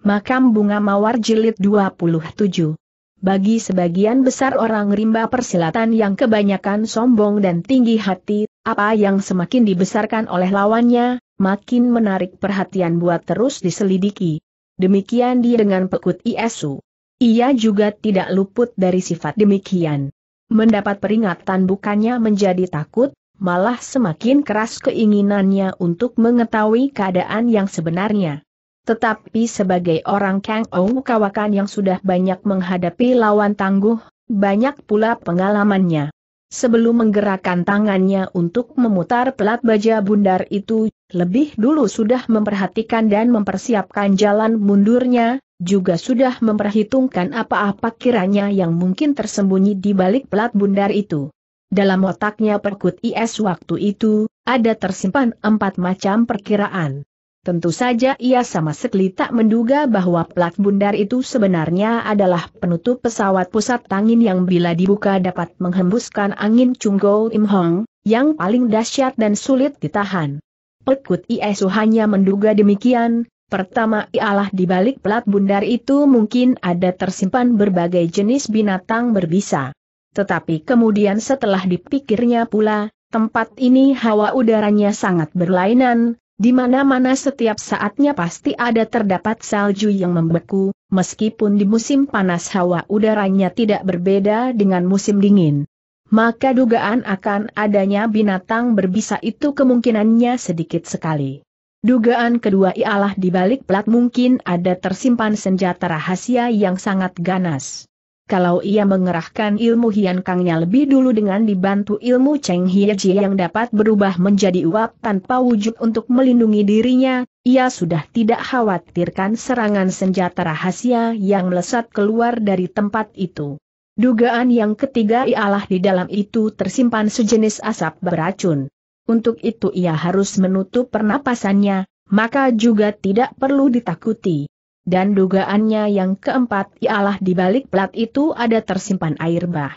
Makam Bunga Mawar Jilid 27 Bagi sebagian besar orang rimba persilatan yang kebanyakan sombong dan tinggi hati, apa yang semakin dibesarkan oleh lawannya, makin menarik perhatian buat terus diselidiki. Demikian dia dengan pekut ISU. Ia juga tidak luput dari sifat demikian. Mendapat peringatan bukannya menjadi takut, malah semakin keras keinginannya untuk mengetahui keadaan yang sebenarnya. Tetapi sebagai orang Kang Ou Kawakan yang sudah banyak menghadapi lawan tangguh, banyak pula pengalamannya. Sebelum menggerakkan tangannya untuk memutar pelat baja bundar itu, lebih dulu sudah memperhatikan dan mempersiapkan jalan mundurnya, juga sudah memperhitungkan apa-apa kiranya yang mungkin tersembunyi di balik pelat bundar itu. Dalam otaknya perkut IS waktu itu, ada tersimpan empat macam perkiraan. Tentu saja ia sama sekali tak menduga bahwa plat bundar itu sebenarnya adalah penutup pesawat pusat angin yang bila dibuka dapat menghembuskan angin Chunggo Im Hong, yang paling dahsyat dan sulit ditahan. Pekut Iesu hanya menduga demikian, Pertama ialah di balik pelat bundar itu mungkin ada tersimpan berbagai jenis binatang berbisa. Tetapi kemudian setelah dipikirnya pula, tempat ini hawa udaranya sangat berlainan, di mana-mana setiap saatnya pasti ada terdapat salju yang membeku, meskipun di musim panas hawa udaranya tidak berbeda dengan musim dingin. Maka dugaan akan adanya binatang berbisa itu kemungkinannya sedikit sekali. Dugaan kedua ialah di balik plat mungkin ada tersimpan senjata rahasia yang sangat ganas kalau ia mengerahkan ilmu Kangnya lebih dulu dengan dibantu ilmu Cheng Hieji yang dapat berubah menjadi uap tanpa wujud untuk melindungi dirinya, ia sudah tidak khawatirkan serangan senjata rahasia yang melesat keluar dari tempat itu. Dugaan yang ketiga ialah di dalam itu tersimpan sejenis asap beracun. Untuk itu ia harus menutup pernapasannya, maka juga tidak perlu ditakuti dan dugaannya yang keempat ialah di balik plat itu ada tersimpan air bah.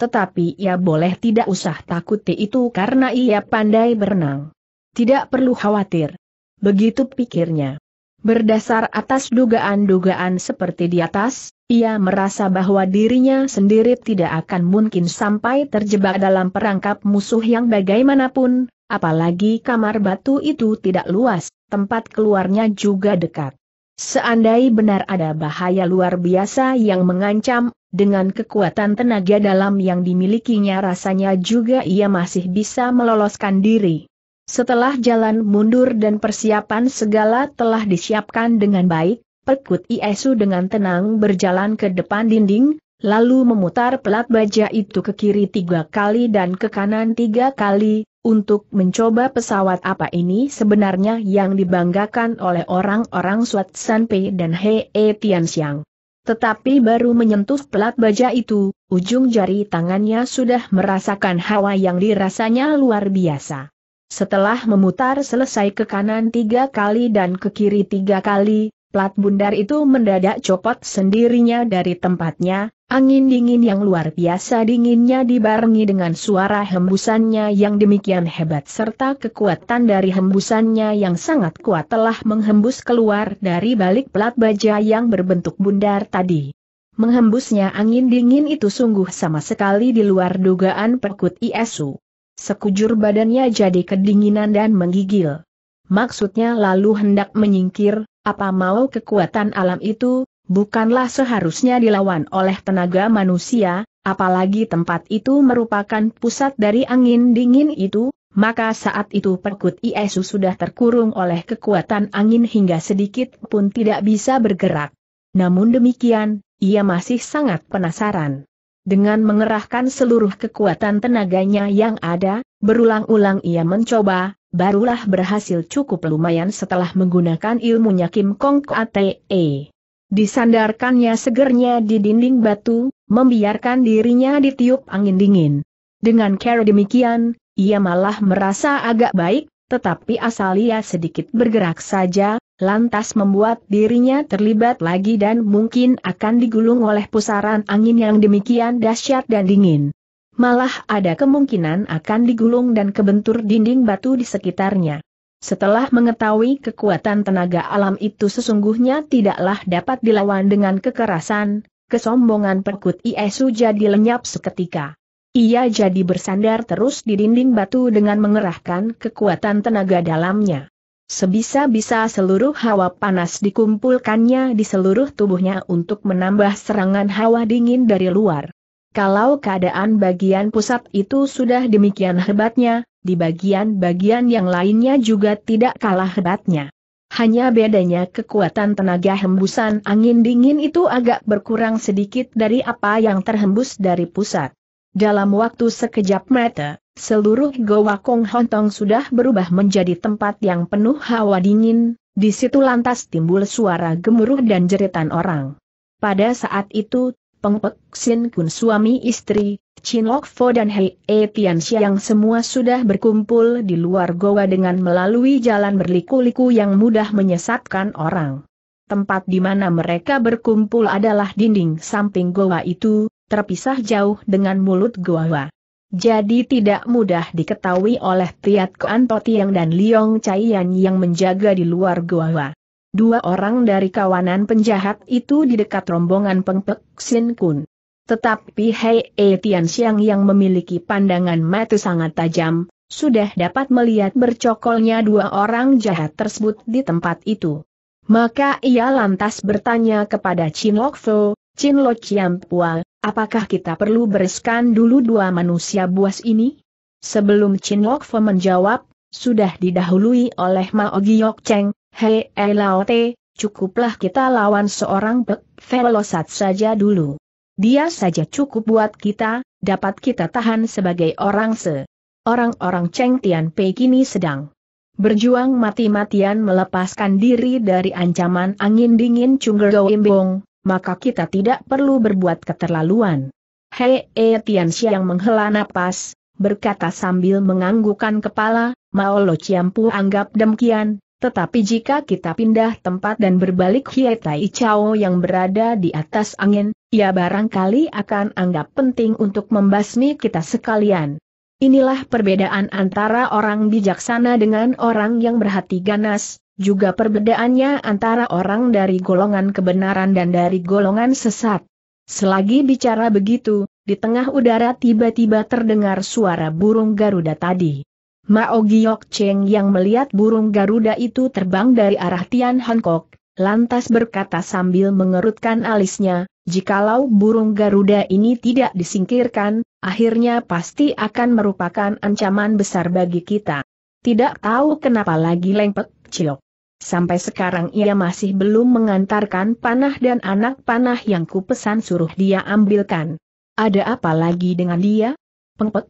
Tetapi ia boleh tidak usah takut itu karena ia pandai berenang. Tidak perlu khawatir. Begitu pikirnya. Berdasar atas dugaan-dugaan seperti di atas, ia merasa bahwa dirinya sendiri tidak akan mungkin sampai terjebak dalam perangkap musuh yang bagaimanapun, apalagi kamar batu itu tidak luas, tempat keluarnya juga dekat. Seandai benar ada bahaya luar biasa yang mengancam, dengan kekuatan tenaga dalam yang dimilikinya rasanya juga ia masih bisa meloloskan diri. Setelah jalan mundur dan persiapan segala telah disiapkan dengan baik, Pekut Iesu dengan tenang berjalan ke depan dinding, lalu memutar pelat baja itu ke kiri tiga kali dan ke kanan tiga kali, untuk mencoba pesawat apa ini sebenarnya yang dibanggakan oleh orang-orang Suat Sanpei dan He e Tianxiang. Tetapi baru menyentuh pelat baja itu, ujung jari tangannya sudah merasakan hawa yang dirasanya luar biasa. Setelah memutar selesai ke kanan tiga kali dan ke kiri tiga kali, plat bundar itu mendadak copot sendirinya dari tempatnya, angin dingin yang luar biasa dinginnya dibarengi dengan suara hembusannya yang demikian hebat serta kekuatan dari hembusannya yang sangat kuat telah menghembus keluar dari balik plat baja yang berbentuk bundar tadi. Menghembusnya angin dingin itu sungguh sama sekali di luar dugaan perkut Iesu. Sekujur badannya jadi kedinginan dan menggigil. Maksudnya lalu hendak menyingkir, apa mau kekuatan alam itu, bukanlah seharusnya dilawan oleh tenaga manusia, apalagi tempat itu merupakan pusat dari angin dingin itu, maka saat itu perkut Iesu sudah terkurung oleh kekuatan angin hingga sedikit pun tidak bisa bergerak. Namun demikian, ia masih sangat penasaran. Dengan mengerahkan seluruh kekuatan tenaganya yang ada, berulang-ulang ia mencoba, barulah berhasil cukup lumayan setelah menggunakan ilmunya Kim Kong Ate. Disandarkannya segernya di dinding batu, membiarkan dirinya ditiup angin dingin. Dengan cara demikian, ia malah merasa agak baik, tetapi asal ia sedikit bergerak saja, lantas membuat dirinya terlibat lagi dan mungkin akan digulung oleh pusaran angin yang demikian dahsyat dan dingin malah ada kemungkinan akan digulung dan kebentur dinding batu di sekitarnya. Setelah mengetahui kekuatan tenaga alam itu sesungguhnya tidaklah dapat dilawan dengan kekerasan, kesombongan perkut Iesu jadi lenyap seketika. Ia jadi bersandar terus di dinding batu dengan mengerahkan kekuatan tenaga dalamnya. Sebisa-bisa seluruh hawa panas dikumpulkannya di seluruh tubuhnya untuk menambah serangan hawa dingin dari luar. Kalau keadaan bagian pusat itu sudah demikian hebatnya, di bagian-bagian yang lainnya juga tidak kalah hebatnya. Hanya bedanya kekuatan tenaga hembusan angin dingin itu agak berkurang sedikit dari apa yang terhembus dari pusat. Dalam waktu sekejap mata, seluruh Goa Kong Hontong sudah berubah menjadi tempat yang penuh hawa dingin, di situ lantas timbul suara gemuruh dan jeritan orang. Pada saat itu, Peng Pek Sin Kun suami istri, Chin Lok Fo dan Hei E Tian yang semua sudah berkumpul di luar goa dengan melalui jalan berliku-liku yang mudah menyesatkan orang. Tempat di mana mereka berkumpul adalah dinding samping goa itu, terpisah jauh dengan mulut goa. Jadi tidak mudah diketahui oleh Tiat Kuan Totiang dan Liong Chaiyan yang menjaga di luar goa. Dua orang dari kawanan penjahat itu di dekat rombongan pengpek Sin Kun. Tetapi Hei E Tian Xiang yang memiliki pandangan mata sangat tajam, sudah dapat melihat bercokolnya dua orang jahat tersebut di tempat itu. Maka ia lantas bertanya kepada Chin Lok Fo, Chin Lo Chiam Pua, apakah kita perlu bereskan dulu dua manusia buas ini? Sebelum Chin Lok Fo menjawab, sudah didahului oleh Mao Giok Cheng, Hei Eilaote, cukuplah kita lawan seorang Pek Velosat saja dulu. Dia saja cukup buat kita, dapat kita tahan sebagai orang se. Orang-orang Cheng Tian Pei kini sedang berjuang mati-matian melepaskan diri dari ancaman angin dingin Chunggero Imbong, maka kita tidak perlu berbuat keterlaluan. Hei E Tian yang menghela napas, berkata sambil menganggukan kepala, Maolo Ciampu anggap demikian, tetapi jika kita pindah tempat dan berbalik Hietai Chao yang berada di atas angin, ia barangkali akan anggap penting untuk membasmi kita sekalian. Inilah perbedaan antara orang bijaksana dengan orang yang berhati ganas, juga perbedaannya antara orang dari golongan kebenaran dan dari golongan sesat. Selagi bicara begitu, di tengah udara tiba-tiba terdengar suara burung Garuda tadi. Mao Giok Cheng yang melihat burung Garuda itu terbang dari arah Tian Hankok, lantas berkata sambil mengerutkan alisnya, jikalau burung Garuda ini tidak disingkirkan, akhirnya pasti akan merupakan ancaman besar bagi kita. Tidak tahu kenapa lagi lengpek, cilok. Sampai sekarang ia masih belum mengantarkan panah dan anak panah yang kupesan suruh dia ambilkan. Ada apa lagi dengan dia? Pengpek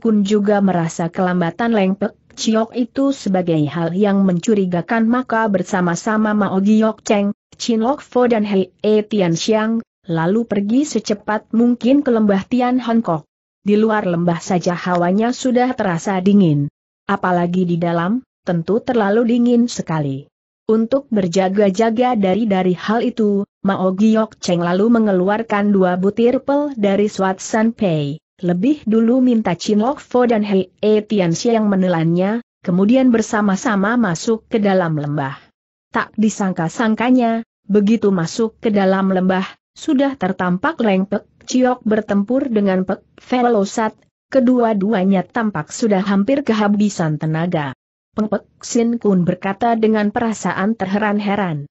Kun juga merasa kelambatan lengpek Ciok itu sebagai hal yang mencurigakan maka bersama-sama Mao Giok Cheng, Chin Lok Fo dan Hei E Tian Xiang, lalu pergi secepat mungkin ke lembah Tian Hongkok. Di luar lembah saja hawanya sudah terasa dingin. Apalagi di dalam, tentu terlalu dingin sekali. Untuk berjaga-jaga dari dari hal itu, Mao Giok Cheng lalu mengeluarkan dua butir pel dari Swat San Pei. Lebih dulu minta Chin Lok Fo dan Hei E Tian yang menelannya, kemudian bersama-sama masuk ke dalam lembah. Tak disangka-sangkanya, begitu masuk ke dalam lembah, sudah tertampak Leng Pek Ciok bertempur dengan Pek Velosat, kedua-duanya tampak sudah hampir kehabisan tenaga. Peng Pek Sin Kun berkata dengan perasaan terheran-heran.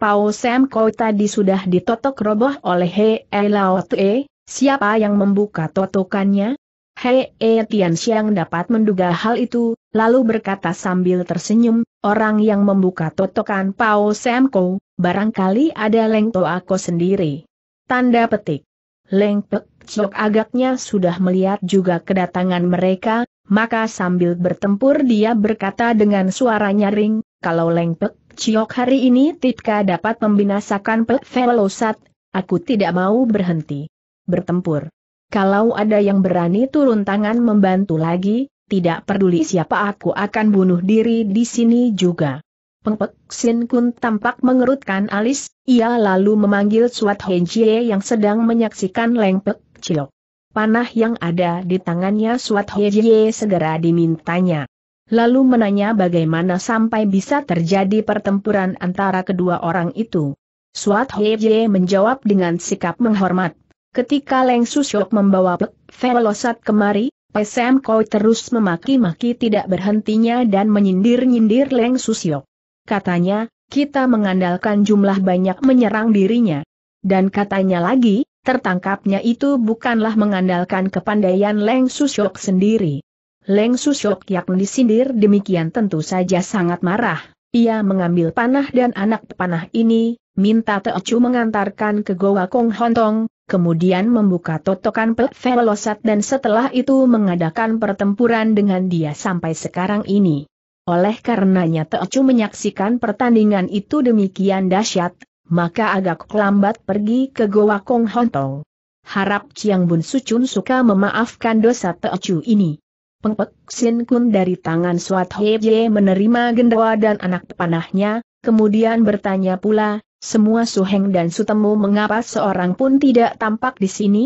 Pao Sam Koi tadi sudah ditotok roboh oleh Hei Lao Tue, Siapa yang membuka totokannya? Hei e Tian Xiang dapat menduga hal itu, lalu berkata sambil tersenyum, orang yang membuka totokan Pao Semko, barangkali ada Leng To sendiri. Tanda petik. Leng Pek agaknya sudah melihat juga kedatangan mereka, maka sambil bertempur dia berkata dengan suara nyaring, kalau Leng Pek Ciok hari ini Titka dapat membinasakan Pek Velosat, aku tidak mau berhenti bertempur. Kalau ada yang berani turun tangan membantu lagi, tidak peduli siapa aku akan bunuh diri di sini juga. Pengpek Sin Kun tampak mengerutkan alis, ia lalu memanggil Suat Jie yang sedang menyaksikan Lengpek Ciok. Panah yang ada di tangannya Suat Jie segera dimintanya. Lalu menanya bagaimana sampai bisa terjadi pertempuran antara kedua orang itu. Suat Jie menjawab dengan sikap menghormat, Ketika Leng Susyok membawa Pek Velosat kemari, PSM Koi terus memaki-maki tidak berhentinya dan menyindir-nyindir Leng Susyok. Katanya, kita mengandalkan jumlah banyak menyerang dirinya. Dan katanya lagi, tertangkapnya itu bukanlah mengandalkan kepandaian Leng Susyok sendiri. Leng Susyok yang disindir demikian tentu saja sangat marah. Ia mengambil panah dan anak panah ini, minta Teocu mengantarkan ke Goa Kong Hontong, kemudian membuka totokan Pek Velosat dan setelah itu mengadakan pertempuran dengan dia sampai sekarang ini. Oleh karenanya Teocu menyaksikan pertandingan itu demikian dahsyat, maka agak lambat pergi ke Goa Kong Hontong. Harap Chiang Bun Sucun suka memaafkan dosa Teocu ini. Pengpek Sin Kun dari tangan Suat Heye menerima gendawa dan anak panahnya, kemudian bertanya pula, semua Suheng dan Sutemu mengapa seorang pun tidak tampak di sini?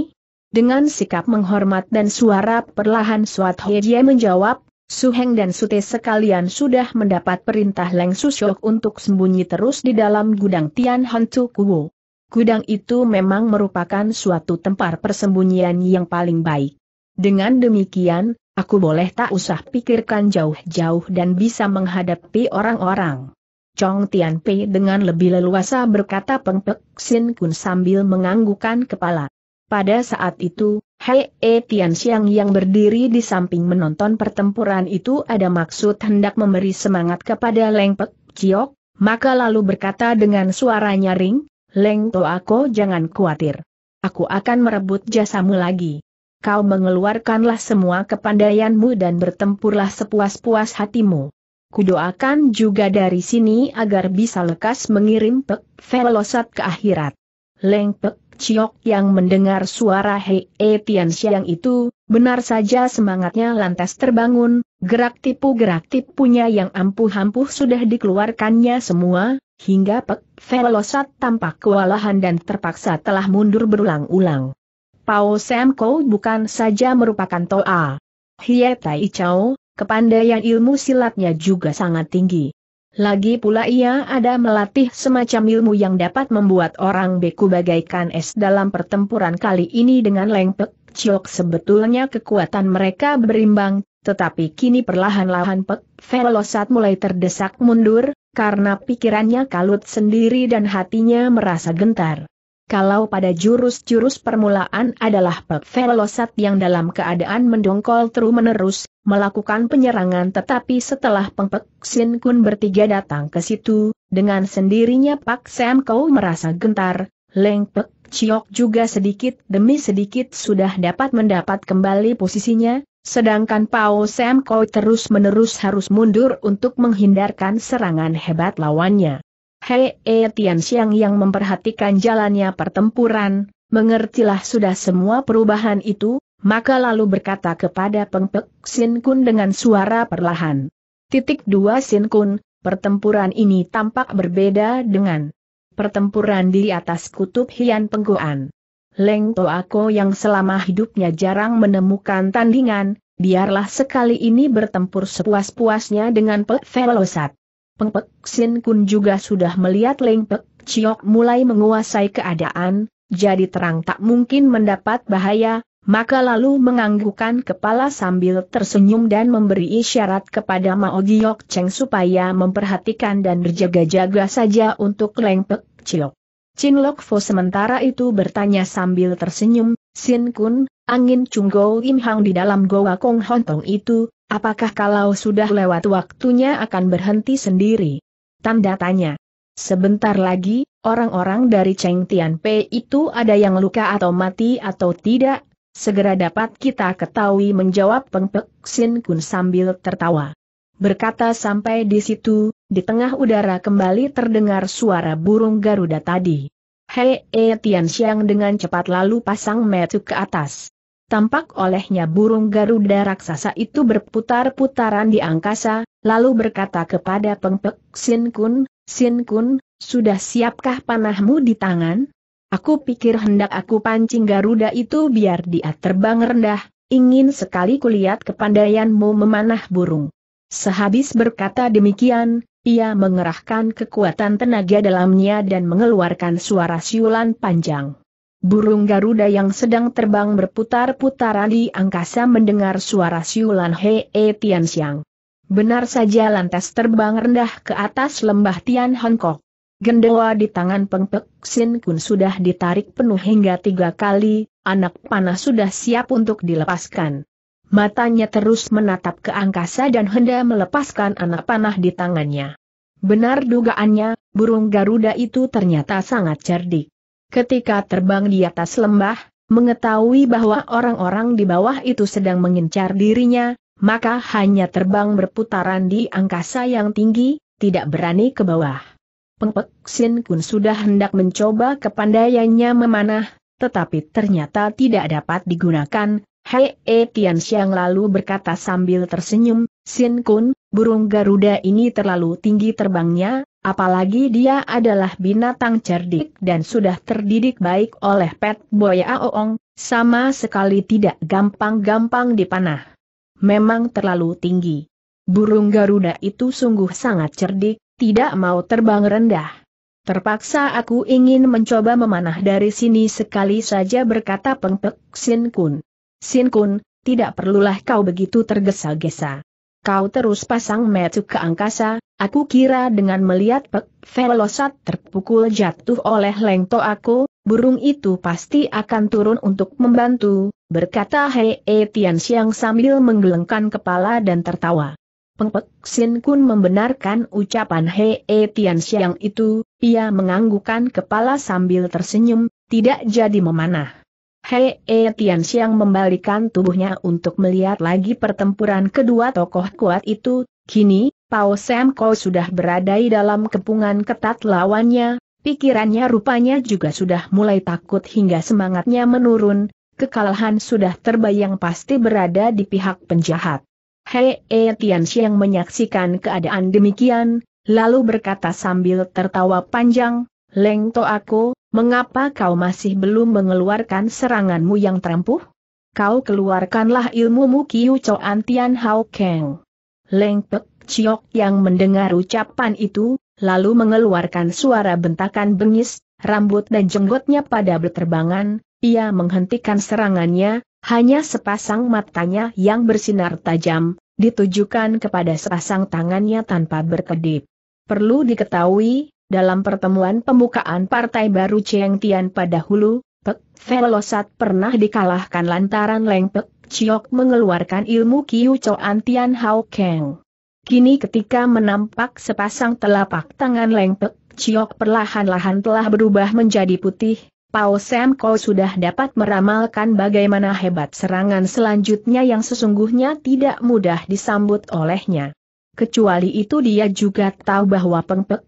Dengan sikap menghormat dan suara perlahan Suat Hejie menjawab, Suheng dan Sute sekalian sudah mendapat perintah Leng Susyok untuk sembunyi terus di dalam gudang Tian Hantu Kuo. Gudang itu memang merupakan suatu tempat persembunyian yang paling baik. Dengan demikian, aku boleh tak usah pikirkan jauh-jauh dan bisa menghadapi orang-orang. Chong Tianpei dengan lebih leluasa berkata Peng Sin Kun sambil menganggukan kepala. Pada saat itu, Hei E Tian Xiang yang berdiri di samping menonton pertempuran itu ada maksud hendak memberi semangat kepada Leng Pek Chiok, maka lalu berkata dengan suara nyaring, Leng To Ako jangan khawatir. Aku akan merebut jasamu lagi. Kau mengeluarkanlah semua kepandaianmu dan bertempurlah sepuas-puas hatimu. Kudoakan juga dari sini agar bisa lekas mengirim Pek Velosat ke akhirat. Leng Pek Ciok yang mendengar suara Hei e Tian Xiang itu, benar saja semangatnya lantas terbangun, gerak tipu-gerak tipunya yang ampuh-ampuh sudah dikeluarkannya semua, hingga Pek Velosat tampak kewalahan dan terpaksa telah mundur berulang-ulang. Pao Sam bukan saja merupakan Toa. Hie Tai Chow, Kepandaian ilmu silatnya juga sangat tinggi. Lagi pula ia ada melatih semacam ilmu yang dapat membuat orang beku bagaikan es dalam pertempuran kali ini dengan lengpek, ciok sebetulnya kekuatan mereka berimbang, tetapi kini perlahan-lahan Pek Velosat mulai terdesak mundur, karena pikirannya kalut sendiri dan hatinya merasa gentar. Kalau pada jurus-jurus permulaan adalah Velosat yang dalam keadaan mendongkol terus-menerus, melakukan penyerangan tetapi setelah Pengpek Sin Kun bertiga datang ke situ, dengan sendirinya Pak Sam Kau merasa gentar, Leng Pek Chiok juga sedikit demi sedikit sudah dapat mendapat kembali posisinya, sedangkan Pao Sam Kau terus-menerus harus mundur untuk menghindarkan serangan hebat lawannya. Hei E Tian Xiang yang memperhatikan jalannya pertempuran, mengertilah sudah semua perubahan itu, maka lalu berkata kepada Peng Pek Sin Kun dengan suara perlahan. Titik dua Sin Kun, pertempuran ini tampak berbeda dengan pertempuran di atas kutub Hian Penggoan. Leng Toako yang selama hidupnya jarang menemukan tandingan, biarlah sekali ini bertempur sepuas-puasnya dengan Pek Velosat. Peng Pek Sin Kun juga sudah melihat Leng Pek Ciok mulai menguasai keadaan, jadi terang tak mungkin mendapat bahaya, maka lalu menganggukkan kepala sambil tersenyum dan memberi isyarat kepada Mao Giok Cheng supaya memperhatikan dan berjaga-jaga saja untuk Leng Pek Ciok. Chin Lok Fo sementara itu bertanya sambil tersenyum, Sin Kun, angin Chung Go Im Hang di dalam Goa Kong Hontong itu, Apakah kalau sudah lewat waktunya akan berhenti sendiri? Tanda tanya. Sebentar lagi, orang-orang dari Cheng Tian Pei itu ada yang luka atau mati atau tidak, segera dapat kita ketahui menjawab Peng Pek Sin Kun sambil tertawa. Berkata sampai di situ, di tengah udara kembali terdengar suara burung Garuda tadi. Hei, e Tian Xiang dengan cepat lalu pasang metu ke atas tampak olehnya burung Garuda raksasa itu berputar-putaran di angkasa, lalu berkata kepada Pengpek, Sin Kun, Sin Kun, sudah siapkah panahmu di tangan? Aku pikir hendak aku pancing Garuda itu biar dia terbang rendah, ingin sekali kulihat kepandaianmu memanah burung. Sehabis berkata demikian, ia mengerahkan kekuatan tenaga dalamnya dan mengeluarkan suara siulan panjang. Burung Garuda yang sedang terbang berputar putar di angkasa mendengar suara siulan Hee Xiang. Benar saja lantas terbang rendah ke atas lembah Tian Hongkok. Gendewa di tangan Pengpek Sin Kun sudah ditarik penuh hingga tiga kali, anak panah sudah siap untuk dilepaskan. Matanya terus menatap ke angkasa dan hendak melepaskan anak panah di tangannya. Benar dugaannya, burung Garuda itu ternyata sangat cerdik. Ketika terbang di atas lembah, mengetahui bahwa orang-orang di bawah itu sedang mengincar dirinya, maka hanya terbang berputaran di angkasa yang tinggi, tidak berani ke bawah. Pengpek Sin Kun sudah hendak mencoba kepandaiannya memanah, tetapi ternyata tidak dapat digunakan. Hei e Tian Xiang lalu berkata sambil tersenyum, Sin Kun, burung Garuda ini terlalu tinggi terbangnya, Apalagi dia adalah binatang cerdik dan sudah terdidik baik oleh Pet Boya oong, sama sekali tidak gampang-gampang dipanah. Memang terlalu tinggi. Burung Garuda itu sungguh sangat cerdik, tidak mau terbang rendah. Terpaksa aku ingin mencoba memanah dari sini sekali saja berkata pengpek Sin Kun. Sin Kun, tidak perlulah kau begitu tergesa-gesa kau terus pasang metu ke angkasa, aku kira dengan melihat Pek Velosat terpukul jatuh oleh lengto aku, burung itu pasti akan turun untuk membantu, berkata Hei e Tian Xiang sambil menggelengkan kepala dan tertawa. Pengpek Sin Kun membenarkan ucapan Hei e Tian Xiang itu, ia menganggukkan kepala sambil tersenyum, tidak jadi memanah. Hei Tian Xiang membalikan tubuhnya untuk melihat lagi pertempuran kedua tokoh kuat itu, kini, Pao Sam Ko sudah berada di dalam kepungan ketat lawannya, pikirannya rupanya juga sudah mulai takut hingga semangatnya menurun, kekalahan sudah terbayang pasti berada di pihak penjahat. Hei Tian Xiang menyaksikan keadaan demikian, lalu berkata sambil tertawa panjang, Leng To aku, Mengapa kau masih belum mengeluarkan seranganmu yang terampuh? Kau keluarkanlah ilmumu Kiu Choan antian Hao Keng. Leng Pek Chiok yang mendengar ucapan itu, lalu mengeluarkan suara bentakan bengis, rambut dan jenggotnya pada berterbangan, ia menghentikan serangannya, hanya sepasang matanya yang bersinar tajam, ditujukan kepada sepasang tangannya tanpa berkedip. Perlu diketahui, dalam pertemuan pembukaan partai baru Cheng Tian pada hulu, Pek Velosat pernah dikalahkan lantaran Leng Pek Chiok mengeluarkan ilmu Kiu Choan Tian Hao Keng. Kini ketika menampak sepasang telapak tangan Leng Pek Chiok perlahan-lahan telah berubah menjadi putih, Pao Sam Ko sudah dapat meramalkan bagaimana hebat serangan selanjutnya yang sesungguhnya tidak mudah disambut olehnya kecuali itu dia juga tahu bahwa Peng Pek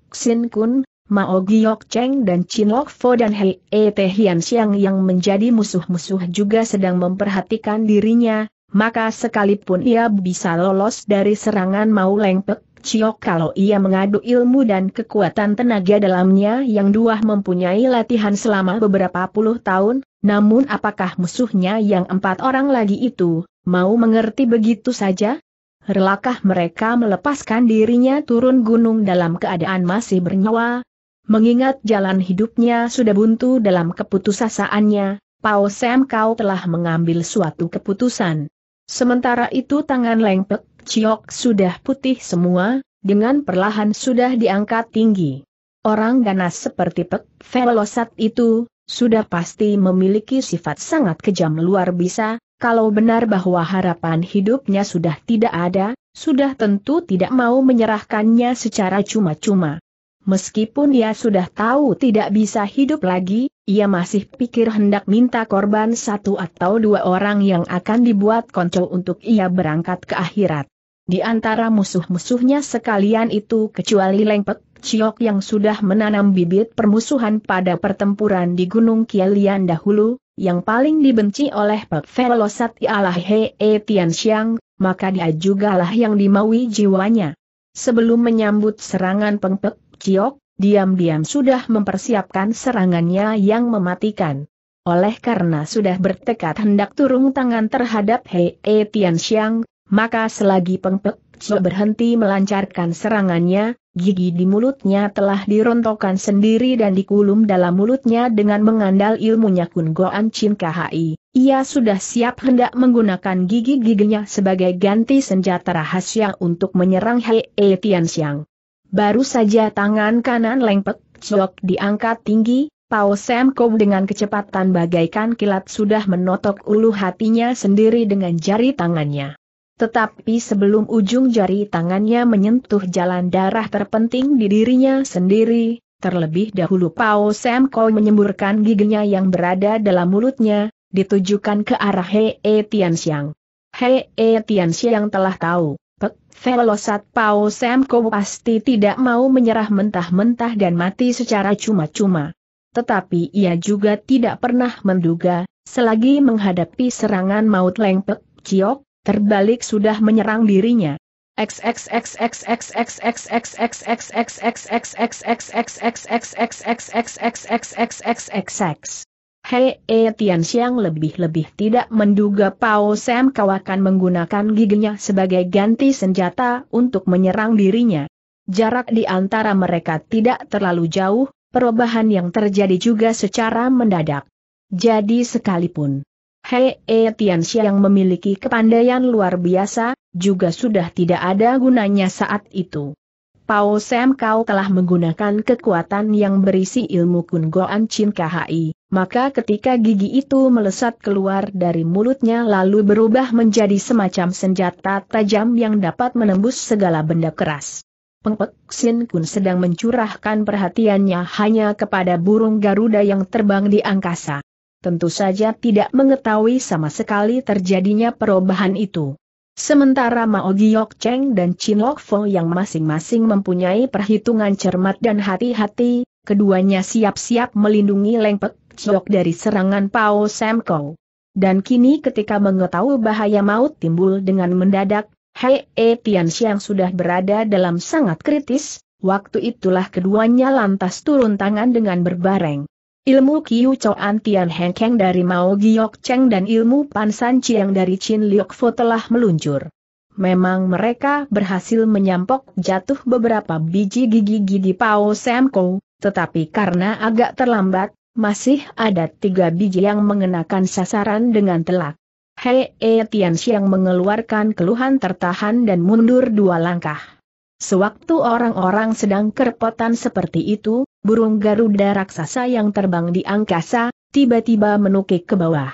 Kun, Mao Giok Cheng dan Chin Lok Fo dan Hei E Te Hian Siang yang menjadi musuh-musuh juga sedang memperhatikan dirinya, maka sekalipun ia bisa lolos dari serangan Mao Leng Pek Chiok kalau ia mengadu ilmu dan kekuatan tenaga dalamnya yang dua mempunyai latihan selama beberapa puluh tahun, namun apakah musuhnya yang empat orang lagi itu, mau mengerti begitu saja? relakah mereka melepaskan dirinya turun gunung dalam keadaan masih bernyawa? Mengingat jalan hidupnya sudah buntu dalam keputusasaannya, Pao Sam kau telah mengambil suatu keputusan. Sementara itu tangan lengpek Ciok sudah putih semua, dengan perlahan sudah diangkat tinggi. Orang ganas seperti Pek Velosat itu, sudah pasti memiliki sifat sangat kejam luar biasa, kalau benar bahwa harapan hidupnya sudah tidak ada, sudah tentu tidak mau menyerahkannya secara cuma-cuma. Meskipun ia sudah tahu tidak bisa hidup lagi, ia masih pikir hendak minta korban satu atau dua orang yang akan dibuat konco untuk ia berangkat ke akhirat. Di antara musuh-musuhnya sekalian itu kecuali lengpek, Ciok yang sudah menanam bibit permusuhan pada pertempuran di Gunung Kialian dahulu, yang paling dibenci oleh Pak Velosat ialah Hei e Xiang, maka dia jugalah yang dimaui jiwanya. Sebelum menyambut serangan Peng Pek Ciok, diam-diam sudah mempersiapkan serangannya yang mematikan. Oleh karena sudah bertekad hendak turun tangan terhadap Hei e Xiang, maka selagi Peng Pek Ciok berhenti melancarkan serangannya, Gigi di mulutnya telah dirontokkan sendiri dan dikulum dalam mulutnya dengan mengandal ilmunya Kun Goan Chin KHI. Ia sudah siap hendak menggunakan gigi-giginya sebagai ganti senjata rahasia untuk menyerang Hei e Tian Baru saja tangan kanan lengpek, jok diangkat tinggi, Pao Sam Kou dengan kecepatan bagaikan kilat sudah menotok ulu hatinya sendiri dengan jari tangannya. Tetapi sebelum ujung jari tangannya menyentuh jalan darah terpenting di dirinya sendiri, terlebih dahulu Pao Sam Koi menyemburkan giginya yang berada dalam mulutnya, ditujukan ke arah Hei -e Tianxiang. Hei -e Tianxiang telah tahu, Pek Velosat Pao Sam Koi pasti tidak mau menyerah mentah-mentah dan mati secara cuma-cuma. Tetapi ia juga tidak pernah menduga, selagi menghadapi serangan maut lengpek, Ciok, terbalik sudah menyerang dirinya. Hei E Tian Xiang lebih-lebih tidak menduga Pao Sam Kau akan menggunakan giginya sebagai ganti senjata untuk menyerang dirinya. Jarak di antara mereka tidak terlalu jauh, perubahan yang terjadi juga secara mendadak. Jadi sekalipun Hei e eh, Tianxia yang memiliki kepandaian luar biasa, juga sudah tidak ada gunanya saat itu. Pao Sam kau telah menggunakan kekuatan yang berisi ilmu Kun Goan Chin KHI, maka ketika gigi itu melesat keluar dari mulutnya lalu berubah menjadi semacam senjata tajam yang dapat menembus segala benda keras. Pengpek Sin Kun sedang mencurahkan perhatiannya hanya kepada burung Garuda yang terbang di angkasa tentu saja tidak mengetahui sama sekali terjadinya perubahan itu. Sementara Mao Giok Cheng dan Chin Lok Fo yang masing-masing mempunyai perhitungan cermat dan hati-hati, keduanya siap-siap melindungi Leng Pek Chok dari serangan Pao Sam Kou. Dan kini ketika mengetahui bahaya maut timbul dengan mendadak, Hei E Tian Xiang sudah berada dalam sangat kritis, waktu itulah keduanya lantas turun tangan dengan berbareng. Ilmu Kiu Choan Tian Heng Keng dari Mao Giok Cheng dan ilmu Pan San Chiang dari Chin Liok Fo telah meluncur. Memang mereka berhasil menyampok jatuh beberapa biji gigi-gigi Pao Sam Ko, tetapi karena agak terlambat, masih ada tiga biji yang mengenakan sasaran dengan telak. Hei E Xiang mengeluarkan keluhan tertahan dan mundur dua langkah. Sewaktu orang-orang sedang kerepotan seperti itu, burung Garuda raksasa yang terbang di angkasa, tiba-tiba menukik ke bawah.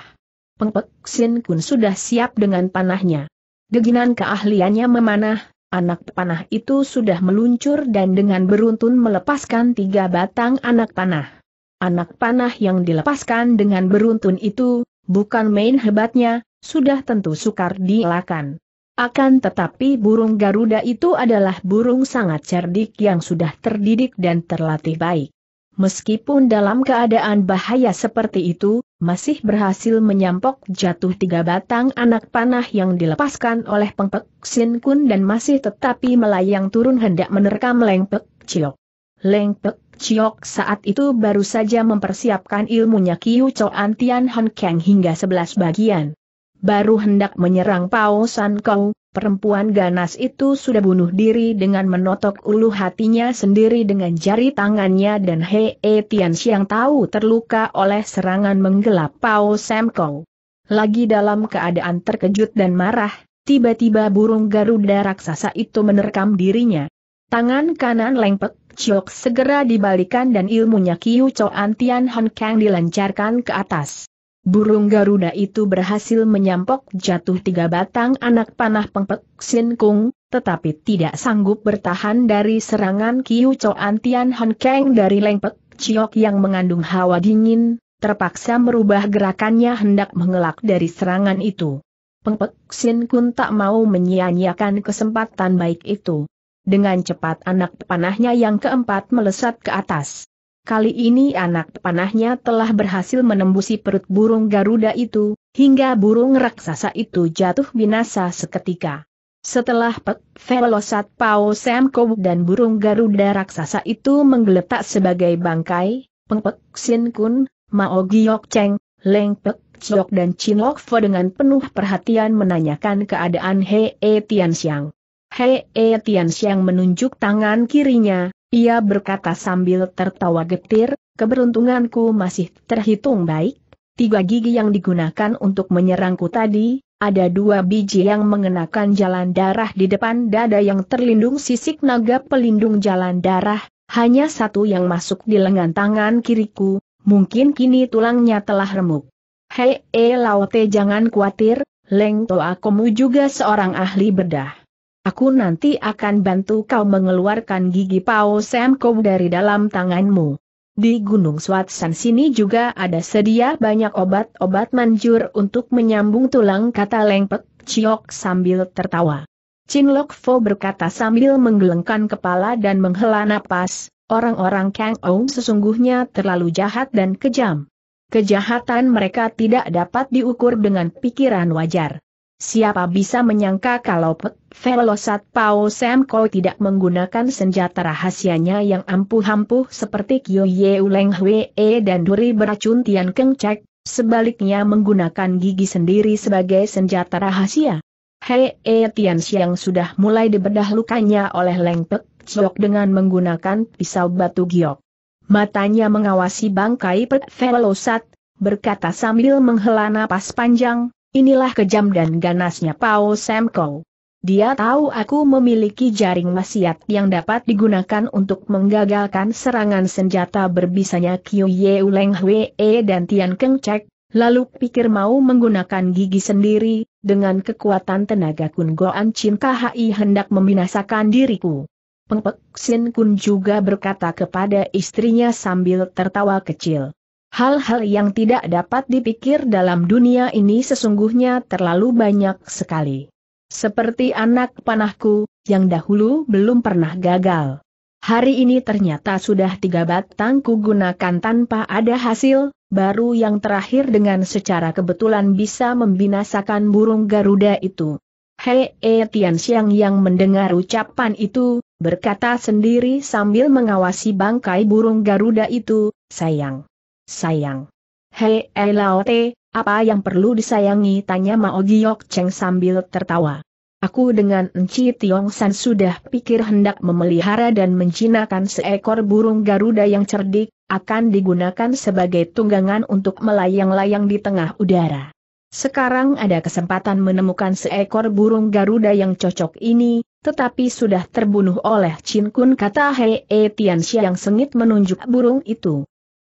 Pengpek Sin Kun sudah siap dengan panahnya. Deginan keahliannya memanah, anak panah itu sudah meluncur dan dengan beruntun melepaskan tiga batang anak panah. Anak panah yang dilepaskan dengan beruntun itu, bukan main hebatnya, sudah tentu sukar dielakkan. Akan tetapi burung Garuda itu adalah burung sangat cerdik yang sudah terdidik dan terlatih baik. Meskipun dalam keadaan bahaya seperti itu, masih berhasil menyampok jatuh tiga batang anak panah yang dilepaskan oleh Pengpek Sin Kun dan masih tetapi melayang turun hendak menerkam Lengpek Ciok. Lengpek Ciok saat itu baru saja mempersiapkan ilmunya Kiyu Choan Tian Han Kang hingga sebelas bagian baru hendak menyerang Pao San Kau, perempuan ganas itu sudah bunuh diri dengan menotok ulu hatinya sendiri dengan jari tangannya dan Hei e Tian Xiang tahu terluka oleh serangan menggelap Pao San Kau. Lagi dalam keadaan terkejut dan marah, tiba-tiba burung Garuda raksasa itu menerkam dirinya. Tangan kanan lengpek Chok segera dibalikan dan ilmunya Kiu Choan Antian Hon Kang dilancarkan ke atas burung Garuda itu berhasil menyampok jatuh tiga batang anak panah pengpek Sin Kung, tetapi tidak sanggup bertahan dari serangan Kiu Choan Tian Han Kang dari Lengpek Chiok yang mengandung hawa dingin, terpaksa merubah gerakannya hendak mengelak dari serangan itu. Pengpek Sin Kung tak mau menyia-nyiakan kesempatan baik itu. Dengan cepat anak panahnya yang keempat melesat ke atas. Kali ini anak panahnya telah berhasil menembusi perut burung Garuda itu, hingga burung raksasa itu jatuh binasa seketika. Setelah Pek Velosat Pao Semko dan burung Garuda raksasa itu menggeletak sebagai bangkai, Pengpek Sin Kun, Mao Giok Cheng, Leng Pek Chok dan Chin Lok Fo dengan penuh perhatian menanyakan keadaan Hei e Tian Siang. Hei e Tian Siang menunjuk tangan kirinya, ia berkata sambil tertawa getir, keberuntunganku masih terhitung baik. Tiga gigi yang digunakan untuk menyerangku tadi, ada dua biji yang mengenakan jalan darah di depan dada yang terlindung sisik naga pelindung jalan darah, hanya satu yang masuk di lengan tangan kiriku, mungkin kini tulangnya telah remuk. Hei, eh, laote jangan khawatir, Leng Toakomu juga seorang ahli bedah. Aku nanti akan bantu kau mengeluarkan gigi Pao Semko dari dalam tanganmu. Di Gunung Swat San sini juga ada sedia banyak obat-obat manjur untuk menyambung tulang kata lengpek, Ciok sambil tertawa. Chin Lok Fo berkata sambil menggelengkan kepala dan menghela napas, orang-orang Kang Ou sesungguhnya terlalu jahat dan kejam. Kejahatan mereka tidak dapat diukur dengan pikiran wajar. Siapa bisa menyangka kalau Pek Velosat Pao Sam Kau tidak menggunakan senjata rahasianya yang ampuh-ampuh seperti Kyo Ye Uleng Hwe E dan duri beracun Tian Keng Cek, sebaliknya menggunakan gigi sendiri sebagai senjata rahasia. Hei E Tian Siang sudah mulai dibedah lukanya oleh Leng Pek Chok dengan menggunakan pisau batu giok. Matanya mengawasi bangkai Pek Velosat, berkata sambil menghela napas panjang, Inilah kejam dan ganasnya Pao Semko. Dia tahu aku memiliki jaring wasiat yang dapat digunakan untuk menggagalkan serangan senjata berbisanya Kyu Ye Uleng Hwe e dan Tian Keng Cek, lalu pikir mau menggunakan gigi sendiri, dengan kekuatan tenaga Kun Goan Chin KHI hendak membinasakan diriku. Pengpek Sin Kun juga berkata kepada istrinya sambil tertawa kecil. Hal-hal yang tidak dapat dipikir dalam dunia ini sesungguhnya terlalu banyak sekali. Seperti anak panahku, yang dahulu belum pernah gagal. Hari ini ternyata sudah tiga batang gunakan tanpa ada hasil, baru yang terakhir dengan secara kebetulan bisa membinasakan burung Garuda itu. Hei e Tian Xiang yang mendengar ucapan itu, berkata sendiri sambil mengawasi bangkai burung Garuda itu, sayang sayang. Hei Laote, apa yang perlu disayangi tanya Mao Giok Cheng sambil tertawa. Aku dengan Enci Tiong San sudah pikir hendak memelihara dan menjinakkan seekor burung Garuda yang cerdik, akan digunakan sebagai tunggangan untuk melayang-layang di tengah udara. Sekarang ada kesempatan menemukan seekor burung Garuda yang cocok ini, tetapi sudah terbunuh oleh Chin Kun kata Hei E Xia yang sengit menunjuk burung itu.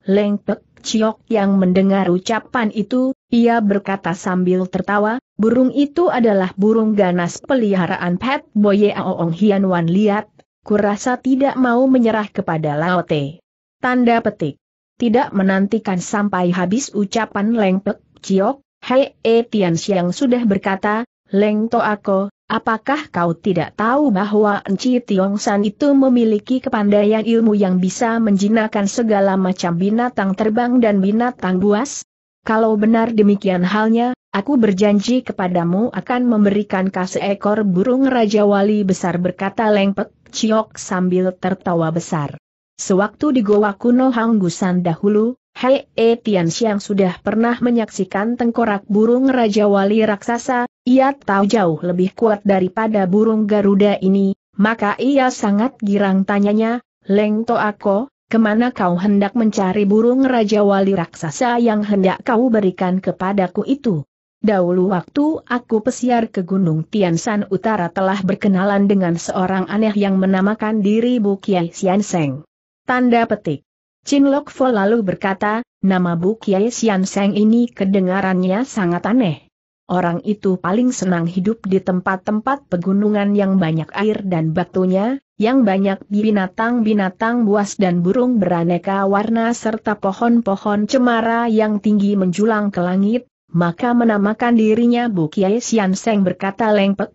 Lengpek, Ciok yang mendengar ucapan itu, ia berkata sambil tertawa, burung itu adalah burung ganas peliharaan Pet Boye Aoong Hian Wan Liat, kurasa tidak mau menyerah kepada Laote. Tanda petik. Tidak menantikan sampai habis ucapan Leng Pek Ciok, Hei E Tian Siang sudah berkata, Leng To Ako, Apakah kau tidak tahu bahwa Enci Tiong San itu memiliki kepandaian ilmu yang bisa menjinakkan segala macam binatang terbang dan binatang buas? Kalau benar demikian halnya, aku berjanji kepadamu akan memberikan kasih ekor burung Raja Wali besar berkata Lengpek Ciok sambil tertawa besar. Sewaktu di Goa Kuno Hanggusan dahulu, Hei E Tianxiang sudah pernah menyaksikan tengkorak burung Raja Wali Raksasa, ia tahu jauh lebih kuat daripada burung Garuda ini, maka ia sangat girang tanyanya, Leng Toako, kemana kau hendak mencari burung Raja Wali Raksasa yang hendak kau berikan kepadaku itu? Dahulu waktu aku pesiar ke Gunung Tiansan Utara telah berkenalan dengan seorang aneh yang menamakan diri Bu Kiai Sianseng. Tanda petik. Chin Lok Fo lalu berkata, nama Bu Kiai Sian Seng ini kedengarannya sangat aneh. Orang itu paling senang hidup di tempat-tempat pegunungan yang banyak air dan batunya, yang banyak binatang-binatang buas dan burung beraneka warna serta pohon-pohon cemara yang tinggi menjulang ke langit, maka menamakan dirinya Bu Kiai Sian Seng berkata lengpek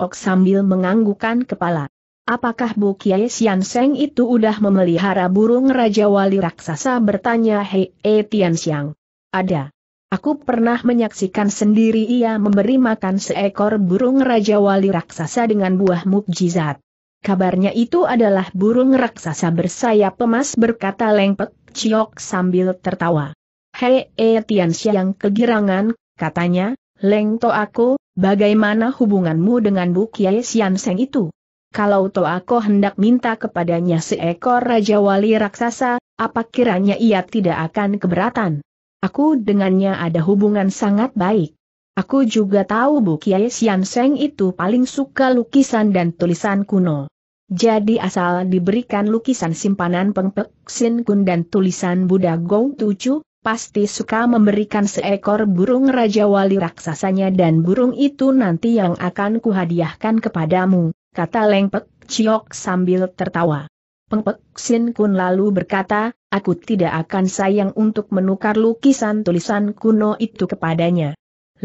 Ok sambil menganggukan kepala. Apakah Bu Kiai Sian Seng itu udah memelihara burung Raja Wali Raksasa bertanya Hei e Tian Xiang? Ada. Aku pernah menyaksikan sendiri ia memberi makan seekor burung Raja Wali Raksasa dengan buah mukjizat. Kabarnya itu adalah burung raksasa bersayap emas berkata Lengpek, Ciok sambil tertawa. Hei e Tian Xiang kegirangan, katanya, Leng To aku, bagaimana hubunganmu dengan Bu Kiai Sian Seng itu? kalau toh aku hendak minta kepadanya seekor Raja Wali Raksasa, apa kiranya ia tidak akan keberatan? Aku dengannya ada hubungan sangat baik. Aku juga tahu Bu Kiai Sian Seng itu paling suka lukisan dan tulisan kuno. Jadi asal diberikan lukisan simpanan Pengpek Sin Kun dan tulisan Buddha Gong Tujuh, pasti suka memberikan seekor burung Raja Wali raksasanya dan burung itu nanti yang akan kuhadiahkan kepadamu kata Leng Pek Ciok sambil tertawa. Peng Sin Kun lalu berkata, aku tidak akan sayang untuk menukar lukisan tulisan kuno itu kepadanya.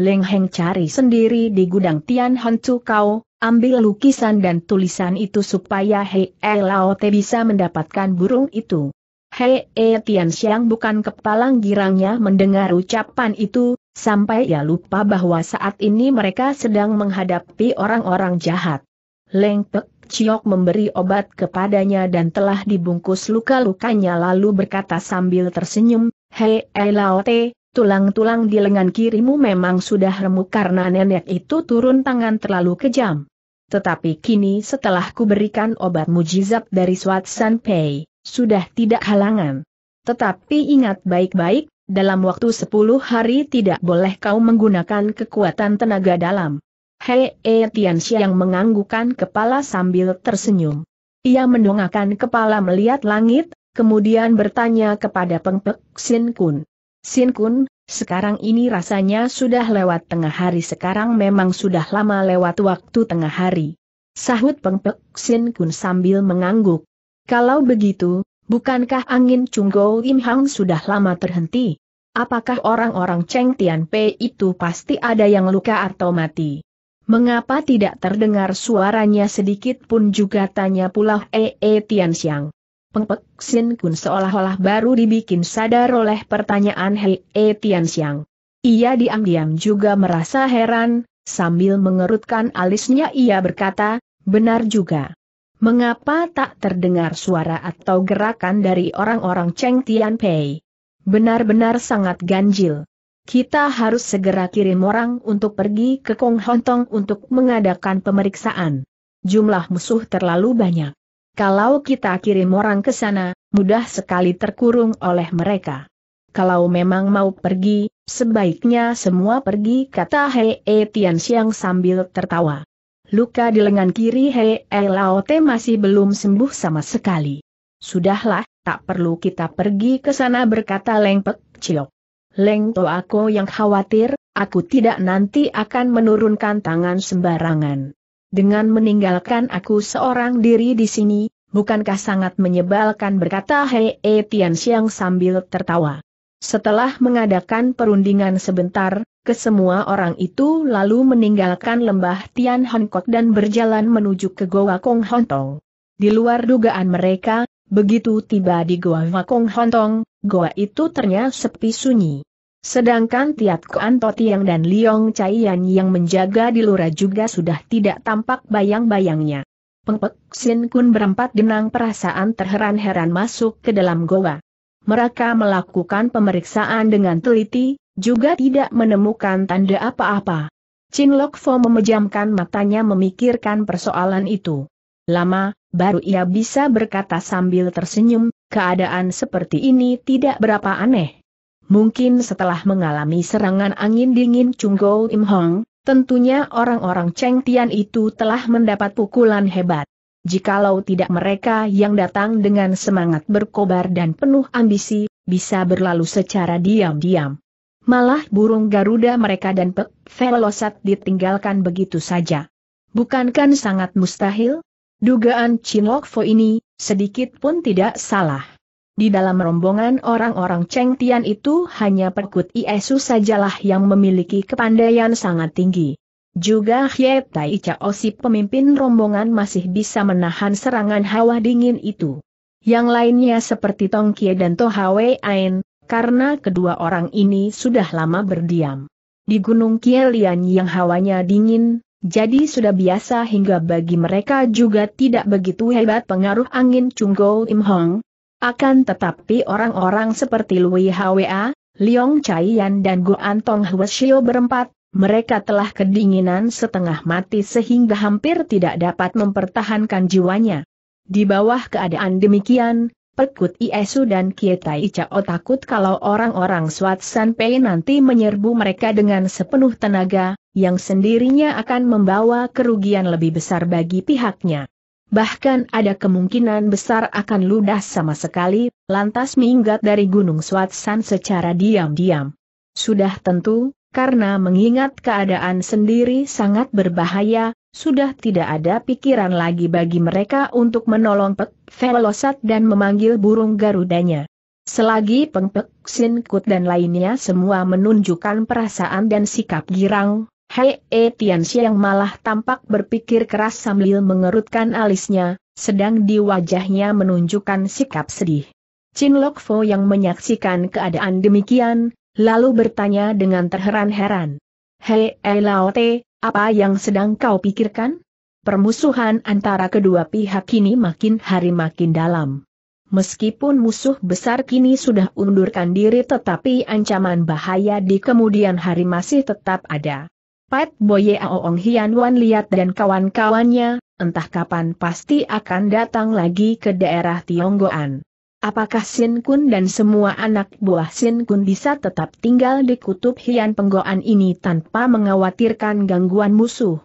Leng Heng cari sendiri di gudang Tian Han Chu Kau, ambil lukisan dan tulisan itu supaya Hei E Lao Te bisa mendapatkan burung itu. Hei E Tian Xiang bukan kepalang girangnya mendengar ucapan itu, sampai ia lupa bahwa saat ini mereka sedang menghadapi orang-orang jahat. Leng Pek Chiok memberi obat kepadanya dan telah dibungkus luka-lukanya lalu berkata sambil tersenyum, Hei Elaote, tulang-tulang di lengan kirimu memang sudah remuk karena nenek itu turun tangan terlalu kejam. Tetapi kini setelah kuberikan obat mujizat dari Swat San Pei, sudah tidak halangan. Tetapi ingat baik-baik, dalam waktu 10 hari tidak boleh kau menggunakan kekuatan tenaga dalam. Hei e yang menganggukan kepala sambil tersenyum. Ia mendongakkan kepala melihat langit, kemudian bertanya kepada pengpek Sin Kun. Sin Kun, sekarang ini rasanya sudah lewat tengah hari sekarang memang sudah lama lewat waktu tengah hari. Sahut pengpek Sin Kun sambil mengangguk. Kalau begitu, bukankah angin Chunggo Im Hang sudah lama terhenti? Apakah orang-orang Cheng Tian Pei itu pasti ada yang luka atau mati? Mengapa tidak terdengar suaranya sedikit pun juga tanya pula Ee -e Tian Xiang. Pengpek Sin Kun seolah-olah baru dibikin sadar oleh pertanyaan Hei -e Ia diam-diam juga merasa heran, sambil mengerutkan alisnya ia berkata, benar juga. Mengapa tak terdengar suara atau gerakan dari orang-orang Cheng Tian Pei? Benar-benar sangat ganjil kita harus segera kirim orang untuk pergi ke Kong Hontong untuk mengadakan pemeriksaan. Jumlah musuh terlalu banyak. Kalau kita kirim orang ke sana, mudah sekali terkurung oleh mereka. Kalau memang mau pergi, sebaiknya semua pergi kata Hei e Tian Xiang sambil tertawa. Luka di lengan kiri Hei e Laote masih belum sembuh sama sekali. Sudahlah, tak perlu kita pergi ke sana berkata Leng Pek Chiok. Leng To aku yang khawatir, aku tidak nanti akan menurunkan tangan sembarangan. Dengan meninggalkan aku seorang diri di sini, bukankah sangat menyebalkan berkata Hei e Tian Xiang sambil tertawa. Setelah mengadakan perundingan sebentar, kesemua orang itu lalu meninggalkan lembah Tian Hongkok dan berjalan menuju ke Goa Kong Hontong. Di luar dugaan mereka, begitu tiba di Goa Kong Hontong, goa itu ternyata sepi sunyi. Sedangkan Tiat Kuan Totiang dan Liong Caiyan yang menjaga di lura juga sudah tidak tampak bayang-bayangnya. Pengpek Sin Kun berempat denang perasaan terheran-heran masuk ke dalam goa. Mereka melakukan pemeriksaan dengan teliti, juga tidak menemukan tanda apa-apa. Chin Lok Fo memejamkan matanya memikirkan persoalan itu lama, baru ia bisa berkata sambil tersenyum, keadaan seperti ini tidak berapa aneh. Mungkin setelah mengalami serangan angin dingin Chunggo Im Hong, tentunya orang-orang Cheng Tian itu telah mendapat pukulan hebat. Jikalau tidak mereka yang datang dengan semangat berkobar dan penuh ambisi, bisa berlalu secara diam-diam. Malah burung Garuda mereka dan Pek Velosat ditinggalkan begitu saja. Bukankan sangat mustahil? Dugaan Chin Lok Fo ini, sedikit pun tidak salah. Di dalam rombongan orang-orang Cheng Tian itu hanya Perkut Iesu sajalah yang memiliki kepandaian sangat tinggi. Juga Hye Tai Chao si pemimpin rombongan masih bisa menahan serangan hawa dingin itu. Yang lainnya seperti Tong Kie dan Toh Wei Ain, karena kedua orang ini sudah lama berdiam. Di Gunung Kielian yang hawanya dingin, jadi sudah biasa hingga bagi mereka juga tidak begitu hebat pengaruh angin Chunggo Im Hong. Akan tetapi orang-orang seperti Lui Hwa, Liong Yan dan Guan Tong Hweshio berempat, mereka telah kedinginan setengah mati sehingga hampir tidak dapat mempertahankan jiwanya. Di bawah keadaan demikian, Pekut Iesu dan Kietai Icao oh takut kalau orang-orang Swat Sanpei nanti menyerbu mereka dengan sepenuh tenaga, yang sendirinya akan membawa kerugian lebih besar bagi pihaknya. Bahkan ada kemungkinan besar akan ludah sama sekali, lantas minggat dari Gunung Swat San secara diam-diam. Sudah tentu, karena mengingat keadaan sendiri sangat berbahaya, sudah tidak ada pikiran lagi bagi mereka untuk menolong Pek Velosat dan memanggil burung garudanya. Selagi Peng Pek Sin Kut dan lainnya semua menunjukkan perasaan dan sikap girang, Hei E Tian Siang malah tampak berpikir keras sambil mengerutkan alisnya, sedang di wajahnya menunjukkan sikap sedih. Chin Lok Fo yang menyaksikan keadaan demikian, lalu bertanya dengan terheran-heran. Hei E Lao Te, apa yang sedang kau pikirkan? Permusuhan antara kedua pihak kini makin hari makin dalam. Meskipun musuh besar kini sudah undurkan diri tetapi ancaman bahaya di kemudian hari masih tetap ada. Pat Boye Aoong Hian Wan Liat dan kawan-kawannya, entah kapan pasti akan datang lagi ke daerah Tionggoan. Apakah Sin Kun dan semua anak buah Sin Kun bisa tetap tinggal di kutub Hian Penggoan ini tanpa mengkhawatirkan gangguan musuh?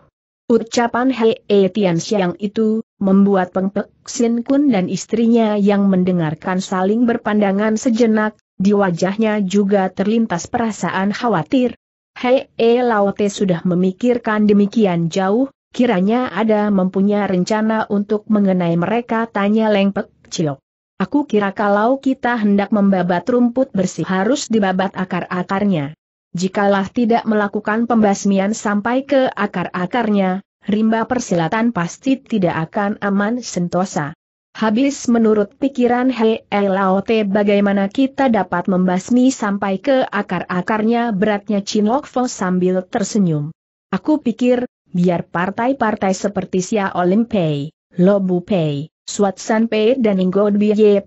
Ucapan Hei e Tian Xiang itu, membuat Peng Pek Sin Kun dan istrinya yang mendengarkan saling berpandangan sejenak, di wajahnya juga terlintas perasaan khawatir. Hei e Laote sudah memikirkan demikian jauh, kiranya ada mempunyai rencana untuk mengenai mereka tanya Leng Pek Ciok. Aku kira kalau kita hendak membabat rumput bersih harus dibabat akar-akarnya. Jikalah tidak melakukan pembasmian sampai ke akar-akarnya, rimba persilatan pasti tidak akan aman sentosa. Habis menurut pikiran Hei Laote bagaimana kita dapat membasmi sampai ke akar-akarnya beratnya Lok Fo sambil tersenyum. Aku pikir, biar partai-partai seperti Xia Olimpei, Lobu Pei, San P dan Ingod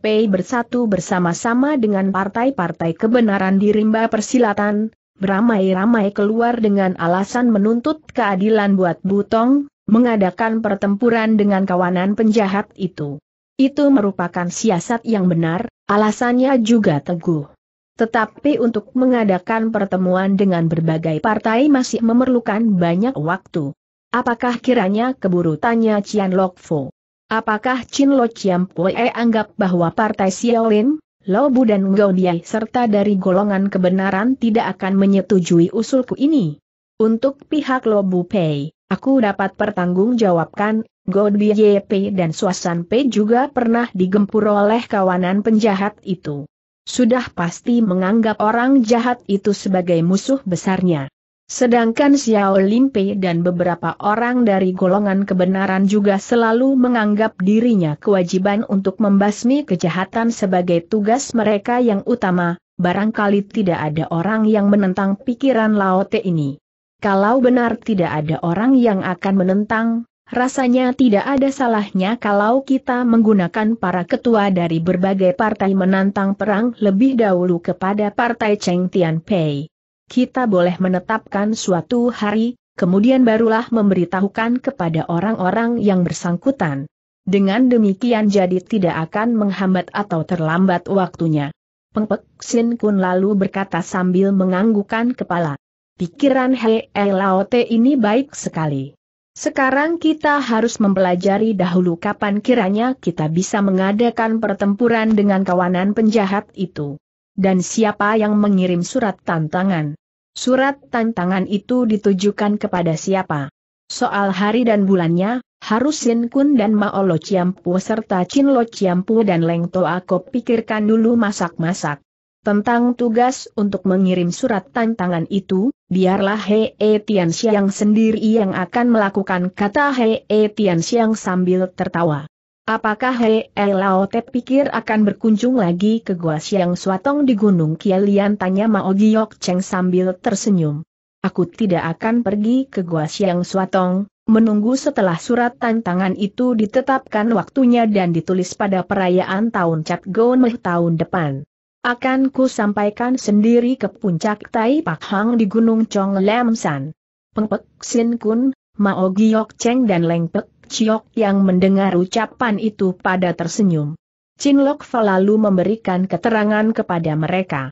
Pei bersatu bersama-sama dengan partai-partai kebenaran di rimba persilatan, beramai-ramai keluar dengan alasan menuntut keadilan buat Butong, mengadakan pertempuran dengan kawanan penjahat itu. Itu merupakan siasat yang benar, alasannya juga teguh. Tetapi untuk mengadakan pertemuan dengan berbagai partai masih memerlukan banyak waktu. Apakah kiranya keburu tanya Cian Lokfo? Apakah Chin Lo Chiam Pue anggap bahwa Partai Xiaolin, Lo Bu dan Diai serta dari golongan kebenaran tidak akan menyetujui usulku ini? Untuk pihak Lo Bu Pei, aku dapat pertanggungjawabkan, Diai Pei dan Suasan Pei juga pernah digempur oleh kawanan penjahat itu. Sudah pasti menganggap orang jahat itu sebagai musuh besarnya. Sedangkan Xiao Limpe dan beberapa orang dari golongan kebenaran juga selalu menganggap dirinya kewajiban untuk membasmi kejahatan sebagai tugas mereka yang utama, barangkali tidak ada orang yang menentang pikiran Laote ini. Kalau benar tidak ada orang yang akan menentang, rasanya tidak ada salahnya kalau kita menggunakan para ketua dari berbagai partai menantang perang lebih dahulu kepada partai Cheng Tian Pei kita boleh menetapkan suatu hari, kemudian barulah memberitahukan kepada orang-orang yang bersangkutan. Dengan demikian jadi tidak akan menghambat atau terlambat waktunya. Pengpek Sin Kun lalu berkata sambil menganggukan kepala. Pikiran Hei Laote ini baik sekali. Sekarang kita harus mempelajari dahulu kapan kiranya kita bisa mengadakan pertempuran dengan kawanan penjahat itu dan siapa yang mengirim surat tantangan. Surat tantangan itu ditujukan kepada siapa? Soal hari dan bulannya, harus Sin Kun dan Maolo Ciampu serta Chin Lo Ciampu dan Leng To Kop pikirkan dulu masak-masak. Tentang tugas untuk mengirim surat tantangan itu, biarlah Hei e Tian Xiang sendiri yang akan melakukan kata Hei e Tian Xiang sambil tertawa. Apakah Hei Lao Te pikir akan berkunjung lagi ke Gua Siang Suatong di Gunung Kialian? Tanya Mao Giok Cheng sambil tersenyum. Aku tidak akan pergi ke Gua Siang Suatong, menunggu setelah surat tantangan itu ditetapkan waktunya dan ditulis pada perayaan tahun Cap Meh tahun depan. Akan ku sampaikan sendiri ke puncak Tai Pak Hang di Gunung Chong Lam San. Pengpek Sin Kun, Mao Giok Cheng dan Leng Pek Chiok yang mendengar ucapan itu pada tersenyum. Chin Lok Fa lalu memberikan keterangan kepada mereka.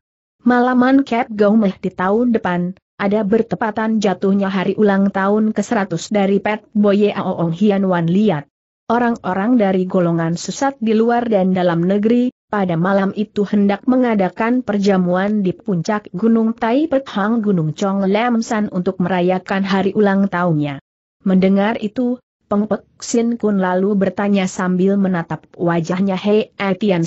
Malaman Cat Meh di tahun depan, ada bertepatan jatuhnya hari ulang tahun ke-100 dari Pet Boye Aoong Hian Wan Liat. Orang-orang dari golongan sesat di luar dan dalam negeri, pada malam itu hendak mengadakan perjamuan di puncak Gunung Tai Pet Hang Gunung Chong Lam San untuk merayakan hari ulang tahunnya. Mendengar itu, Peng Sin Kun lalu bertanya sambil menatap wajahnya Hei E Tian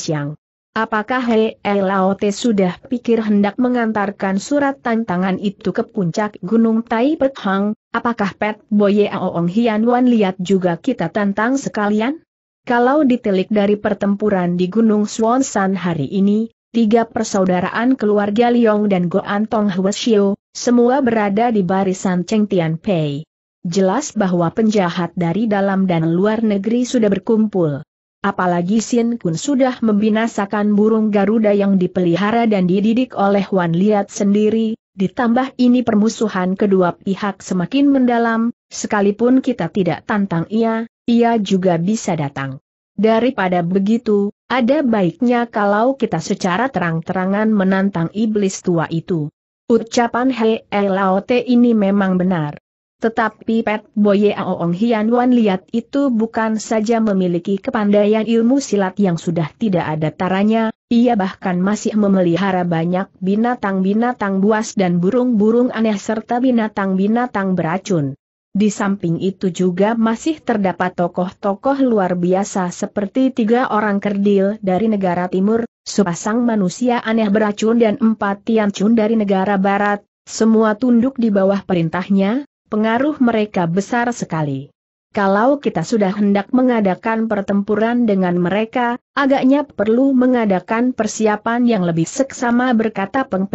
Apakah Hei E Lao sudah pikir hendak mengantarkan surat tantangan itu ke puncak Gunung Tai Pek Hang? Apakah Pet Boye Aoong Hian Wan lihat juga kita tantang sekalian? Kalau ditelik dari pertempuran di Gunung Swansan hari ini, tiga persaudaraan keluarga Liong dan Goan Tong Hwasio, semua berada di barisan Cheng Tian Pei. Jelas bahwa penjahat dari dalam dan luar negeri sudah berkumpul. Apalagi Sin Kun sudah membinasakan burung Garuda yang dipelihara dan dididik oleh Wan Liat sendiri, ditambah ini permusuhan kedua pihak semakin mendalam, sekalipun kita tidak tantang ia, ia juga bisa datang. Daripada begitu, ada baiknya kalau kita secara terang-terangan menantang iblis tua itu. Ucapan Hei Laote ini memang benar. Tetapi Pet Boye Aoong Hian Wan Liat itu bukan saja memiliki kepandaian ilmu silat yang sudah tidak ada taranya, ia bahkan masih memelihara banyak binatang-binatang buas dan burung-burung aneh serta binatang-binatang beracun. Di samping itu juga masih terdapat tokoh-tokoh luar biasa seperti tiga orang kerdil dari negara timur, sepasang manusia aneh beracun dan empat tiancun dari negara barat, semua tunduk di bawah perintahnya, Pengaruh mereka besar sekali. Kalau kita sudah hendak mengadakan pertempuran dengan mereka, agaknya perlu mengadakan persiapan yang lebih seksama berkata Peng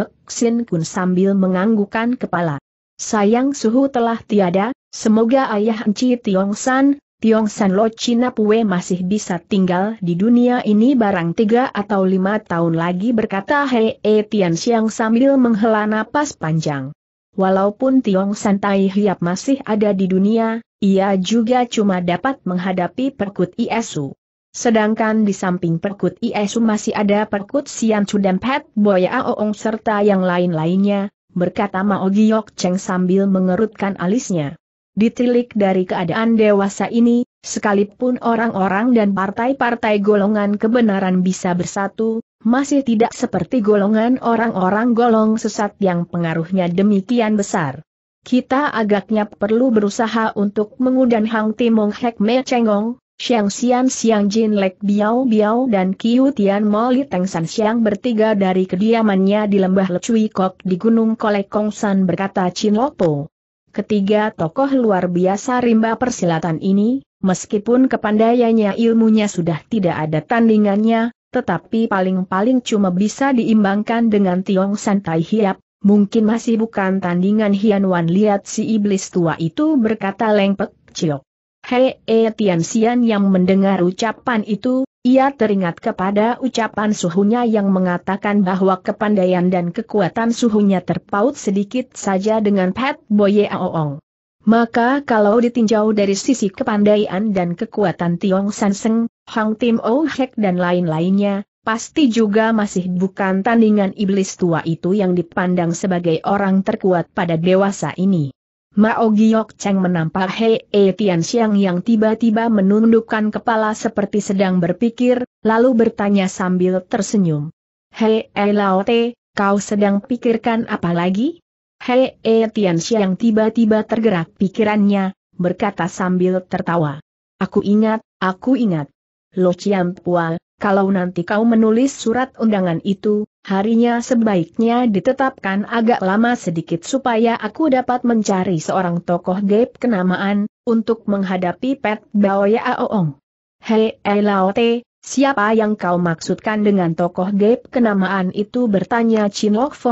Kun sambil menganggukan kepala. Sayang suhu telah tiada, semoga ayah Enci Tiong San, Tiong San Lo Cina Pue masih bisa tinggal di dunia ini barang tiga atau lima tahun lagi berkata Hei e Tian Siang sambil menghela napas panjang. Walaupun Tiong Tai Hiap masih ada di dunia, ia juga cuma dapat menghadapi perkut Iesu. Sedangkan di samping perkut Iesu masih ada perkut Sian dan Pet Boya Oong serta yang lain-lainnya, berkata Mao Giok Cheng sambil mengerutkan alisnya. Ditilik dari keadaan dewasa ini, Sekalipun orang-orang dan partai-partai golongan kebenaran bisa bersatu, masih tidak seperti golongan orang-orang golong sesat yang pengaruhnya demikian besar. Kita agaknya perlu berusaha untuk mengundang Hang Timong Hek Me Chengong, Xiang Xian Xiang Jin Lek Biao Biao dan Qiu Tian Mo Li Teng San Xiang bertiga dari kediamannya di lembah Lecui Kok di Gunung Kolekong San berkata Chin Lopo. Ketiga tokoh luar biasa rimba persilatan ini, Meskipun kepandaiannya ilmunya sudah tidak ada tandingannya, tetapi paling-paling cuma bisa diimbangkan dengan Tiong Santai Hiap, mungkin masih bukan tandingan Hian Wan lihat si iblis tua itu berkata lengpek, ciok. Hei E Tian Xian yang mendengar ucapan itu, ia teringat kepada ucapan suhunya yang mengatakan bahwa kepandaian dan kekuatan suhunya terpaut sedikit saja dengan Pat Boye Aoong. Maka kalau ditinjau dari sisi kepandaian dan kekuatan Tiong Sanseng, Hang Tim Oh Hek dan lain-lainnya, pasti juga masih bukan tandingan iblis tua itu yang dipandang sebagai orang terkuat pada dewasa ini. Mao Giok Cheng menampak Hei E Tian Xiang yang tiba-tiba menundukkan kepala seperti sedang berpikir, lalu bertanya sambil tersenyum. Hei E Lao Te, kau sedang pikirkan apa lagi? Hei E eh, Tianxia yang tiba-tiba tergerak pikirannya, berkata sambil tertawa. Aku ingat, aku ingat. Lo Chiam Pual, kalau nanti kau menulis surat undangan itu, harinya sebaiknya ditetapkan agak lama sedikit supaya aku dapat mencari seorang tokoh gaib kenamaan, untuk menghadapi Pet Baoya Aoong. Hei E Lao Te, Siapa yang kau maksudkan dengan tokoh gaib kenamaan itu bertanya Chin Lok Fo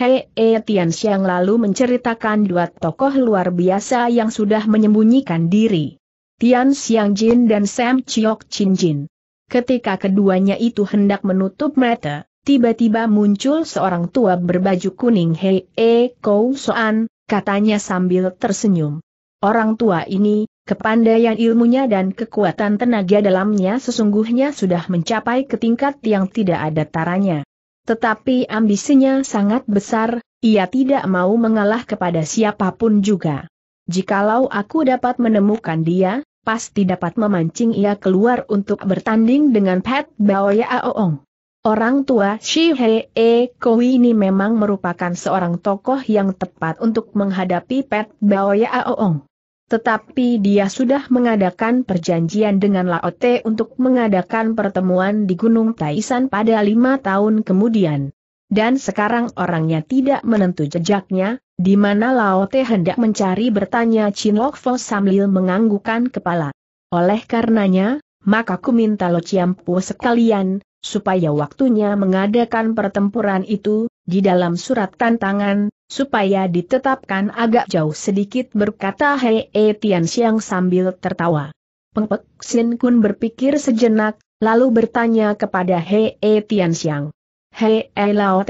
Hei, E Tian Xiang lalu menceritakan dua tokoh luar biasa yang sudah menyembunyikan diri. Tian Xiang Jin dan Sam Chiok Chin Jin. Ketika keduanya itu hendak menutup mata, tiba-tiba muncul seorang tua berbaju kuning Hei, E Kou Soan, katanya sambil tersenyum. Orang tua ini, kepandaian ilmunya dan kekuatan tenaga dalamnya sesungguhnya sudah mencapai ke tingkat yang tidak ada taranya. Tetapi ambisinya sangat besar, ia tidak mau mengalah kepada siapapun juga. Jikalau aku dapat menemukan dia, pasti dapat memancing ia keluar untuk bertanding dengan Pat Baoya Aoong. Orang tua Shi Hei E Kowi ini memang merupakan seorang tokoh yang tepat untuk menghadapi Pat Baoya Aoong. Tetapi dia sudah mengadakan perjanjian dengan Laote untuk mengadakan pertemuan di Gunung Taisan pada lima tahun kemudian. Dan sekarang orangnya tidak menentu jejaknya, di mana Laote hendak mencari bertanya Chin Lok Fo sambil menganggukan kepala. Oleh karenanya, maka ku minta Lo Po sekalian, supaya waktunya mengadakan pertempuran itu, di dalam surat tantangan, supaya ditetapkan agak jauh sedikit berkata Hei e Tian sambil tertawa. Pengpek Sin Kun berpikir sejenak, lalu bertanya kepada Hei e Tian Xiang. Hei e Lao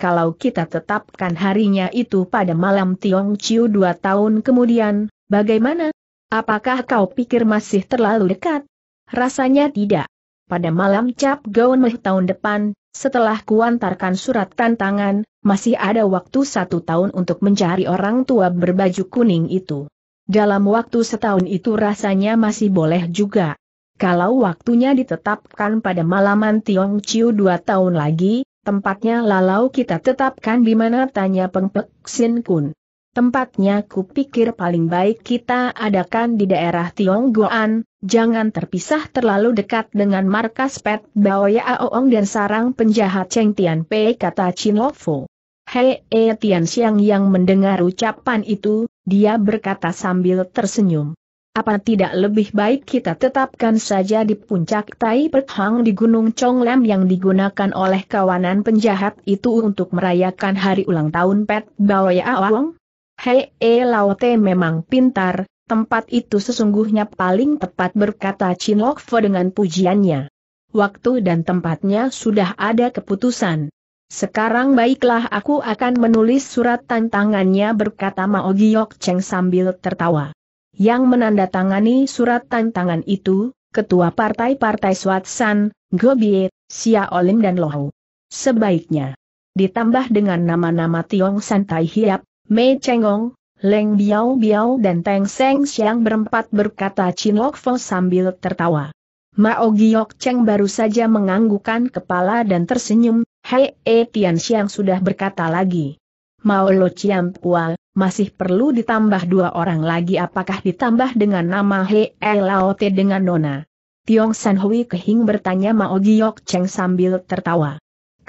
kalau kita tetapkan harinya itu pada malam Tiong Chiu dua tahun kemudian, bagaimana? Apakah kau pikir masih terlalu dekat? Rasanya tidak. Pada malam Cap Gaun Meh tahun depan, setelah kuantarkan surat tantangan, masih ada waktu satu tahun untuk mencari orang tua berbaju kuning itu. Dalam waktu setahun itu rasanya masih boleh juga. Kalau waktunya ditetapkan pada malaman Tiong Chiu dua tahun lagi, tempatnya lalau kita tetapkan di mana tanya Peng Pek Sin Kun. Tempatnya kupikir paling baik kita adakan di daerah Tionggoan, jangan terpisah terlalu dekat dengan markas Pet Baoya Aoong dan sarang penjahat Cheng Tian Pei kata Chin Lofo. Hei e Tian Xiang yang mendengar ucapan itu, dia berkata sambil tersenyum. Apa tidak lebih baik kita tetapkan saja di puncak Tai Pek di Gunung Chonglem yang digunakan oleh kawanan penjahat itu untuk merayakan hari ulang tahun Pet Baoya Aoong? Hei E eh, Laote memang pintar, tempat itu sesungguhnya paling tepat berkata Chin Lok Fo dengan pujiannya. Waktu dan tempatnya sudah ada keputusan. Sekarang baiklah aku akan menulis surat tantangannya berkata Mao Giok Cheng sambil tertawa. Yang menandatangani surat tantangan itu, ketua partai-partai Swatsan, Gobiet, Sia Olim dan Lohu. Sebaiknya ditambah dengan nama-nama Tiong Santai Hiap, Mei Chengong, Leng Biao Biao dan Teng Seng Siang berempat berkata Chin Lok Fo sambil tertawa. Mao Giok Cheng baru saja menganggukan kepala dan tersenyum, Hei E Tian Siang sudah berkata lagi. Mao Lo Chiam Pua, masih perlu ditambah dua orang lagi apakah ditambah dengan nama Hei E Lao Te dengan Nona. Tiong San Hui Kehing bertanya Mao Giok Cheng sambil tertawa.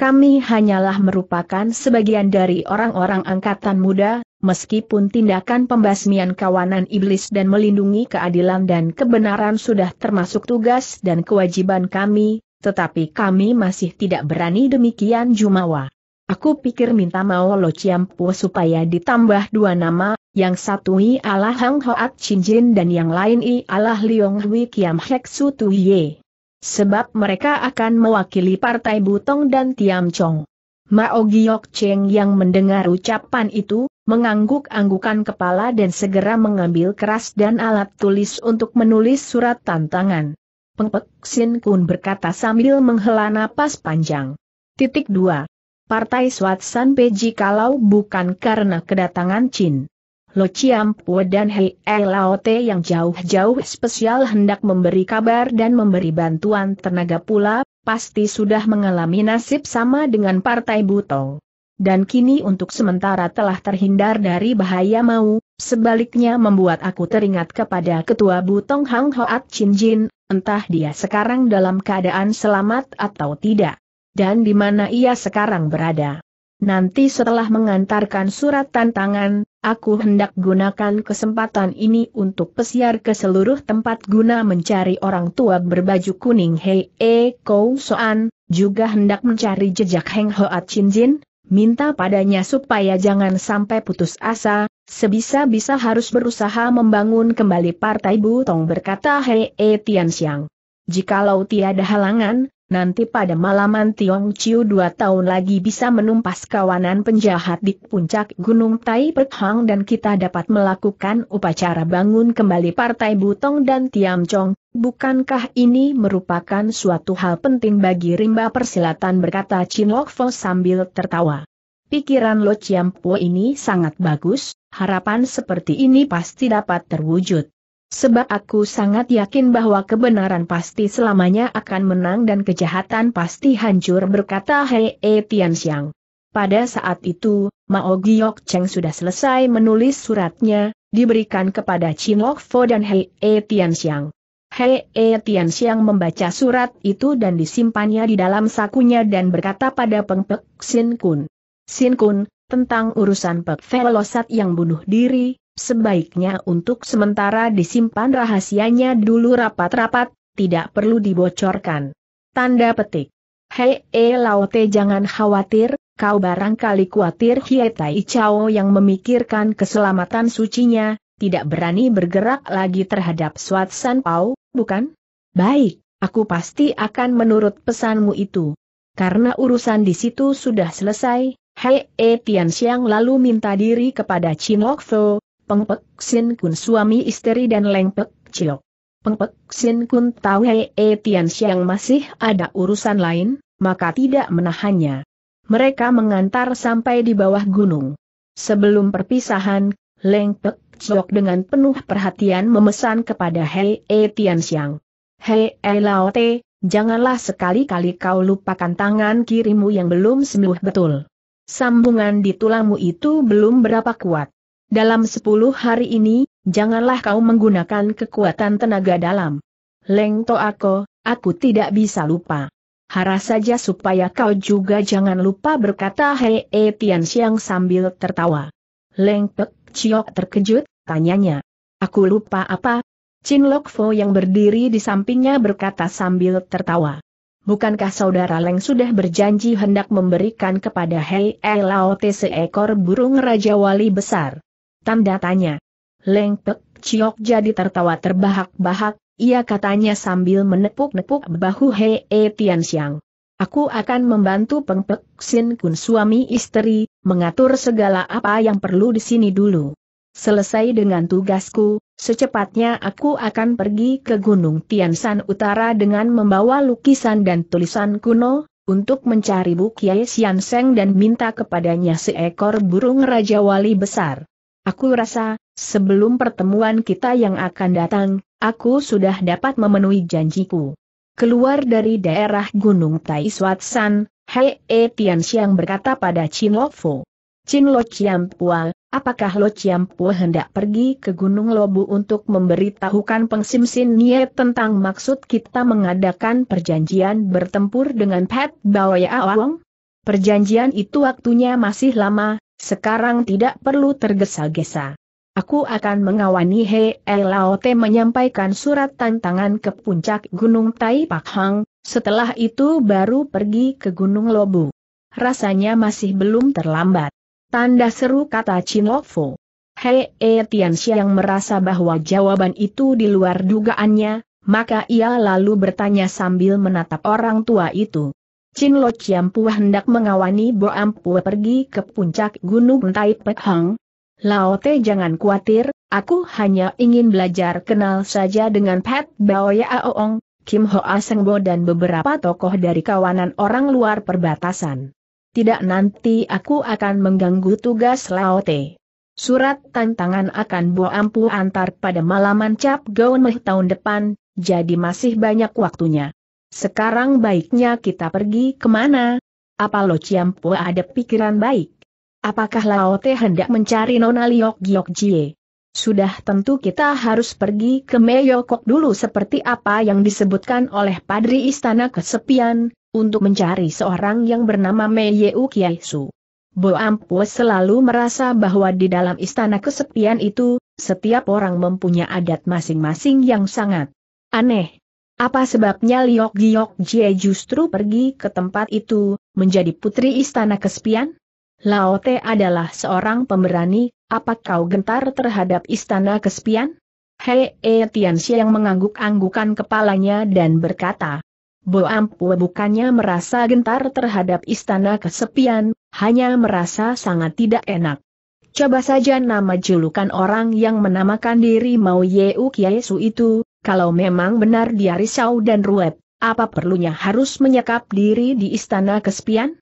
Kami hanyalah merupakan sebagian dari orang-orang angkatan muda, meskipun tindakan pembasmian kawanan iblis dan melindungi keadilan dan kebenaran sudah termasuk tugas dan kewajiban kami, tetapi kami masih tidak berani demikian Jumawa. Aku pikir minta mau Lo Ciampu supaya ditambah dua nama, yang satu I Allah Hang Hoat Chin Jin dan yang lain I Allah Liong Hui Kiam Hek Su Ye. Sebab mereka akan mewakili partai Butong dan Tiam Chong. Mao Giok Cheng yang mendengar ucapan itu, mengangguk-anggukan kepala dan segera mengambil keras dan alat tulis untuk menulis surat tantangan. Pengpek Sin Kun berkata sambil menghela napas panjang. Titik 2. Partai San Peji kalau bukan karena kedatangan Chin Lo Pue dan Hei e Laote yang jauh-jauh spesial hendak memberi kabar dan memberi bantuan tenaga pula, pasti sudah mengalami nasib sama dengan Partai Buto. Dan kini untuk sementara telah terhindar dari bahaya mau, sebaliknya membuat aku teringat kepada Ketua Butong Hang Hoat Chin Jin, entah dia sekarang dalam keadaan selamat atau tidak. Dan di mana ia sekarang berada. Nanti setelah mengantarkan surat tantangan, Aku hendak gunakan kesempatan ini untuk pesiar ke seluruh tempat guna mencari orang tua berbaju kuning Hei E Kou Soan, juga hendak mencari jejak Heng Hoat Chin Jin, minta padanya supaya jangan sampai putus asa, sebisa-bisa harus berusaha membangun kembali Partai Butong berkata Hei E Tian Xiang. Jikalau tiada halangan, Nanti pada malaman Tiong Chiu dua tahun lagi bisa menumpas kawanan penjahat di puncak Gunung Tai Pek dan kita dapat melakukan upacara bangun kembali Partai Butong dan Tiam Chong. Bukankah ini merupakan suatu hal penting bagi rimba persilatan berkata Chin Lok Fo sambil tertawa. Pikiran Lo Chiam Po ini sangat bagus, harapan seperti ini pasti dapat terwujud. Sebab aku sangat yakin bahwa kebenaran pasti selamanya akan menang dan kejahatan pasti hancur berkata Hei e Tian Pada saat itu, Mao Giok Cheng sudah selesai menulis suratnya, diberikan kepada Chin Lok Fo dan Hei e Tian Hei e Tian membaca surat itu dan disimpannya di dalam sakunya dan berkata pada Peng Pek Sin Kun. Sin Kun, tentang urusan Pek Velosat yang bunuh diri, sebaiknya untuk sementara disimpan rahasianya dulu rapat-rapat, tidak perlu dibocorkan. Tanda petik. Hei, e eh, Laote jangan khawatir, kau barangkali khawatir Hietai Chao yang memikirkan keselamatan sucinya, tidak berani bergerak lagi terhadap Suat San Pao, bukan? Baik, aku pasti akan menurut pesanmu itu. Karena urusan di situ sudah selesai, Hei E Tian Xiang lalu minta diri kepada Chin Lok Pengpek Sin Kun suami istri dan lengpek Cio. Pengpek Sin Kun tahu Hei e Tian Xiang masih ada urusan lain, maka tidak menahannya. Mereka mengantar sampai di bawah gunung. Sebelum perpisahan, Leng Pek dengan penuh perhatian memesan kepada Hei e Tian Xiang. Hei e Lao Te, janganlah sekali-kali kau lupakan tangan kirimu yang belum sembuh betul. Sambungan di tulangmu itu belum berapa kuat. Dalam sepuluh hari ini, janganlah kau menggunakan kekuatan tenaga dalam. Leng Toako, aku tidak bisa lupa. Hara saja supaya kau juga jangan lupa berkata Hei e Tian Xiang sambil tertawa. Leng Pek Chiok terkejut, tanyanya. Aku lupa apa? Chin Lok Fo yang berdiri di sampingnya berkata sambil tertawa. Bukankah saudara Leng sudah berjanji hendak memberikan kepada Hei E Te seekor burung Raja Wali besar? Tanda tanya. Leng Pek Chiok jadi tertawa terbahak-bahak, ia katanya sambil menepuk-nepuk bahu Hee Tian Xiang. Aku akan membantu Peng Pek Sin Kun suami istri, mengatur segala apa yang perlu di sini dulu. Selesai dengan tugasku, secepatnya aku akan pergi ke Gunung Tian Tiansan Utara dengan membawa lukisan dan tulisan kuno, untuk mencari Bu Kiai Xian Seng dan minta kepadanya seekor burung Raja Wali besar. Aku rasa, sebelum pertemuan kita yang akan datang, aku sudah dapat memenuhi janjiku. Keluar dari daerah Gunung Tai Suatsan, Hei E Tian Xiang berkata pada Chin Lo Fu. Chin Lo Chiam Pua, apakah Lo Chiam Pua hendak pergi ke Gunung Lobu untuk memberitahukan Peng Sim Sin Nye tentang maksud kita mengadakan perjanjian bertempur dengan Pat Bawaya Awang? Perjanjian itu waktunya masih lama, sekarang tidak perlu tergesa-gesa. Aku akan mengawani He Laote menyampaikan surat tantangan ke puncak Gunung Tai Hang, setelah itu baru pergi ke Gunung Lobu. Rasanya masih belum terlambat. Tanda seru kata Chin Lofo. Hei e Tianxia yang merasa bahwa jawaban itu di luar dugaannya, maka ia lalu bertanya sambil menatap orang tua itu. Chin Lo Chiam Pua hendak mengawani Bo pergi ke puncak Gunung Tai Pek Hong. Lao Te jangan khawatir, aku hanya ingin belajar kenal saja dengan Pat Bao Ya Aoong, Kim Hoa Seng Bo dan beberapa tokoh dari kawanan orang luar perbatasan. Tidak nanti aku akan mengganggu tugas Lao Te. Surat tantangan akan Bo antar pada malaman Cap Gaun Meh tahun depan, jadi masih banyak waktunya. Sekarang baiknya kita pergi kemana? Apa Lo Ciampua ada pikiran baik? Apakah Lao Te hendak mencari Nona Liok Giok Jie? Sudah tentu kita harus pergi ke Meyokok dulu seperti apa yang disebutkan oleh Padri Istana Kesepian, untuk mencari seorang yang bernama Meyeu Kiaisu. Bo Ampu selalu merasa bahwa di dalam istana kesepian itu, setiap orang mempunyai adat masing-masing yang sangat aneh. Apa sebabnya Liok Giok Jie justru pergi ke tempat itu, menjadi putri istana kesepian? Lao Te adalah seorang pemberani, apa kau gentar terhadap istana kesepian? Hei E Tian yang mengangguk-anggukan kepalanya dan berkata, Bo Ampue bukannya merasa gentar terhadap istana kesepian, hanya merasa sangat tidak enak. Coba saja nama julukan orang yang menamakan diri Mao Yeu Kiesu itu, kalau memang benar dia risau dan ruwet, apa perlunya harus menyekap diri di istana kesepian?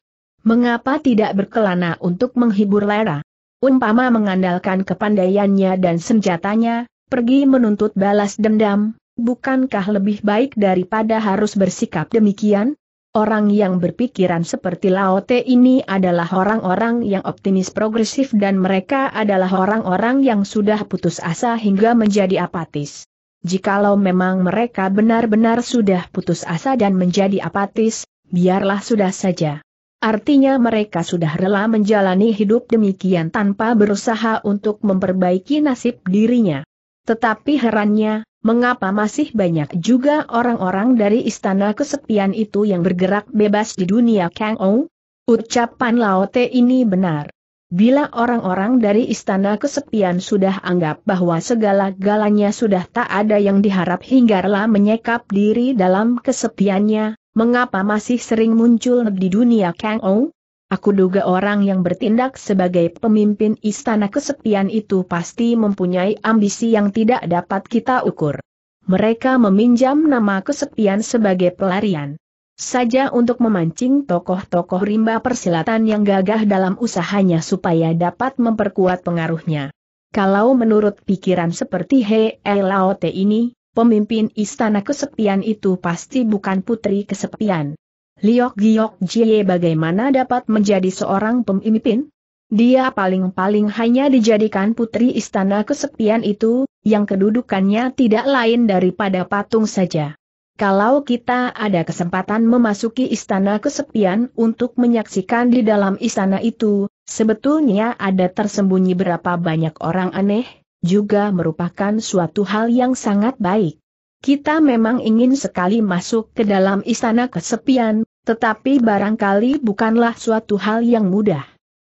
Mengapa tidak berkelana untuk menghibur Lera? Umpama mengandalkan kepandaiannya dan senjatanya, pergi menuntut balas dendam, bukankah lebih baik daripada harus bersikap demikian? Orang yang berpikiran seperti Laote ini adalah orang-orang yang optimis progresif dan mereka adalah orang-orang yang sudah putus asa hingga menjadi apatis. Jikalau memang mereka benar-benar sudah putus asa dan menjadi apatis, biarlah sudah saja. Artinya mereka sudah rela menjalani hidup demikian tanpa berusaha untuk memperbaiki nasib dirinya. Tetapi herannya, mengapa masih banyak juga orang-orang dari istana kesepian itu yang bergerak bebas di dunia Kang Ong? Ucapan Laote ini benar. Bila orang-orang dari istana kesepian sudah anggap bahwa segala galanya sudah tak ada yang diharap hingga rela menyekap diri dalam kesepiannya, mengapa masih sering muncul di dunia Kang Ou? Aku duga orang yang bertindak sebagai pemimpin istana kesepian itu pasti mempunyai ambisi yang tidak dapat kita ukur. Mereka meminjam nama kesepian sebagai pelarian saja untuk memancing tokoh-tokoh rimba persilatan yang gagah dalam usahanya supaya dapat memperkuat pengaruhnya. Kalau menurut pikiran seperti He Laote ini, pemimpin istana kesepian itu pasti bukan putri kesepian. Liok Giok Jie bagaimana dapat menjadi seorang pemimpin? Dia paling-paling hanya dijadikan putri istana kesepian itu, yang kedudukannya tidak lain daripada patung saja. Kalau kita ada kesempatan memasuki istana kesepian untuk menyaksikan di dalam istana itu, sebetulnya ada tersembunyi berapa banyak orang aneh, juga merupakan suatu hal yang sangat baik. Kita memang ingin sekali masuk ke dalam istana kesepian, tetapi barangkali bukanlah suatu hal yang mudah.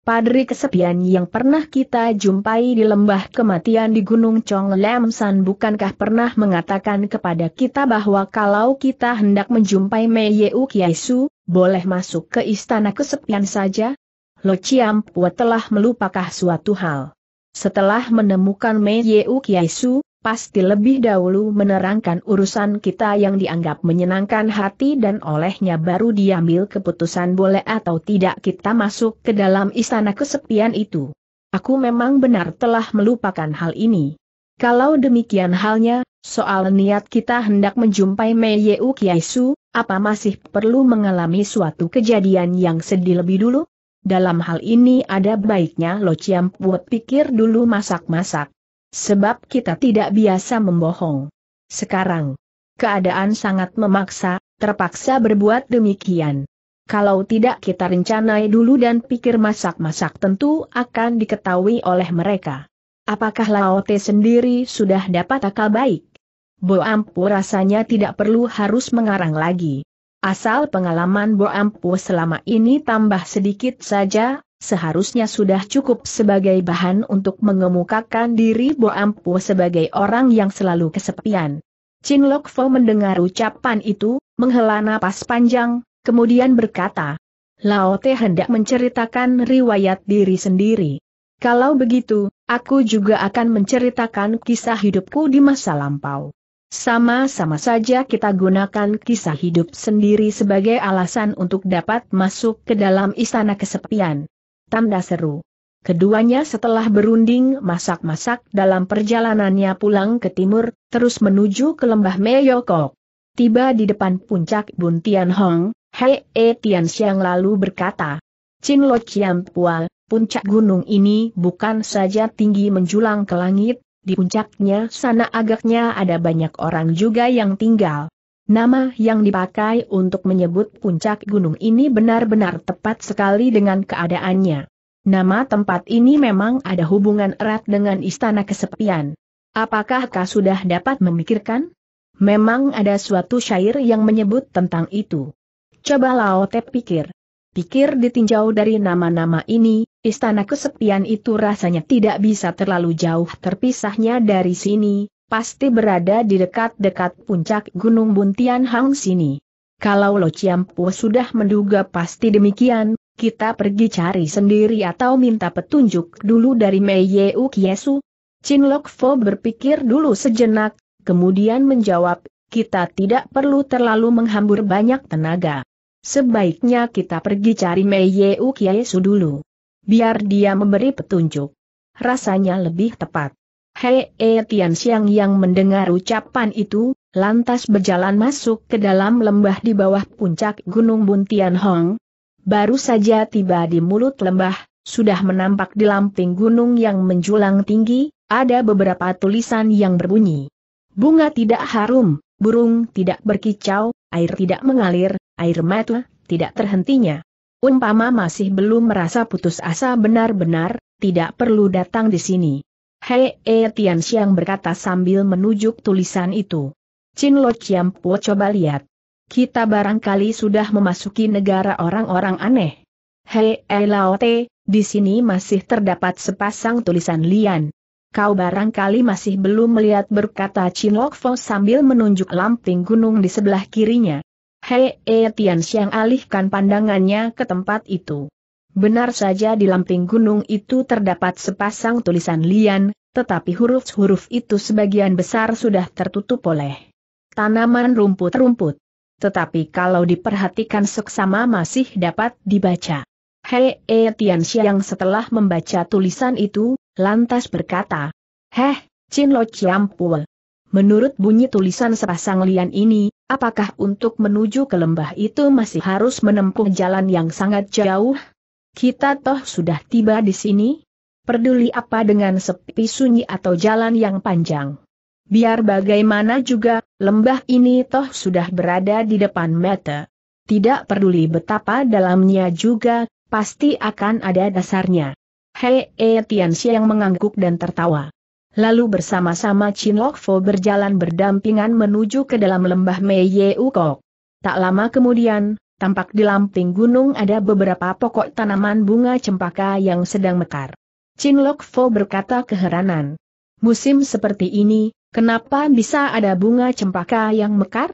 Padri kesepian yang pernah kita jumpai di lembah kematian di Gunung Chong Lam bukankah pernah mengatakan kepada kita bahwa kalau kita hendak menjumpai Mei Yeu Kiaisu, boleh masuk ke istana kesepian saja? Lo Chiam Pua telah melupakah suatu hal. Setelah menemukan Mei Yeu Kiaisu, pasti lebih dahulu menerangkan urusan kita yang dianggap menyenangkan hati dan olehnya baru diambil keputusan boleh atau tidak kita masuk ke dalam istana kesepian itu. Aku memang benar telah melupakan hal ini. Kalau demikian halnya, soal niat kita hendak menjumpai Meyeu Kiaisu, apa masih perlu mengalami suatu kejadian yang sedih lebih dulu? Dalam hal ini ada baiknya Lo buat pikir dulu masak-masak. Sebab kita tidak biasa membohong. Sekarang, keadaan sangat memaksa, terpaksa berbuat demikian. Kalau tidak kita rencanai dulu dan pikir masak-masak tentu akan diketahui oleh mereka. Apakah Laote sendiri sudah dapat akal baik? Bo Ampu rasanya tidak perlu harus mengarang lagi. Asal pengalaman Bo Ampu selama ini tambah sedikit saja, seharusnya sudah cukup sebagai bahan untuk mengemukakan diri Bo Ampu sebagai orang yang selalu kesepian. Chin Lok Fo mendengar ucapan itu, menghela napas panjang, kemudian berkata, Lao Te hendak menceritakan riwayat diri sendiri. Kalau begitu, aku juga akan menceritakan kisah hidupku di masa lampau. Sama-sama saja kita gunakan kisah hidup sendiri sebagai alasan untuk dapat masuk ke dalam istana kesepian. Tanda seru. Keduanya setelah berunding masak-masak dalam perjalanannya pulang ke timur, terus menuju ke lembah Meyokok. Tiba di depan puncak Bun Tian Hong, Hei E Tian Xiang lalu berkata, Chin Lo Chiam Pual, puncak gunung ini bukan saja tinggi menjulang ke langit, di puncaknya sana agaknya ada banyak orang juga yang tinggal. Nama yang dipakai untuk menyebut puncak gunung ini benar-benar tepat sekali dengan keadaannya. Nama tempat ini memang ada hubungan erat dengan istana kesepian. Apakah kau sudah dapat memikirkan? Memang ada suatu syair yang menyebut tentang itu. Coba Laote pikir. Pikir ditinjau dari nama-nama ini, istana kesepian itu rasanya tidak bisa terlalu jauh terpisahnya dari sini, pasti berada di dekat-dekat puncak Gunung Buntian Hang sini. Kalau Lo Ciampu sudah menduga pasti demikian, kita pergi cari sendiri atau minta petunjuk dulu dari Mei Yeu Kiesu. Chin Lok Fo berpikir dulu sejenak, kemudian menjawab, kita tidak perlu terlalu menghambur banyak tenaga. Sebaiknya kita pergi cari Mei Yeu Kiesu dulu. Biar dia memberi petunjuk. Rasanya lebih tepat. Hei e Tian Xiang yang mendengar ucapan itu, lantas berjalan masuk ke dalam lembah di bawah puncak Gunung Buntian Hong. Baru saja tiba di mulut lembah, sudah menampak di lamping gunung yang menjulang tinggi, ada beberapa tulisan yang berbunyi. Bunga tidak harum, burung tidak berkicau, air tidak mengalir, air mata tidak terhentinya. Umpama masih belum merasa putus asa benar-benar, tidak perlu datang di sini. Hei E Tian Xiang berkata sambil menunjuk tulisan itu. Chin Lo Chiam Po coba lihat. Kita barangkali sudah memasuki negara orang-orang aneh. Hei E Lao Te, di sini masih terdapat sepasang tulisan lian. Kau barangkali masih belum melihat berkata Chin Lok Fo sambil menunjuk lamping gunung di sebelah kirinya. Hei E Tian Xiang alihkan pandangannya ke tempat itu. Benar saja di lamping gunung itu terdapat sepasang tulisan lian, tetapi huruf-huruf itu sebagian besar sudah tertutup oleh tanaman rumput-rumput. Tetapi kalau diperhatikan seksama masih dapat dibaca. Hei e Tianxia yang setelah membaca tulisan itu, lantas berkata, Heh, Chin Lo Chiampul. Menurut bunyi tulisan sepasang lian ini, apakah untuk menuju ke lembah itu masih harus menempuh jalan yang sangat jauh? Kita toh sudah tiba di sini? Peduli apa dengan sepi sunyi atau jalan yang panjang? Biar bagaimana juga, lembah ini toh sudah berada di depan mata. Tidak peduli betapa dalamnya juga, pasti akan ada dasarnya. Hei E Tian yang mengangguk dan tertawa. Lalu bersama-sama Chin Lok berjalan berdampingan menuju ke dalam lembah Mei Ye Ukok. Tak lama kemudian, tampak di lamping gunung ada beberapa pokok tanaman bunga cempaka yang sedang mekar. Chin Lok Fo berkata keheranan. Musim seperti ini, kenapa bisa ada bunga cempaka yang mekar?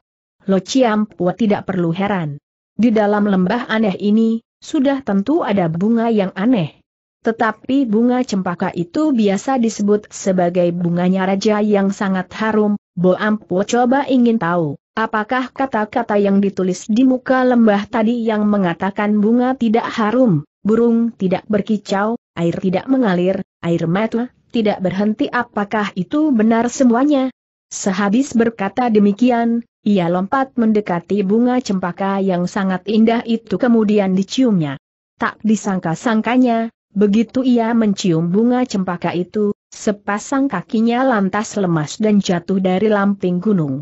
Lo Chiam Pua tidak perlu heran. Di dalam lembah aneh ini, sudah tentu ada bunga yang aneh. Tetapi bunga cempaka itu biasa disebut sebagai bunganya raja yang sangat harum, Bo Ampu coba ingin tahu. Apakah kata-kata yang ditulis di muka lembah tadi yang mengatakan bunga tidak harum, burung tidak berkicau, air tidak mengalir, air mata tidak berhenti apakah itu benar semuanya? Sehabis berkata demikian, ia lompat mendekati bunga cempaka yang sangat indah itu kemudian diciumnya. Tak disangka-sangkanya, begitu ia mencium bunga cempaka itu, sepasang kakinya lantas lemas dan jatuh dari lamping gunung.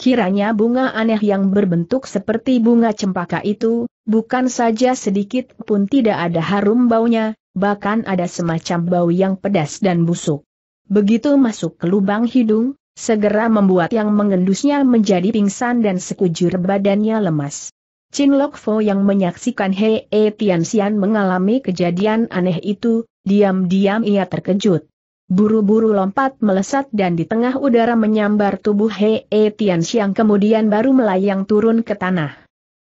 Kiranya bunga aneh yang berbentuk seperti bunga cempaka itu, bukan saja sedikit pun tidak ada harum baunya, bahkan ada semacam bau yang pedas dan busuk. Begitu masuk ke lubang hidung, segera membuat yang mengendusnya menjadi pingsan dan sekujur badannya lemas. Chin Lok Fo yang menyaksikan Hei E Tian Xian mengalami kejadian aneh itu, diam-diam ia terkejut buru-buru lompat melesat dan di tengah udara menyambar tubuh Hei -he e Tian Xiang kemudian baru melayang turun ke tanah.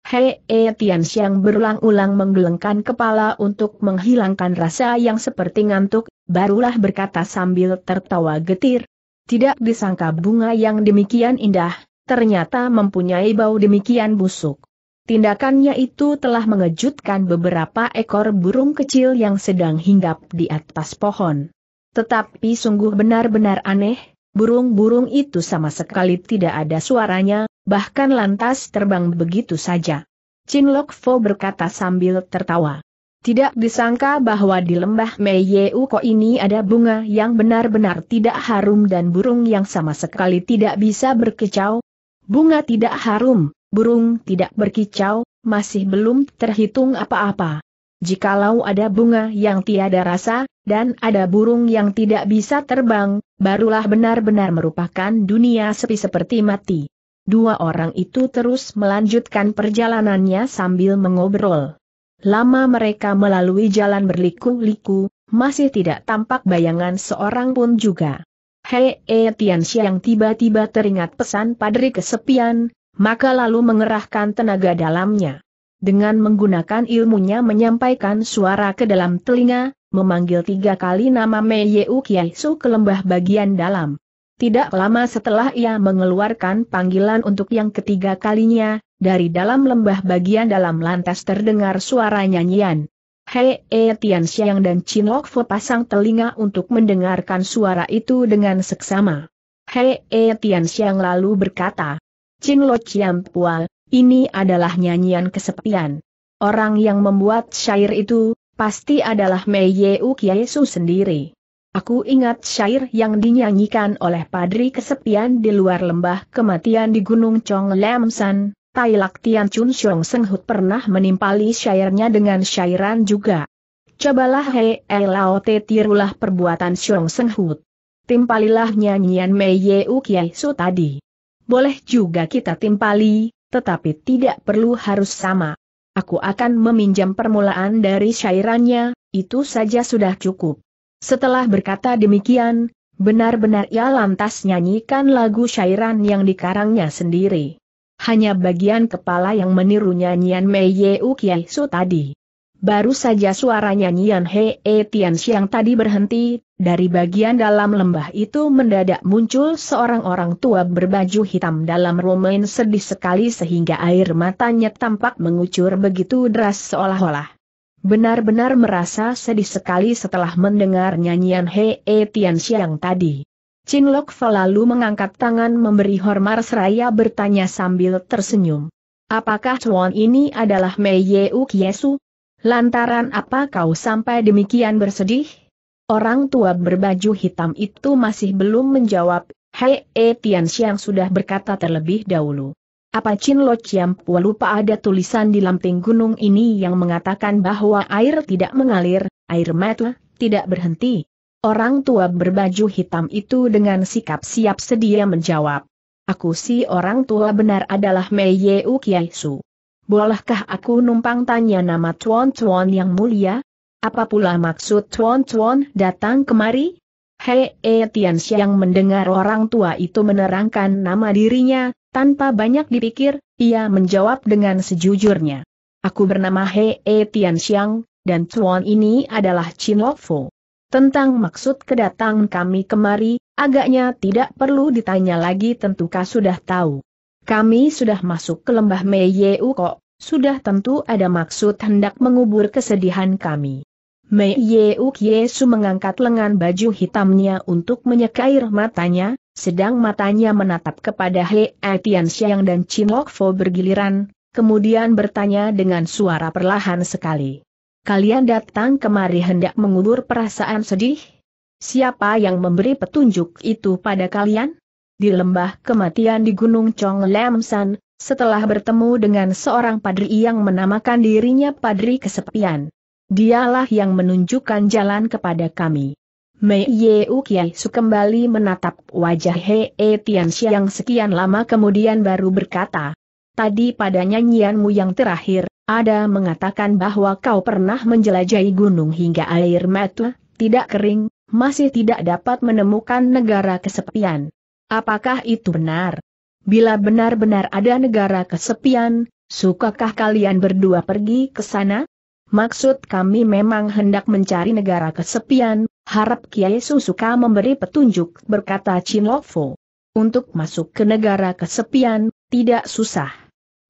Hei -he e Tian Xiang berulang-ulang menggelengkan kepala untuk menghilangkan rasa yang seperti ngantuk, barulah berkata sambil tertawa getir. Tidak disangka bunga yang demikian indah, ternyata mempunyai bau demikian busuk. Tindakannya itu telah mengejutkan beberapa ekor burung kecil yang sedang hinggap di atas pohon. Tetapi sungguh benar-benar aneh, burung-burung itu sama sekali tidak ada suaranya, bahkan lantas terbang begitu saja. Chin Lok Fo berkata sambil tertawa. Tidak disangka bahwa di lembah Mei Uko ini ada bunga yang benar-benar tidak harum dan burung yang sama sekali tidak bisa berkicau. Bunga tidak harum, burung tidak berkicau, masih belum terhitung apa-apa. Jikalau ada bunga yang tiada rasa, dan ada burung yang tidak bisa terbang, barulah benar-benar merupakan dunia sepi seperti mati. Dua orang itu terus melanjutkan perjalanannya sambil mengobrol. Lama mereka melalui jalan berliku-liku, masih tidak tampak bayangan seorang pun juga. Hei e eh, yang tiba-tiba teringat pesan padri kesepian, maka lalu mengerahkan tenaga dalamnya. Dengan menggunakan ilmunya menyampaikan suara ke dalam telinga, memanggil tiga kali nama Mei Yeu Kiai ke lembah bagian dalam. Tidak lama setelah ia mengeluarkan panggilan untuk yang ketiga kalinya, dari dalam lembah bagian dalam lantas terdengar suara nyanyian. Hei E Tian Xiang dan Chin Lok Fu pasang telinga untuk mendengarkan suara itu dengan seksama. Hei E Tian Xiang lalu berkata, Chin Lo Chiam Pua, ini adalah nyanyian kesepian. Orang yang membuat syair itu, Pasti adalah Mei Yeu Su sendiri. Aku ingat syair yang dinyanyikan oleh Padri Kesepian di luar lembah kematian di Gunung Chong Lam San, Tai Lak Tian Chun Xiong Hut pernah menimpali syairnya dengan syairan juga. Cobalah hei eh, te tirulah perbuatan Xiong Hut. Timpalilah nyanyian Mei Yeu Su tadi. Boleh juga kita timpali, tetapi tidak perlu harus sama. Aku akan meminjam permulaan dari syairannya, itu saja sudah cukup. Setelah berkata demikian, benar-benar ia lantas nyanyikan lagu syairan yang dikarangnya sendiri. Hanya bagian kepala yang meniru nyanyian Mei Yeu Kiai Su tadi. Baru saja suara nyanyian Hei e Tian Xiang tadi berhenti, dari bagian dalam lembah itu mendadak muncul seorang orang tua berbaju hitam dalam romain sedih sekali sehingga air matanya tampak mengucur begitu deras seolah-olah. Benar-benar merasa sedih sekali setelah mendengar nyanyian Hei e Tian Xiang tadi. Chin Lok lalu mengangkat tangan memberi hormat seraya bertanya sambil tersenyum. Apakah Tuan ini adalah Mei Yeu Yesu? Lantaran apa kau sampai demikian bersedih? Orang tua berbaju hitam itu masih belum menjawab, Hei E Tian Xiang sudah berkata terlebih dahulu. Apa Chin Lo Chiam Pua lupa ada tulisan di lamping gunung ini yang mengatakan bahwa air tidak mengalir, air mata tidak berhenti. Orang tua berbaju hitam itu dengan sikap siap sedia menjawab. Aku si orang tua benar adalah Mei Yeu Kiai Su. Bolehkah aku numpang tanya nama Tuan Tuan yang mulia? Apa pula maksud Tuan Tuan datang kemari? Hei e Tian yang mendengar orang tua itu menerangkan nama dirinya, tanpa banyak dipikir, ia menjawab dengan sejujurnya. Aku bernama Hei e Tian dan Tuan ini adalah Chin Tentang maksud kedatangan kami kemari, agaknya tidak perlu ditanya lagi tentukah sudah tahu. Kami sudah masuk ke lembah Meiyeu kok, sudah tentu ada maksud hendak mengubur kesedihan kami. Mei Yesu mengangkat lengan baju hitamnya untuk menyekair matanya, sedang matanya menatap kepada He Etian Siang dan Chin Lok Fo bergiliran, kemudian bertanya dengan suara perlahan sekali. Kalian datang kemari hendak mengubur perasaan sedih? Siapa yang memberi petunjuk itu pada kalian? di lembah kematian di Gunung Chong Lemsan, setelah bertemu dengan seorang padri yang menamakan dirinya Padri Kesepian. Dialah yang menunjukkan jalan kepada kami. Mei Ye Su kembali menatap wajah He E Tianxia yang sekian lama kemudian baru berkata, Tadi pada nyanyianmu yang terakhir, ada mengatakan bahwa kau pernah menjelajahi gunung hingga air mata, tidak kering, masih tidak dapat menemukan negara kesepian. Apakah itu benar? Bila benar-benar ada negara kesepian, sukakah kalian berdua pergi ke sana? Maksud kami memang hendak mencari negara kesepian, harap Kiai Susuka memberi petunjuk, berkata Chin Lofo. Untuk masuk ke negara kesepian, tidak susah.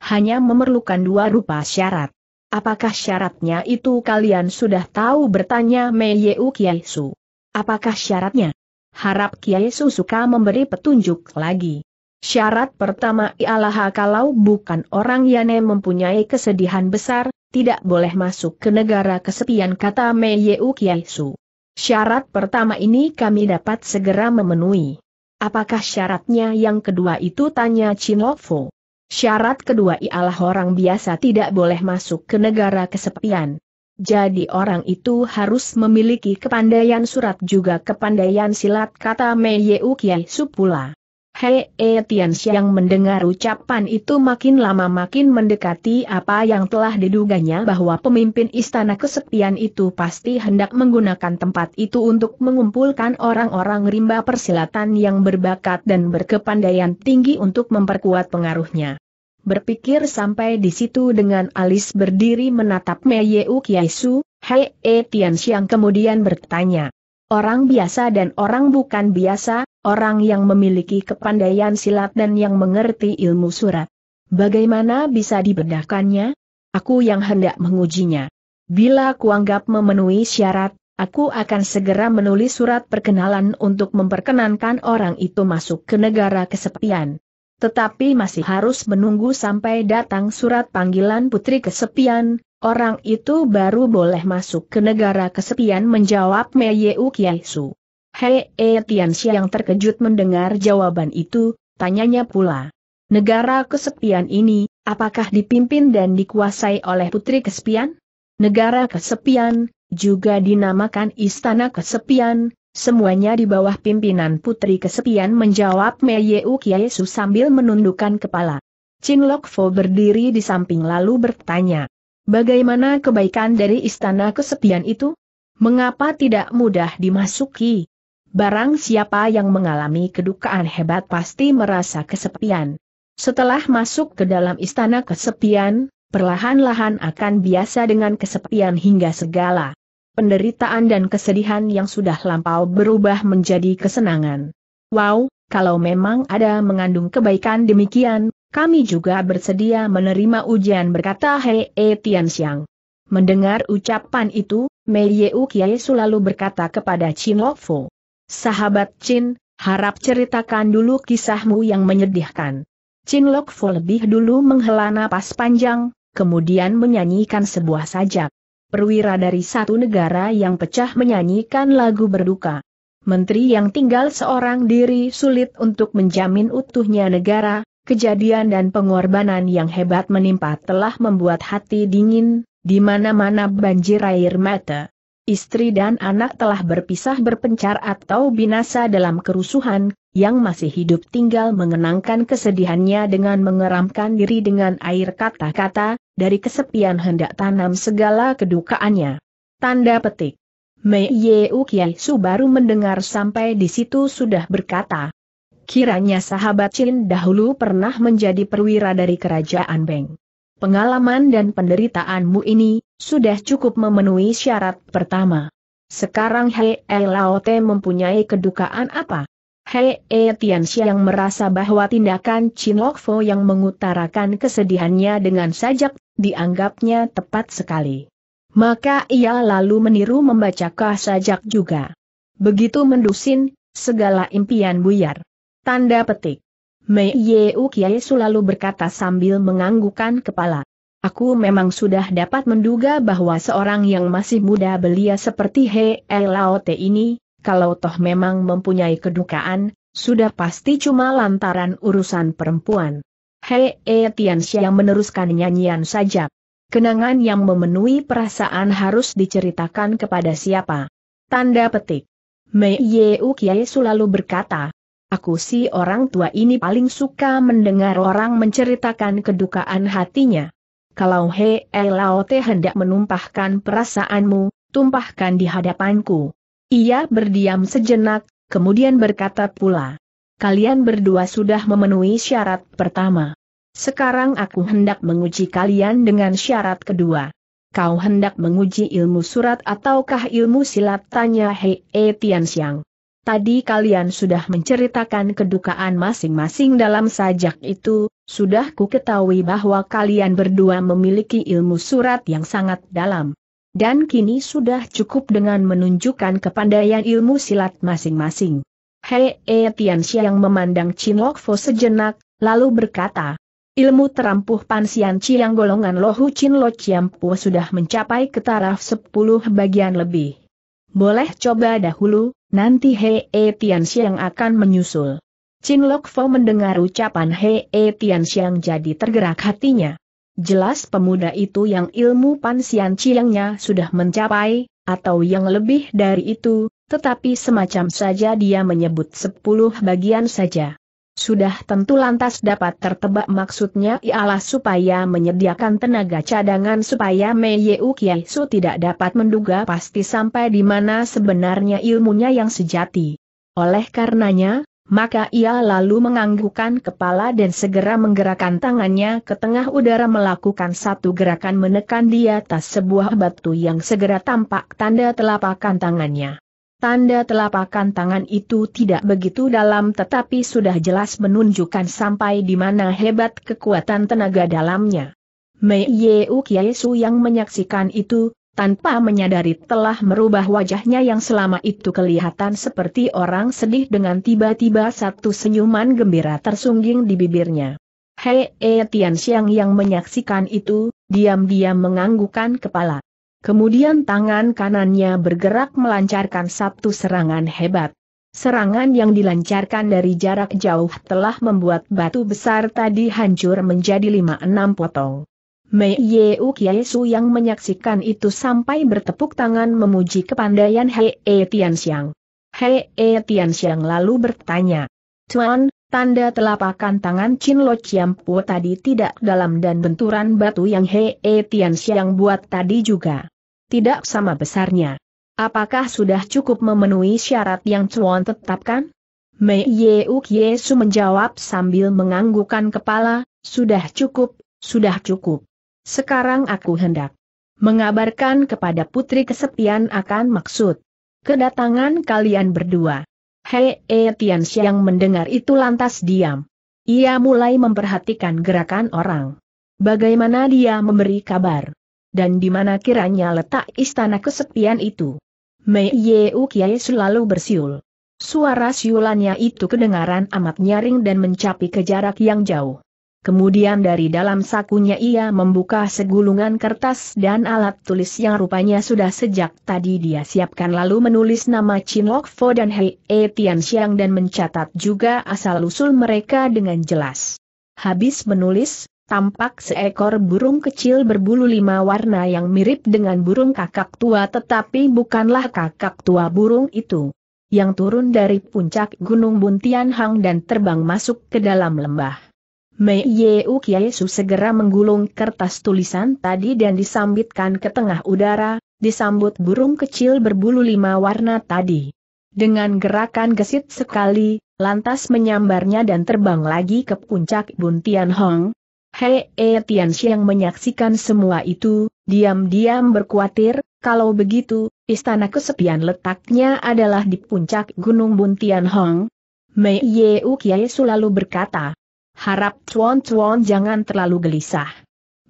Hanya memerlukan dua rupa syarat. Apakah syaratnya itu kalian sudah tahu bertanya Mei Yeu Kiai Su? Apakah syaratnya? Harap Kiai Susuka memberi petunjuk lagi. Syarat pertama ialah kalau bukan orang yang mempunyai kesedihan besar, tidak boleh masuk ke negara kesepian kata Meiyeu Kiai Su. Syarat pertama ini kami dapat segera memenuhi. Apakah syaratnya yang kedua itu tanya Chin Lofo. Syarat kedua ialah orang biasa tidak boleh masuk ke negara kesepian. Jadi orang itu harus memiliki kepandaian surat juga kepandaian silat kata Mei Yeu Kiai Su pula. Hei e Tian mendengar ucapan itu makin lama makin mendekati apa yang telah diduganya bahwa pemimpin istana kesepian itu pasti hendak menggunakan tempat itu untuk mengumpulkan orang-orang rimba persilatan yang berbakat dan berkepandaian tinggi untuk memperkuat pengaruhnya. Berpikir sampai di situ dengan alis berdiri menatap Meyeu Kiaisu, Hei E Tian Xiang kemudian bertanya. Orang biasa dan orang bukan biasa, orang yang memiliki kepandaian silat dan yang mengerti ilmu surat. Bagaimana bisa dibedakannya? Aku yang hendak mengujinya. Bila kuanggap memenuhi syarat, aku akan segera menulis surat perkenalan untuk memperkenankan orang itu masuk ke negara kesepian. Tetapi masih harus menunggu sampai datang surat panggilan putri kesepian, orang itu baru boleh masuk ke negara kesepian menjawab Meyeu Kiaisu. Hei e Tianxia yang terkejut mendengar jawaban itu, tanyanya pula. Negara kesepian ini, apakah dipimpin dan dikuasai oleh putri kesepian? Negara kesepian, juga dinamakan istana kesepian, Semuanya di bawah pimpinan Putri Kesepian menjawab Mei Kiai Kiesu sambil menundukkan kepala. Chin Lok Fo berdiri di samping lalu bertanya. Bagaimana kebaikan dari istana kesepian itu? Mengapa tidak mudah dimasuki? Barang siapa yang mengalami kedukaan hebat pasti merasa kesepian. Setelah masuk ke dalam istana kesepian, perlahan-lahan akan biasa dengan kesepian hingga segala penderitaan dan kesedihan yang sudah lampau berubah menjadi kesenangan. Wow, kalau memang ada mengandung kebaikan demikian, kami juga bersedia menerima ujian berkata Hei e Tian Mendengar ucapan itu, Mei Yeu Kiai selalu berkata kepada Chin Lofo. Sahabat Chin, harap ceritakan dulu kisahmu yang menyedihkan. Chin Lok Fu lebih dulu menghela napas panjang, kemudian menyanyikan sebuah sajak perwira dari satu negara yang pecah menyanyikan lagu berduka. Menteri yang tinggal seorang diri sulit untuk menjamin utuhnya negara, kejadian dan pengorbanan yang hebat menimpa telah membuat hati dingin, di mana-mana banjir air mata. Istri dan anak telah berpisah berpencar atau binasa dalam kerusuhan, yang masih hidup tinggal mengenangkan kesedihannya dengan mengeramkan diri dengan air kata-kata, dari kesepian hendak tanam segala kedukaannya. Tanda petik. Mei Ye Kiai Su baru mendengar sampai di situ sudah berkata. Kiranya sahabat Chin dahulu pernah menjadi perwira dari kerajaan Beng. Pengalaman dan penderitaanmu ini, sudah cukup memenuhi syarat pertama. Sekarang Hei e Laote mempunyai kedukaan apa? Hei e Tianxia yang merasa bahwa tindakan Chin Fo yang mengutarakan kesedihannya dengan sajak dianggapnya tepat sekali. Maka ia lalu meniru membaca sajak juga. Begitu mendusin, segala impian buyar. Tanda petik. Mei Yeu Kiai selalu berkata sambil menganggukan kepala. Aku memang sudah dapat menduga bahwa seorang yang masih muda belia seperti He Laote ini, kalau toh memang mempunyai kedukaan, sudah pasti cuma lantaran urusan perempuan. Hei Etiansia meneruskan nyanyian saja. Kenangan yang memenuhi perasaan harus diceritakan kepada siapa. Tanda petik. Mei Ye Ukiai selalu berkata, Aku si orang tua ini paling suka mendengar orang menceritakan kedukaan hatinya. Kalau He e Laote hendak menumpahkan perasaanmu, tumpahkan di hadapanku. Ia berdiam sejenak, kemudian berkata pula. Kalian berdua sudah memenuhi syarat pertama. Sekarang aku hendak menguji kalian dengan syarat kedua. Kau hendak menguji ilmu surat ataukah ilmu silat tanya Hei e Tian Tadi kalian sudah menceritakan kedukaan masing-masing dalam sajak itu, sudah ku ketahui bahwa kalian berdua memiliki ilmu surat yang sangat dalam. Dan kini sudah cukup dengan menunjukkan kepandaian ilmu silat masing-masing. Hei E Tian memandang Chin Lok Fo sejenak, lalu berkata, Ilmu terampuh Pansian Ciang golongan Lohu Chin Lo Chiampu sudah mencapai ke taraf 10 bagian lebih. Boleh coba dahulu, nanti he e Tian Xiang akan menyusul. Chin Lok Fo mendengar ucapan he e Tian Xiang jadi tergerak hatinya. Jelas pemuda itu yang ilmu Pansian Ciangnya sudah mencapai, atau yang lebih dari itu, tetapi semacam saja dia menyebut 10 bagian saja. Sudah tentu lantas dapat tertebak maksudnya ialah supaya menyediakan tenaga cadangan supaya Mei Yeu Su tidak dapat menduga pasti sampai di mana sebenarnya ilmunya yang sejati. Oleh karenanya, maka ia lalu menganggukkan kepala dan segera menggerakkan tangannya ke tengah udara melakukan satu gerakan menekan di atas sebuah batu yang segera tampak tanda telapakan tangannya. Tanda telapakan tangan itu tidak begitu dalam tetapi sudah jelas menunjukkan sampai di mana hebat kekuatan tenaga dalamnya. Mei Yeu Kiesu yang menyaksikan itu, tanpa menyadari telah merubah wajahnya yang selama itu kelihatan seperti orang sedih dengan tiba-tiba satu senyuman gembira tersungging di bibirnya. Hei E Tian Xiang yang menyaksikan itu, diam-diam menganggukan kepala. Kemudian tangan kanannya bergerak melancarkan satu serangan hebat. Serangan yang dilancarkan dari jarak jauh telah membuat batu besar tadi hancur menjadi lima-enam potong. Mei Yeu Kiesu yang menyaksikan itu sampai bertepuk tangan memuji kepandaian Hei e Xiang. Hei e Xiang lalu bertanya, Tuan, Tanda telapakan tangan Chin Lo Chiampu tadi tidak dalam dan benturan batu yang He E Tian Xiang buat tadi juga. Tidak sama besarnya. Apakah sudah cukup memenuhi syarat yang Chuan tetapkan? Mei Ye Uk Yesu menjawab sambil menganggukkan kepala, sudah cukup, sudah cukup. Sekarang aku hendak mengabarkan kepada putri kesepian akan maksud kedatangan kalian berdua. Hei E Tian Xiang mendengar itu lantas diam. Ia mulai memperhatikan gerakan orang. Bagaimana dia memberi kabar? Dan di mana kiranya letak istana kesepian itu? Mei U Kiai selalu bersiul. Suara siulannya itu kedengaran amat nyaring dan mencapai ke jarak yang jauh. Kemudian dari dalam sakunya ia membuka segulungan kertas dan alat tulis yang rupanya sudah sejak tadi dia siapkan lalu menulis nama Chin Lok Fo dan Hei E Tian Xiang dan mencatat juga asal-usul mereka dengan jelas. Habis menulis, tampak seekor burung kecil berbulu lima warna yang mirip dengan burung kakak tua tetapi bukanlah kakak tua burung itu. Yang turun dari puncak Gunung Buntian Hang dan terbang masuk ke dalam lembah. Mei Kiai Kiesu segera menggulung kertas tulisan tadi dan disambitkan ke tengah udara, disambut burung kecil berbulu lima warna tadi. Dengan gerakan gesit sekali, lantas menyambarnya dan terbang lagi ke puncak Buntian Hong. Hei E Tian Xiang menyaksikan semua itu, diam-diam berkuatir, kalau begitu, istana kesepian letaknya adalah di puncak Gunung Buntian Hong. Mei Yeu Kiai lalu berkata, Harap cuan-cuan jangan terlalu gelisah.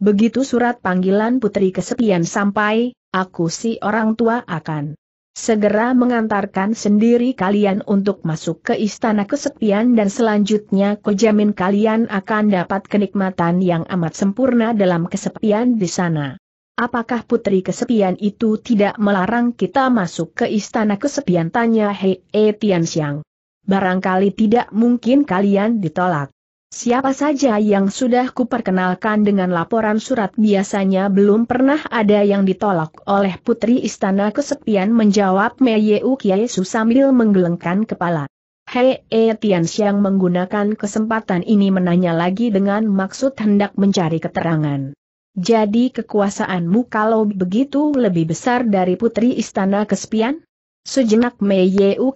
Begitu surat panggilan putri kesepian sampai, aku si orang tua akan segera mengantarkan sendiri kalian untuk masuk ke istana kesepian dan selanjutnya kujamin kalian akan dapat kenikmatan yang amat sempurna dalam kesepian di sana. Apakah putri kesepian itu tidak melarang kita masuk ke istana kesepian tanya Hei Tian Xiang. Barangkali tidak mungkin kalian ditolak. Siapa saja yang sudah kuperkenalkan dengan laporan surat biasanya belum pernah ada yang ditolak oleh Putri Istana Kesepian menjawab Meyeu Kiesu sambil menggelengkan kepala. Hei e Tian Xiang menggunakan kesempatan ini menanya lagi dengan maksud hendak mencari keterangan. Jadi kekuasaanmu kalau begitu lebih besar dari Putri Istana Kesepian? Sejenak Mei Yeu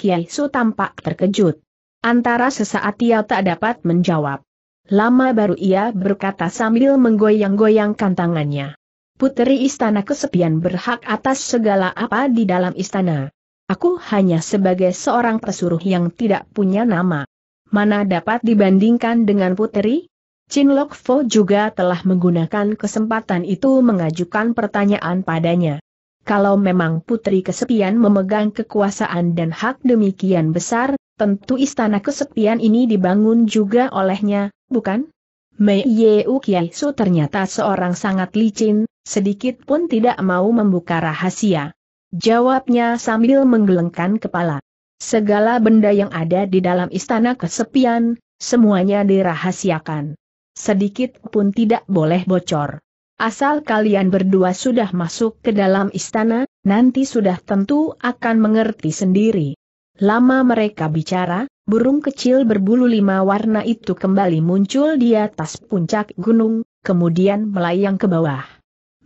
tampak terkejut. Antara sesaat ia tak dapat menjawab. Lama baru ia berkata sambil menggoyang-goyangkan tangannya. Puteri istana kesepian berhak atas segala apa di dalam istana. Aku hanya sebagai seorang pesuruh yang tidak punya nama. Mana dapat dibandingkan dengan puteri? Chin Lok Fo juga telah menggunakan kesempatan itu mengajukan pertanyaan padanya. Kalau memang putri kesepian memegang kekuasaan dan hak demikian besar, Tentu istana kesepian ini dibangun juga olehnya, bukan? Mei Yeu Kiaisu ternyata seorang sangat licin, sedikit pun tidak mau membuka rahasia. Jawabnya sambil menggelengkan kepala. Segala benda yang ada di dalam istana kesepian, semuanya dirahasiakan. Sedikit pun tidak boleh bocor. Asal kalian berdua sudah masuk ke dalam istana, nanti sudah tentu akan mengerti sendiri. Lama mereka bicara, burung kecil berbulu lima warna itu kembali muncul di atas puncak gunung, kemudian melayang ke bawah.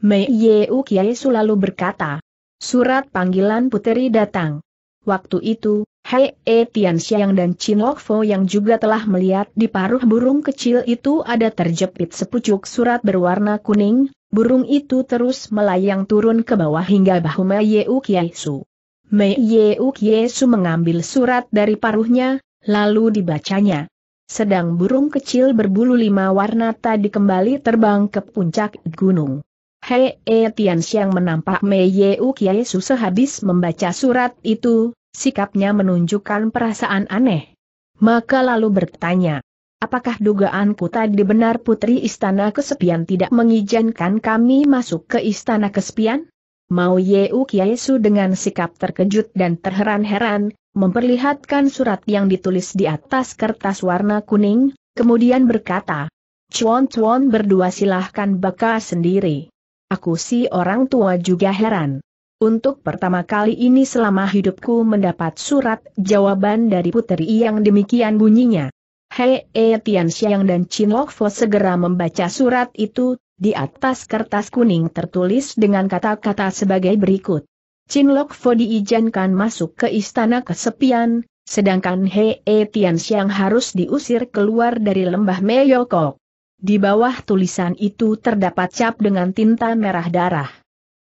Mei Ye Kiai selalu berkata, surat panggilan puteri datang. Waktu itu, Hei E Tian Xiang dan Chin Lok Fo yang juga telah melihat di paruh burung kecil itu ada terjepit sepucuk surat berwarna kuning, burung itu terus melayang turun ke bawah hingga bahu Mei Ye Kiai Su. Mei Yeuk Yesu mengambil surat dari paruhnya, lalu dibacanya. Sedang burung kecil berbulu lima warna tadi kembali terbang ke puncak gunung. Hei e Tian Xiang menampak Mei Yeuk Yesu sehabis membaca surat itu, sikapnya menunjukkan perasaan aneh. Maka lalu bertanya, apakah dugaanku tadi benar putri istana kesepian tidak mengizinkan kami masuk ke istana kesepian? Mao Yeu Kiesu dengan sikap terkejut dan terheran-heran, memperlihatkan surat yang ditulis di atas kertas warna kuning, kemudian berkata, Cuan-cuan berdua silahkan baka sendiri. Aku si orang tua juga heran. Untuk pertama kali ini selama hidupku mendapat surat jawaban dari puteri yang demikian bunyinya. Hei e, Tian Xiang dan Chin Lok Fo segera membaca surat itu, di atas kertas kuning tertulis dengan kata-kata sebagai berikut. Chinlok Fo diizinkan masuk ke istana kesepian, sedangkan He Tian Xiang harus diusir keluar dari lembah Meyokok. Di bawah tulisan itu terdapat cap dengan tinta merah darah.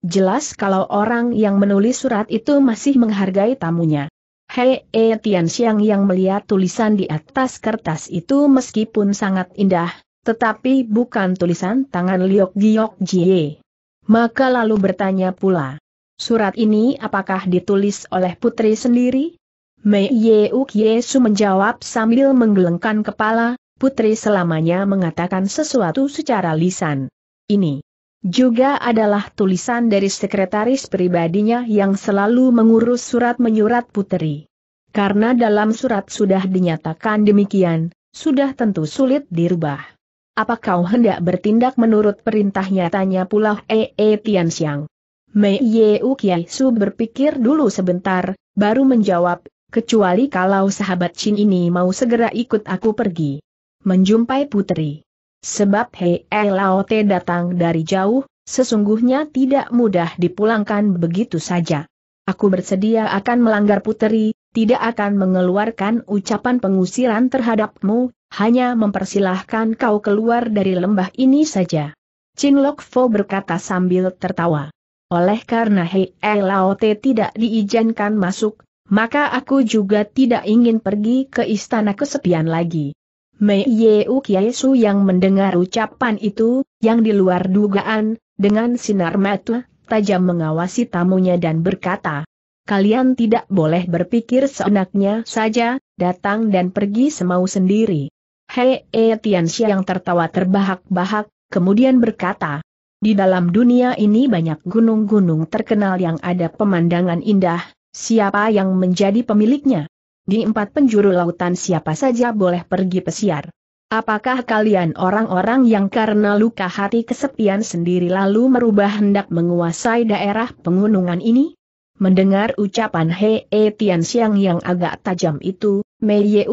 Jelas kalau orang yang menulis surat itu masih menghargai tamunya. He e, Tian Xiang yang melihat tulisan di atas kertas itu meskipun sangat indah, tetapi bukan tulisan tangan Liok Giok Jie. Maka lalu bertanya pula, surat ini apakah ditulis oleh putri sendiri? Mei Ye Yesu menjawab sambil menggelengkan kepala, putri selamanya mengatakan sesuatu secara lisan. Ini juga adalah tulisan dari sekretaris pribadinya yang selalu mengurus surat menyurat putri. Karena dalam surat sudah dinyatakan demikian, sudah tentu sulit dirubah. Apa kau hendak bertindak menurut perintahnya? Tanya pula Ee eh, eh, Tianxiang. Mei Yeu Kiai Su berpikir dulu sebentar, baru menjawab, kecuali kalau sahabat Chin ini mau segera ikut aku pergi. Menjumpai putri. Sebab Hei -e eh, Lao Te datang dari jauh, sesungguhnya tidak mudah dipulangkan begitu saja. Aku bersedia akan melanggar putri, tidak akan mengeluarkan ucapan pengusiran terhadapmu, hanya mempersilahkan kau keluar dari lembah ini saja. Chin Lok Fo berkata sambil tertawa. Oleh karena Hei eh Te tidak diizinkan masuk, maka aku juga tidak ingin pergi ke istana kesepian lagi. Mei Ye Su yang mendengar ucapan itu, yang di luar dugaan, dengan sinar mata tajam mengawasi tamunya dan berkata, Kalian tidak boleh berpikir seenaknya saja, datang dan pergi semau sendiri. Hei E yang tertawa terbahak-bahak, kemudian berkata, di dalam dunia ini banyak gunung-gunung terkenal yang ada pemandangan indah, siapa yang menjadi pemiliknya? Di empat penjuru lautan siapa saja boleh pergi pesiar. Apakah kalian orang-orang yang karena luka hati kesepian sendiri lalu merubah hendak menguasai daerah pengunungan ini? Mendengar ucapan Hei e Tian Xiang yang agak tajam itu, Mei Ye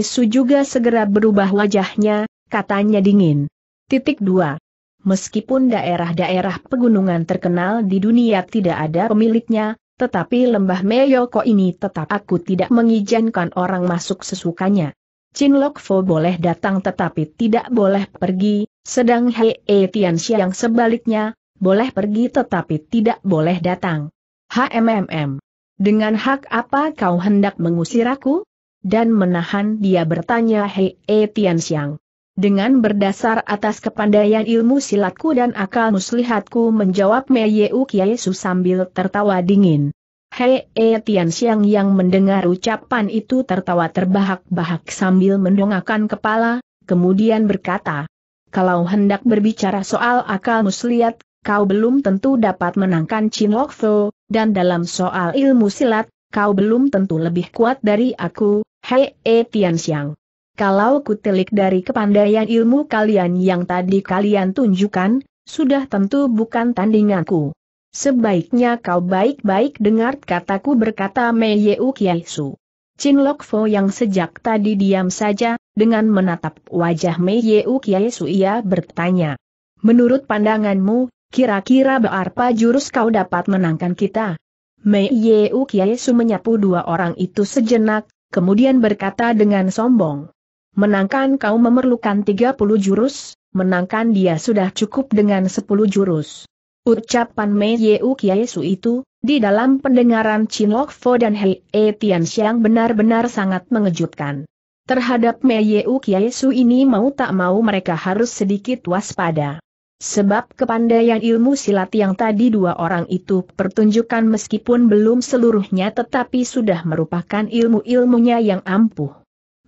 Su juga segera berubah wajahnya, katanya dingin. Titik 2. Meskipun daerah-daerah pegunungan terkenal di dunia tidak ada pemiliknya, tetapi lembah Meiyoko ini tetap aku tidak mengizinkan orang masuk sesukanya. Chin Lok Fo boleh datang tetapi tidak boleh pergi, sedang Hei e Tian Xiang sebaliknya, boleh pergi tetapi tidak boleh datang. HMMM. Dengan hak apa kau hendak mengusir aku? Dan menahan dia bertanya Hei e Tian Xiang. Dengan berdasar atas kepandaian ilmu silatku dan akal muslihatku menjawab Mei Yeu Su sambil tertawa dingin. Hei e Tian Xiang yang mendengar ucapan itu tertawa terbahak-bahak sambil mendongakkan kepala, kemudian berkata, Kalau hendak berbicara soal akal muslihat, kau belum tentu dapat menangkan Chin Lok Tho, dan dalam soal ilmu silat, kau belum tentu lebih kuat dari aku, Hei e Tian Xiang. Kalau kutelik dari kepandaian ilmu kalian yang tadi kalian tunjukkan, sudah tentu bukan tandinganku. Sebaiknya kau baik-baik dengar kataku berkata Mei Yeu Kiai Su. Chin Lok Fo yang sejak tadi diam saja, dengan menatap wajah Mei Yeu Su ia bertanya. Menurut pandanganmu, Kira-kira berapa jurus kau dapat menangkan kita? Mei Yeu Kiesu menyapu dua orang itu sejenak, kemudian berkata dengan sombong. Menangkan kau memerlukan 30 jurus, menangkan dia sudah cukup dengan 10 jurus. Ucapan Mei Yeu Kiesu itu, di dalam pendengaran Chin Lok Fo dan Hei E Tian benar-benar sangat mengejutkan. Terhadap Mei Yeu Kiesu ini mau tak mau mereka harus sedikit waspada. Sebab kepandaian ilmu silat yang tadi dua orang itu pertunjukkan meskipun belum seluruhnya tetapi sudah merupakan ilmu-ilmunya yang ampuh.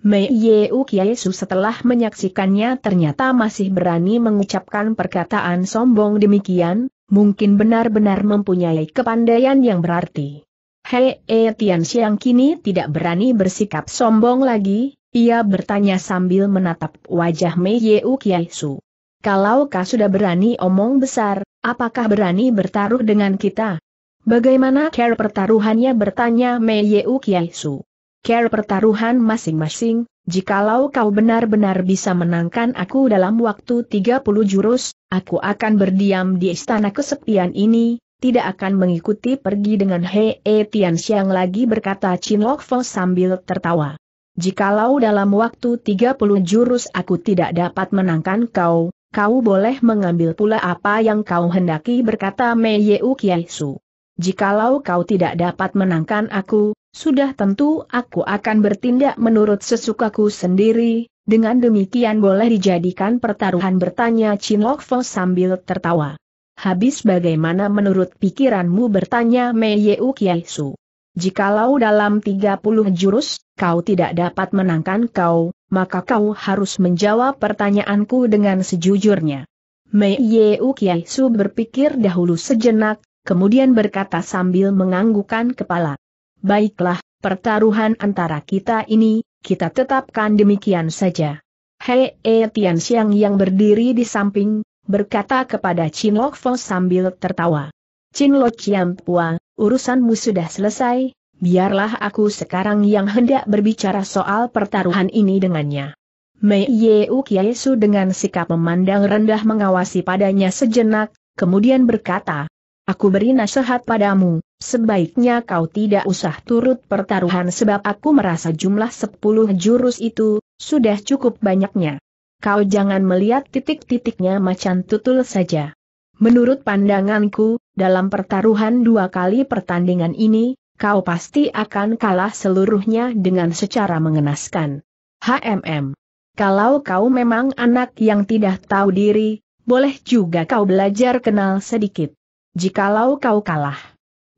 Mei Yeu Kiesu setelah menyaksikannya ternyata masih berani mengucapkan perkataan sombong demikian, mungkin benar-benar mempunyai kepandaian yang berarti. Hei e Tian Xiang kini tidak berani bersikap sombong lagi, ia bertanya sambil menatap wajah Mei Yeu Kiesu. Kalau kau sudah berani omong besar, apakah berani bertaruh dengan kita? Bagaimana care pertaruhannya bertanya Mei Yeu Kiai Su. Care pertaruhan masing-masing, jikalau kau benar-benar bisa menangkan aku dalam waktu 30 jurus, aku akan berdiam di istana kesepian ini, tidak akan mengikuti pergi dengan Hei e Tian Xiang lagi berkata Chin Lok sambil tertawa. Jikalau dalam waktu 30 jurus aku tidak dapat menangkan kau, kau boleh mengambil pula apa yang kau hendaki berkata Meyeu Kiaisu. Jikalau kau tidak dapat menangkan aku, sudah tentu aku akan bertindak menurut sesukaku sendiri, dengan demikian boleh dijadikan pertaruhan bertanya Chin Lok Fo sambil tertawa. Habis bagaimana menurut pikiranmu bertanya Meyeu Kiaisu. Jikalau dalam 30 jurus, kau tidak dapat menangkan kau, maka kau harus menjawab pertanyaanku dengan sejujurnya. Mei Ye Su berpikir dahulu sejenak, kemudian berkata sambil menganggukan kepala. Baiklah, pertaruhan antara kita ini, kita tetapkan demikian saja. Hei E Tian Xiang yang berdiri di samping, berkata kepada Chin Lok Fo sambil tertawa. Chin Lo Chiam Pua, urusanmu sudah selesai, biarlah aku sekarang yang hendak berbicara soal pertaruhan ini dengannya. Mei Yeu Kiesu dengan sikap memandang rendah mengawasi padanya sejenak, kemudian berkata, Aku beri nasihat padamu, sebaiknya kau tidak usah turut pertaruhan sebab aku merasa jumlah sepuluh jurus itu, sudah cukup banyaknya. Kau jangan melihat titik-titiknya macan tutul saja. Menurut pandanganku, dalam pertaruhan dua kali pertandingan ini, kau pasti akan kalah seluruhnya dengan secara mengenaskan. HMM. Kalau kau memang anak yang tidak tahu diri, boleh juga kau belajar kenal sedikit. Jikalau kau kalah.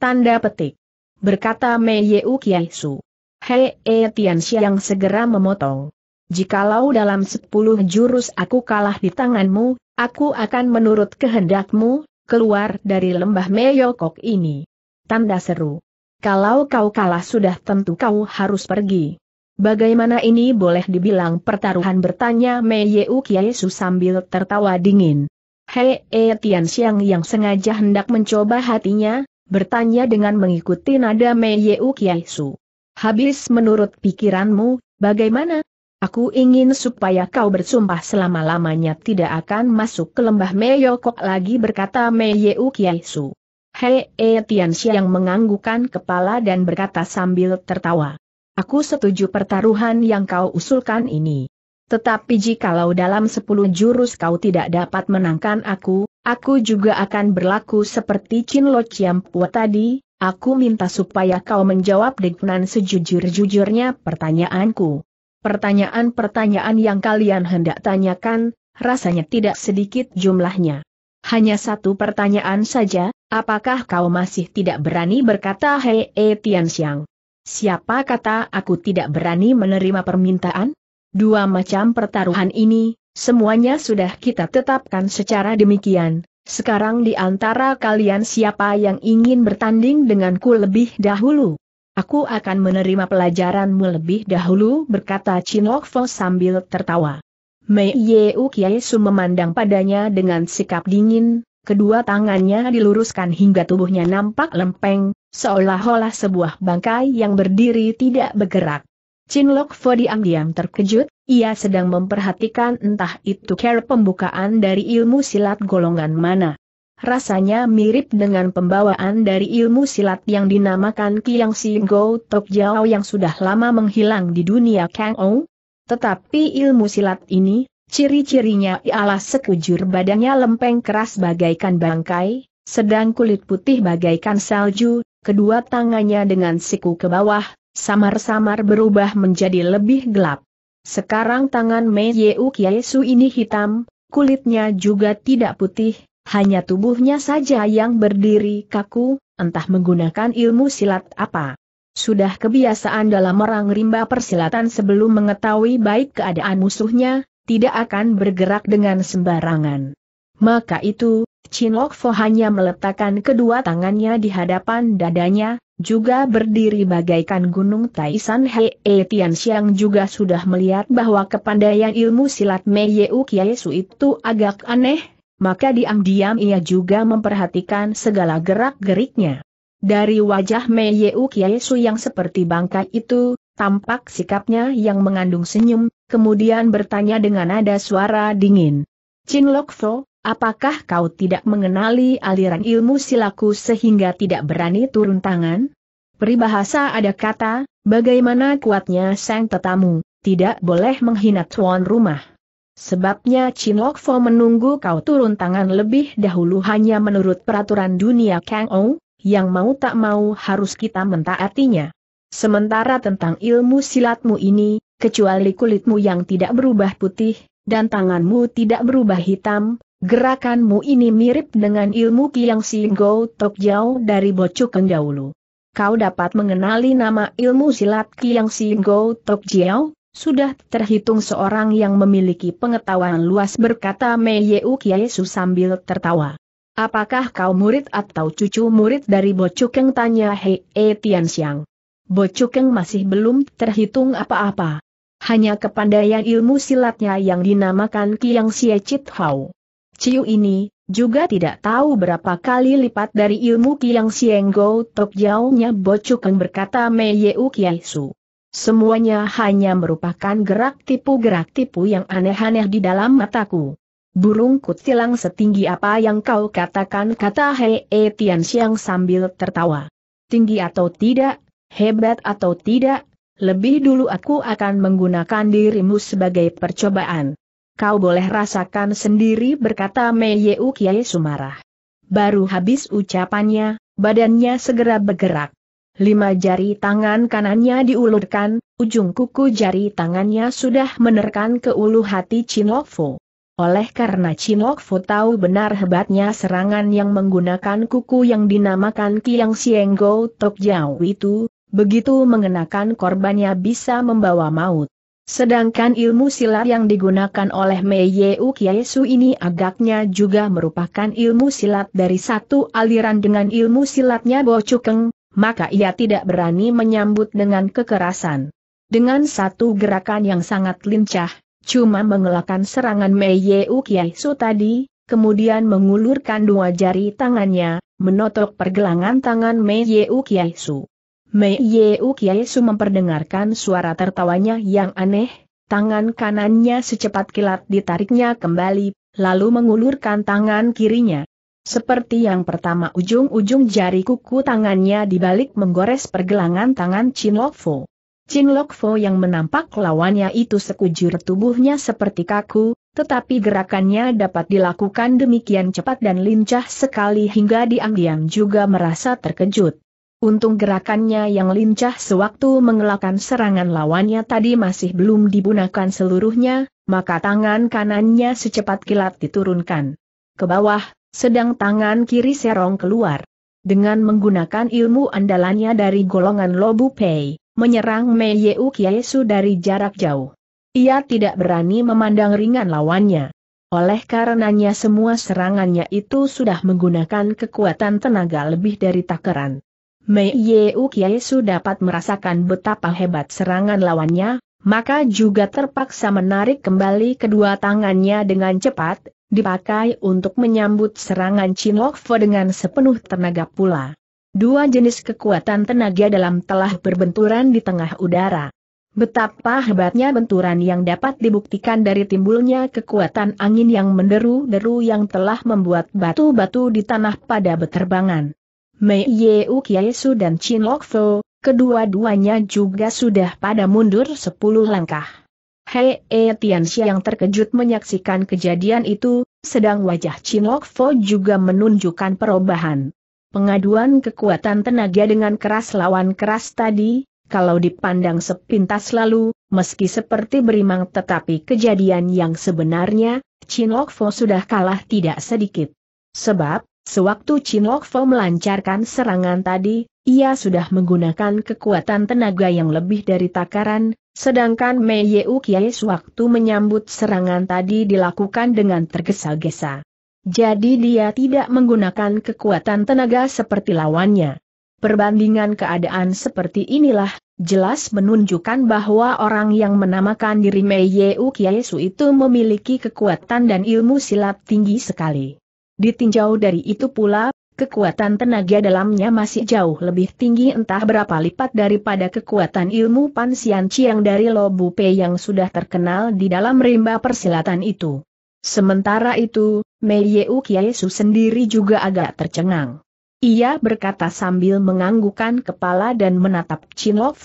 Tanda petik. Berkata Mei Yeu Kiai Su. Hei E Tian yang segera memotong. Jikalau dalam sepuluh jurus aku kalah di tanganmu, aku akan menurut kehendakmu, keluar dari lembah Meiyokok ini. Tanda seru. Kalau kau kalah sudah tentu kau harus pergi. Bagaimana ini boleh dibilang pertaruhan bertanya Mei Yeu Kiesu sambil tertawa dingin. Hei E Tian Xiang yang sengaja hendak mencoba hatinya, bertanya dengan mengikuti nada Mei Yeu Kiesu. Habis menurut pikiranmu, bagaimana? Aku ingin supaya kau bersumpah selama-lamanya tidak akan masuk ke lembah Meyokok lagi berkata Mei Yeu Kiesu. Hei E Tian Xiang menganggukkan kepala dan berkata sambil tertawa. Aku setuju pertaruhan yang kau usulkan ini. Tetapi jikalau dalam sepuluh jurus kau tidak dapat menangkan aku, aku juga akan berlaku seperti Chin Lo Chiam Pua tadi, aku minta supaya kau menjawab dengan sejujur-jujurnya pertanyaanku. Pertanyaan-pertanyaan yang kalian hendak tanyakan, rasanya tidak sedikit jumlahnya. Hanya satu pertanyaan saja, Apakah kau masih tidak berani berkata Hei E Tian Siapa kata aku tidak berani menerima permintaan? Dua macam pertaruhan ini, semuanya sudah kita tetapkan secara demikian. Sekarang di antara kalian siapa yang ingin bertanding denganku lebih dahulu? Aku akan menerima pelajaranmu lebih dahulu berkata Lok Fo sambil tertawa. Mei Ye Kiai Su memandang padanya dengan sikap dingin, kedua tangannya diluruskan hingga tubuhnya nampak lempeng, seolah-olah sebuah bangkai yang berdiri tidak bergerak. Chin Lok Fo diam-diam terkejut, ia sedang memperhatikan entah itu care pembukaan dari ilmu silat golongan mana. Rasanya mirip dengan pembawaan dari ilmu silat yang dinamakan Kiang Go Tok Jiao yang sudah lama menghilang di dunia Kang Ou. Tetapi ilmu silat ini Ciri-cirinya ialah sekujur badannya lempeng keras bagaikan bangkai, sedang kulit putih bagaikan salju, kedua tangannya dengan siku ke bawah, samar-samar berubah menjadi lebih gelap. Sekarang tangan Mei Yeu Kiesu ini hitam, kulitnya juga tidak putih, hanya tubuhnya saja yang berdiri kaku, entah menggunakan ilmu silat apa. Sudah kebiasaan dalam orang rimba persilatan sebelum mengetahui baik keadaan musuhnya, tidak akan bergerak dengan sembarangan. Maka itu, Chin Lok Fo hanya meletakkan kedua tangannya di hadapan dadanya, juga berdiri bagaikan gunung Taisan Hei e Tian Xiang juga sudah melihat bahwa kepandaian ilmu silat Mei Yeu Kiai Su itu agak aneh, maka diam-diam ia juga memperhatikan segala gerak-geriknya. Dari wajah Mei Yeu Kiai Su yang seperti bangkai itu, tampak sikapnya yang mengandung senyum, kemudian bertanya dengan nada suara dingin. Chin Lok Fo, apakah kau tidak mengenali aliran ilmu silaku sehingga tidak berani turun tangan? Peribahasa ada kata, bagaimana kuatnya sang tetamu, tidak boleh menghina tuan rumah. Sebabnya Chin Lok Fo menunggu kau turun tangan lebih dahulu hanya menurut peraturan dunia Kang Ou, yang mau tak mau harus kita mentaatinya. Sementara tentang ilmu silatmu ini, kecuali kulitmu yang tidak berubah putih, dan tanganmu tidak berubah hitam, gerakanmu ini mirip dengan ilmu Kiang Singgo Tokjau dari Bocukeng dahulu. Kau dapat mengenali nama ilmu silat Kiang Singgo Tokjau? Sudah terhitung seorang yang memiliki pengetahuan luas berkata Meyeu Kiyesu sambil tertawa. Apakah kau murid atau cucu murid dari Bocukeng tanya Hei Tian Tianxiang. Bocukeng masih belum terhitung apa-apa. Hanya kepandaian ilmu silatnya yang dinamakan Kiang Sia Chit Hau. Ciu ini, juga tidak tahu berapa kali lipat dari ilmu Kiang Sieng Go Tok Yaunya nya Bocukeng berkata Mei Yeu Kiai Su. Semuanya hanya merupakan gerak tipu-gerak tipu yang aneh-aneh di dalam mataku. Burung kutilang setinggi apa yang kau katakan kata Hei e Tian Siang sambil tertawa. Tinggi atau tidak, Hebat atau tidak, lebih dulu aku akan menggunakan dirimu sebagai percobaan. Kau boleh rasakan sendiri berkata Meyeu Kiai Sumarah. Baru habis ucapannya, badannya segera bergerak. Lima jari tangan kanannya diulurkan, ujung kuku jari tangannya sudah menerkan ke ulu hati Chinlokfo. Oleh karena Chinlokfo tahu benar hebatnya serangan yang menggunakan kuku yang dinamakan Kiang Sienggo Tok itu, begitu mengenakan korbannya bisa membawa maut. Sedangkan ilmu silat yang digunakan oleh Mei Yeu Kiesu ini agaknya juga merupakan ilmu silat dari satu aliran dengan ilmu silatnya Bo Chukeng, maka ia tidak berani menyambut dengan kekerasan. Dengan satu gerakan yang sangat lincah, cuma mengelakkan serangan Mei Yeu Kiesu tadi, kemudian mengulurkan dua jari tangannya, menotok pergelangan tangan Mei Yeu Kiesu. Mei Yeu Kiesu memperdengarkan suara tertawanya yang aneh, tangan kanannya secepat kilat ditariknya kembali, lalu mengulurkan tangan kirinya. Seperti yang pertama ujung-ujung jari kuku tangannya dibalik menggores pergelangan tangan Chin Lok Fo. Chin Lok Fo yang menampak lawannya itu sekujur tubuhnya seperti kaku, tetapi gerakannya dapat dilakukan demikian cepat dan lincah sekali hingga diam-diam juga merasa terkejut. Untung gerakannya yang lincah sewaktu mengelakkan serangan lawannya tadi masih belum digunakan seluruhnya, maka tangan kanannya secepat kilat diturunkan. Ke bawah, sedang tangan kiri serong keluar. Dengan menggunakan ilmu andalannya dari golongan Lobu Pei, menyerang Mei Yeu Kiesu dari jarak jauh. Ia tidak berani memandang ringan lawannya. Oleh karenanya semua serangannya itu sudah menggunakan kekuatan tenaga lebih dari takaran. Mei Yeu Kiesu dapat merasakan betapa hebat serangan lawannya, maka juga terpaksa menarik kembali kedua tangannya dengan cepat, dipakai untuk menyambut serangan Chin Lok dengan sepenuh tenaga pula. Dua jenis kekuatan tenaga dalam telah berbenturan di tengah udara. Betapa hebatnya benturan yang dapat dibuktikan dari timbulnya kekuatan angin yang menderu-deru yang telah membuat batu-batu di tanah pada beterbangan. Mei Ye Kiesu dan Chin kedua-duanya juga sudah pada mundur sepuluh langkah. Hei E Tianxia yang terkejut menyaksikan kejadian itu, sedang wajah Chin juga menunjukkan perubahan. Pengaduan kekuatan tenaga dengan keras lawan keras tadi, kalau dipandang sepintas lalu, meski seperti berimang tetapi kejadian yang sebenarnya, Chin Lokfo sudah kalah tidak sedikit. Sebab, Sewaktu Chin Lok Fo melancarkan serangan tadi, ia sudah menggunakan kekuatan tenaga yang lebih dari takaran, sedangkan Mei Yeu Kiai sewaktu menyambut serangan tadi dilakukan dengan tergesa-gesa. Jadi dia tidak menggunakan kekuatan tenaga seperti lawannya. Perbandingan keadaan seperti inilah, jelas menunjukkan bahwa orang yang menamakan diri Mei Yeu Kiai itu memiliki kekuatan dan ilmu silat tinggi sekali. Ditinjau dari itu pula, kekuatan tenaga dalamnya masih jauh lebih tinggi entah berapa lipat daripada kekuatan ilmu Pansian Chiang dari Lobu Pe yang sudah terkenal di dalam rimba persilatan itu. Sementara itu, Mei Yeu Kiesu sendiri juga agak tercengang. Ia berkata sambil menganggukkan kepala dan menatap Chin Lok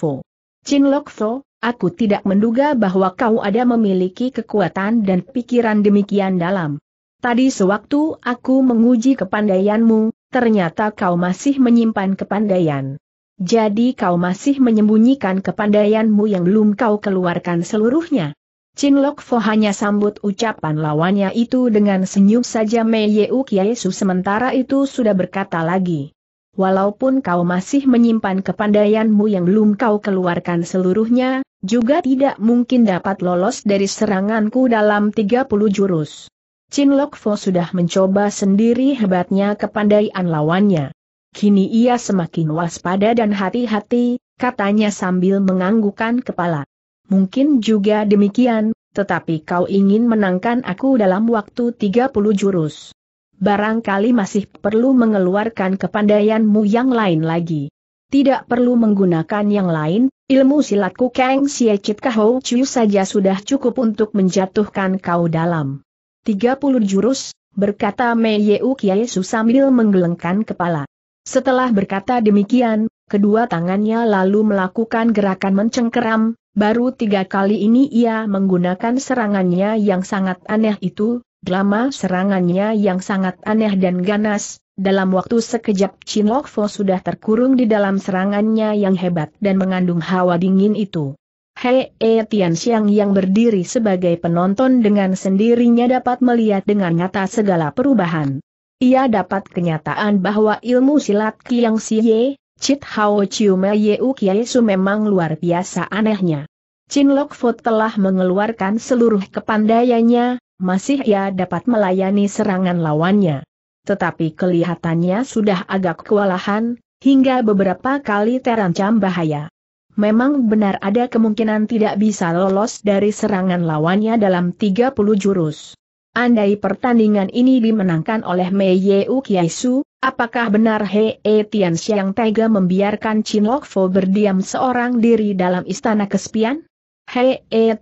Chin Lok aku tidak menduga bahwa kau ada memiliki kekuatan dan pikiran demikian dalam. Tadi sewaktu aku menguji kepandaianmu, ternyata kau masih menyimpan kepandaian. Jadi kau masih menyembunyikan kepandaianmu yang belum kau keluarkan seluruhnya. Chin Lok Fo hanya sambut ucapan lawannya itu dengan senyum saja Mei Yeu Su sementara itu sudah berkata lagi. Walaupun kau masih menyimpan kepandaianmu yang belum kau keluarkan seluruhnya, juga tidak mungkin dapat lolos dari seranganku dalam 30 jurus. Chin Lok Fo sudah mencoba sendiri hebatnya kepandaian lawannya. Kini ia semakin waspada dan hati-hati, katanya sambil menganggukkan kepala. Mungkin juga demikian, tetapi kau ingin menangkan aku dalam waktu 30 jurus. Barangkali masih perlu mengeluarkan kepandaianmu yang lain lagi. Tidak perlu menggunakan yang lain, ilmu silatku Kang Siecit Kahou Chiu saja sudah cukup untuk menjatuhkan kau dalam 30 jurus, berkata Mei Yeu Kiesu sambil menggelengkan kepala. Setelah berkata demikian, kedua tangannya lalu melakukan gerakan mencengkeram, baru tiga kali ini ia menggunakan serangannya yang sangat aneh itu, drama serangannya yang sangat aneh dan ganas, dalam waktu sekejap Chin Lok Fo sudah terkurung di dalam serangannya yang hebat dan mengandung hawa dingin itu. Hei, E Tian Xiang yang berdiri sebagai penonton dengan sendirinya dapat melihat dengan nyata segala perubahan. Ia dapat kenyataan bahwa ilmu silat Kiang Ye, Chit Hao Chiu Me Ye U Su memang luar biasa anehnya. Chin Lok Fu telah mengeluarkan seluruh kepandaiannya, masih ia dapat melayani serangan lawannya. Tetapi kelihatannya sudah agak kewalahan, hingga beberapa kali terancam bahaya memang benar ada kemungkinan tidak bisa lolos dari serangan lawannya dalam 30 jurus. Andai pertandingan ini dimenangkan oleh Mei Yeu Kiaisu, apakah benar He E Tian Xiang tega membiarkan Chin Lok Fo berdiam seorang diri dalam istana kesepian? He E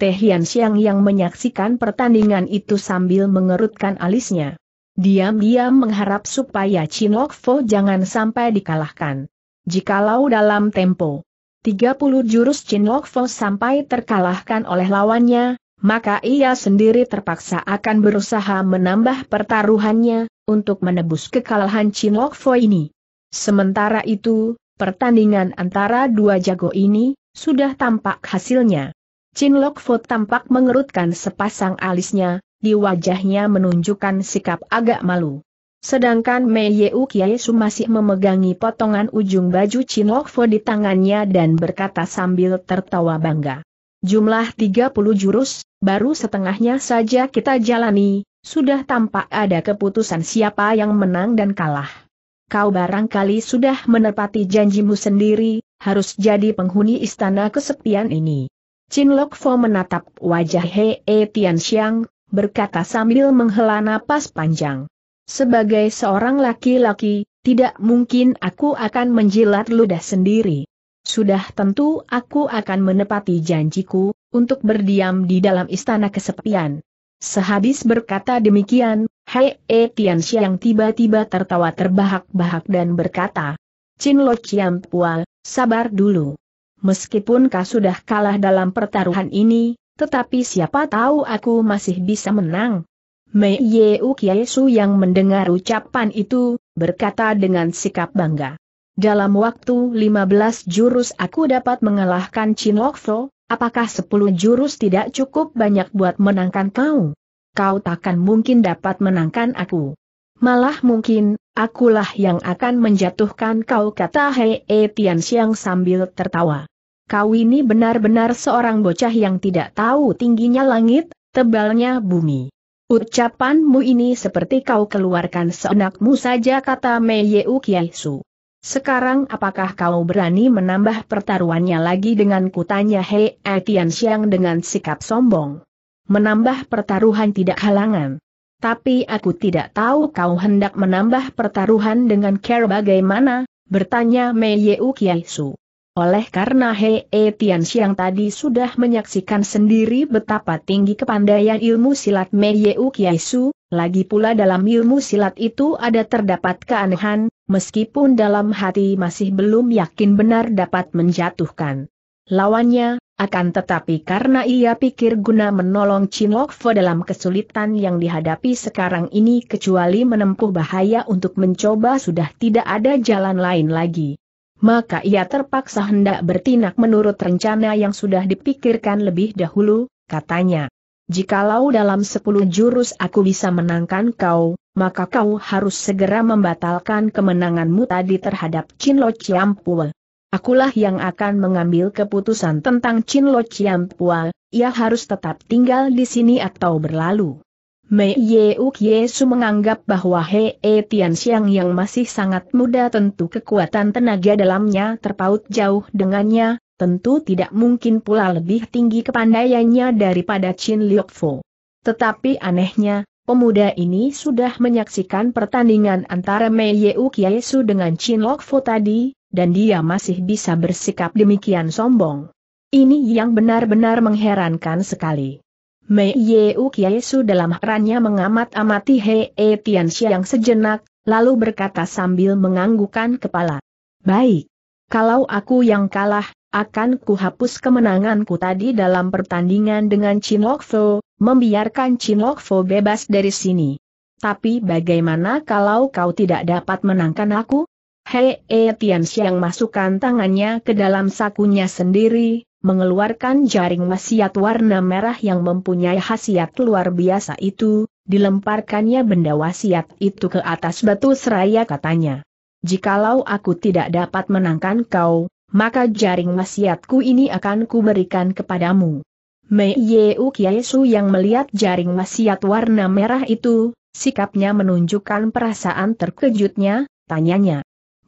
Xiang yang menyaksikan pertandingan itu sambil mengerutkan alisnya. Diam-diam mengharap supaya Chin Lok Fo jangan sampai dikalahkan. Jikalau dalam tempo 30 jurus Cinlok Fo sampai terkalahkan oleh lawannya, maka ia sendiri terpaksa akan berusaha menambah pertaruhannya, untuk menebus kekalahan Cinlok Fo ini. Sementara itu, pertandingan antara dua jago ini, sudah tampak hasilnya. Cinlok Fo tampak mengerutkan sepasang alisnya, di wajahnya menunjukkan sikap agak malu. Sedangkan Mei Yeu Kiesu masih memegangi potongan ujung baju Chin Lok di tangannya dan berkata sambil tertawa bangga. Jumlah 30 jurus, baru setengahnya saja kita jalani, sudah tampak ada keputusan siapa yang menang dan kalah. Kau barangkali sudah menepati janjimu sendiri, harus jadi penghuni istana kesepian ini. Chin Lok menatap wajah Hei Tian Xiang, berkata sambil menghela napas panjang. Sebagai seorang laki-laki, tidak mungkin aku akan menjilat ludah sendiri. Sudah tentu aku akan menepati janjiku, untuk berdiam di dalam istana kesepian. Sehabis berkata demikian, Hei E Tianxia yang tiba-tiba tertawa terbahak-bahak dan berkata, Chin Lo Chiam Pual, sabar dulu. Meskipun kau sudah kalah dalam pertaruhan ini, tetapi siapa tahu aku masih bisa menang. Mei Yeu Su yang mendengar ucapan itu, berkata dengan sikap bangga. Dalam waktu 15 jurus aku dapat mengalahkan Chin Lokfo, apakah 10 jurus tidak cukup banyak buat menangkan kau? Kau takkan mungkin dapat menangkan aku. Malah mungkin, akulah yang akan menjatuhkan kau kata Hei e Tian Xiang sambil tertawa. Kau ini benar-benar seorang bocah yang tidak tahu tingginya langit, tebalnya bumi. Ucapanmu ini seperti kau keluarkan seenakmu saja kata Mei Yeu Su. Sekarang apakah kau berani menambah pertaruhannya lagi dengan kutanya Hei Etian Siang dengan sikap sombong? Menambah pertaruhan tidak halangan. Tapi aku tidak tahu kau hendak menambah pertaruhan dengan care bagaimana, bertanya Mei Yeu Su. Oleh karena e Tian Tianxiang tadi sudah menyaksikan sendiri betapa tinggi kepandaian ilmu silat Meiyeu Kiaisu, lagi pula dalam ilmu silat itu ada terdapat keanehan, meskipun dalam hati masih belum yakin benar dapat menjatuhkan lawannya, akan tetapi karena ia pikir guna menolong Chin Lok Fo dalam kesulitan yang dihadapi sekarang ini kecuali menempuh bahaya untuk mencoba sudah tidak ada jalan lain lagi maka ia terpaksa hendak bertindak menurut rencana yang sudah dipikirkan lebih dahulu, katanya. Jikalau dalam sepuluh jurus aku bisa menangkan kau, maka kau harus segera membatalkan kemenanganmu tadi terhadap Chin Lo Pua. Akulah yang akan mengambil keputusan tentang Chin Lo Chiampua, ia harus tetap tinggal di sini atau berlalu. Mei Yeuk Yesu menganggap bahwa He e Tian Xiang yang masih sangat muda tentu kekuatan tenaga dalamnya terpaut jauh dengannya, tentu tidak mungkin pula lebih tinggi kepandaiannya daripada Chin Liok Fo. Tetapi anehnya, pemuda ini sudah menyaksikan pertandingan antara Mei Yeuk Yesu dengan Chin Liok Fo tadi, dan dia masih bisa bersikap demikian sombong. Ini yang benar-benar mengherankan sekali. Mei Kiai Su dalam herannya mengamat-amati Hei e Tianxia yang sejenak, lalu berkata sambil menganggukan kepala. Baik. Kalau aku yang kalah, akan kuhapus kemenanganku tadi dalam pertandingan dengan Chin Lokfo, membiarkan Chin Lokfo bebas dari sini. Tapi bagaimana kalau kau tidak dapat menangkan aku? Hei e Tianxia yang masukkan tangannya ke dalam sakunya sendiri, mengeluarkan jaring wasiat warna merah yang mempunyai khasiat luar biasa itu, dilemparkannya benda wasiat itu ke atas batu seraya katanya. Jikalau aku tidak dapat menangkan kau, maka jaring wasiatku ini akan kuberikan kepadamu. Mei Yeu Kiesu yang melihat jaring wasiat warna merah itu, sikapnya menunjukkan perasaan terkejutnya, tanyanya,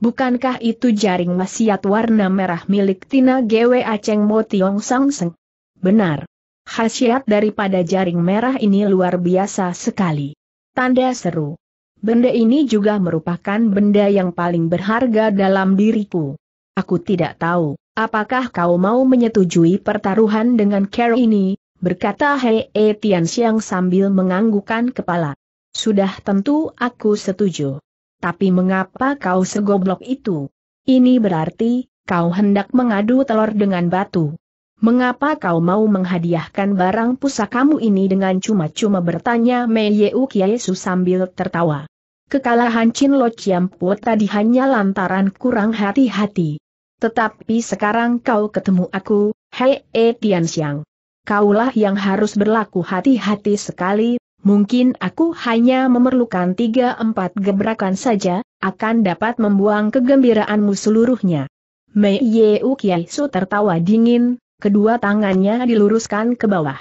bukankah itu jaring wasiat warna merah milik Tina Gwe Aceng Mo Tiong Sang Seng? Benar. Khasiat daripada jaring merah ini luar biasa sekali. Tanda seru. Benda ini juga merupakan benda yang paling berharga dalam diriku. Aku tidak tahu, apakah kau mau menyetujui pertaruhan dengan Carol ini, berkata Hei e Tian sambil menganggukan kepala. Sudah tentu aku setuju tapi mengapa kau segoblok itu? Ini berarti, kau hendak mengadu telur dengan batu. Mengapa kau mau menghadiahkan barang pusakamu ini dengan cuma-cuma bertanya Mei Yeu Kiesu sambil tertawa. Kekalahan Chin Lo tadi hanya lantaran kurang hati-hati. Tetapi sekarang kau ketemu aku, Hei E Tian Xiang. Kaulah yang harus berlaku hati-hati sekali, Mungkin aku hanya memerlukan tiga empat gebrakan saja, akan dapat membuang kegembiraanmu seluruhnya. Mei Yeu Kiaisu tertawa dingin, kedua tangannya diluruskan ke bawah.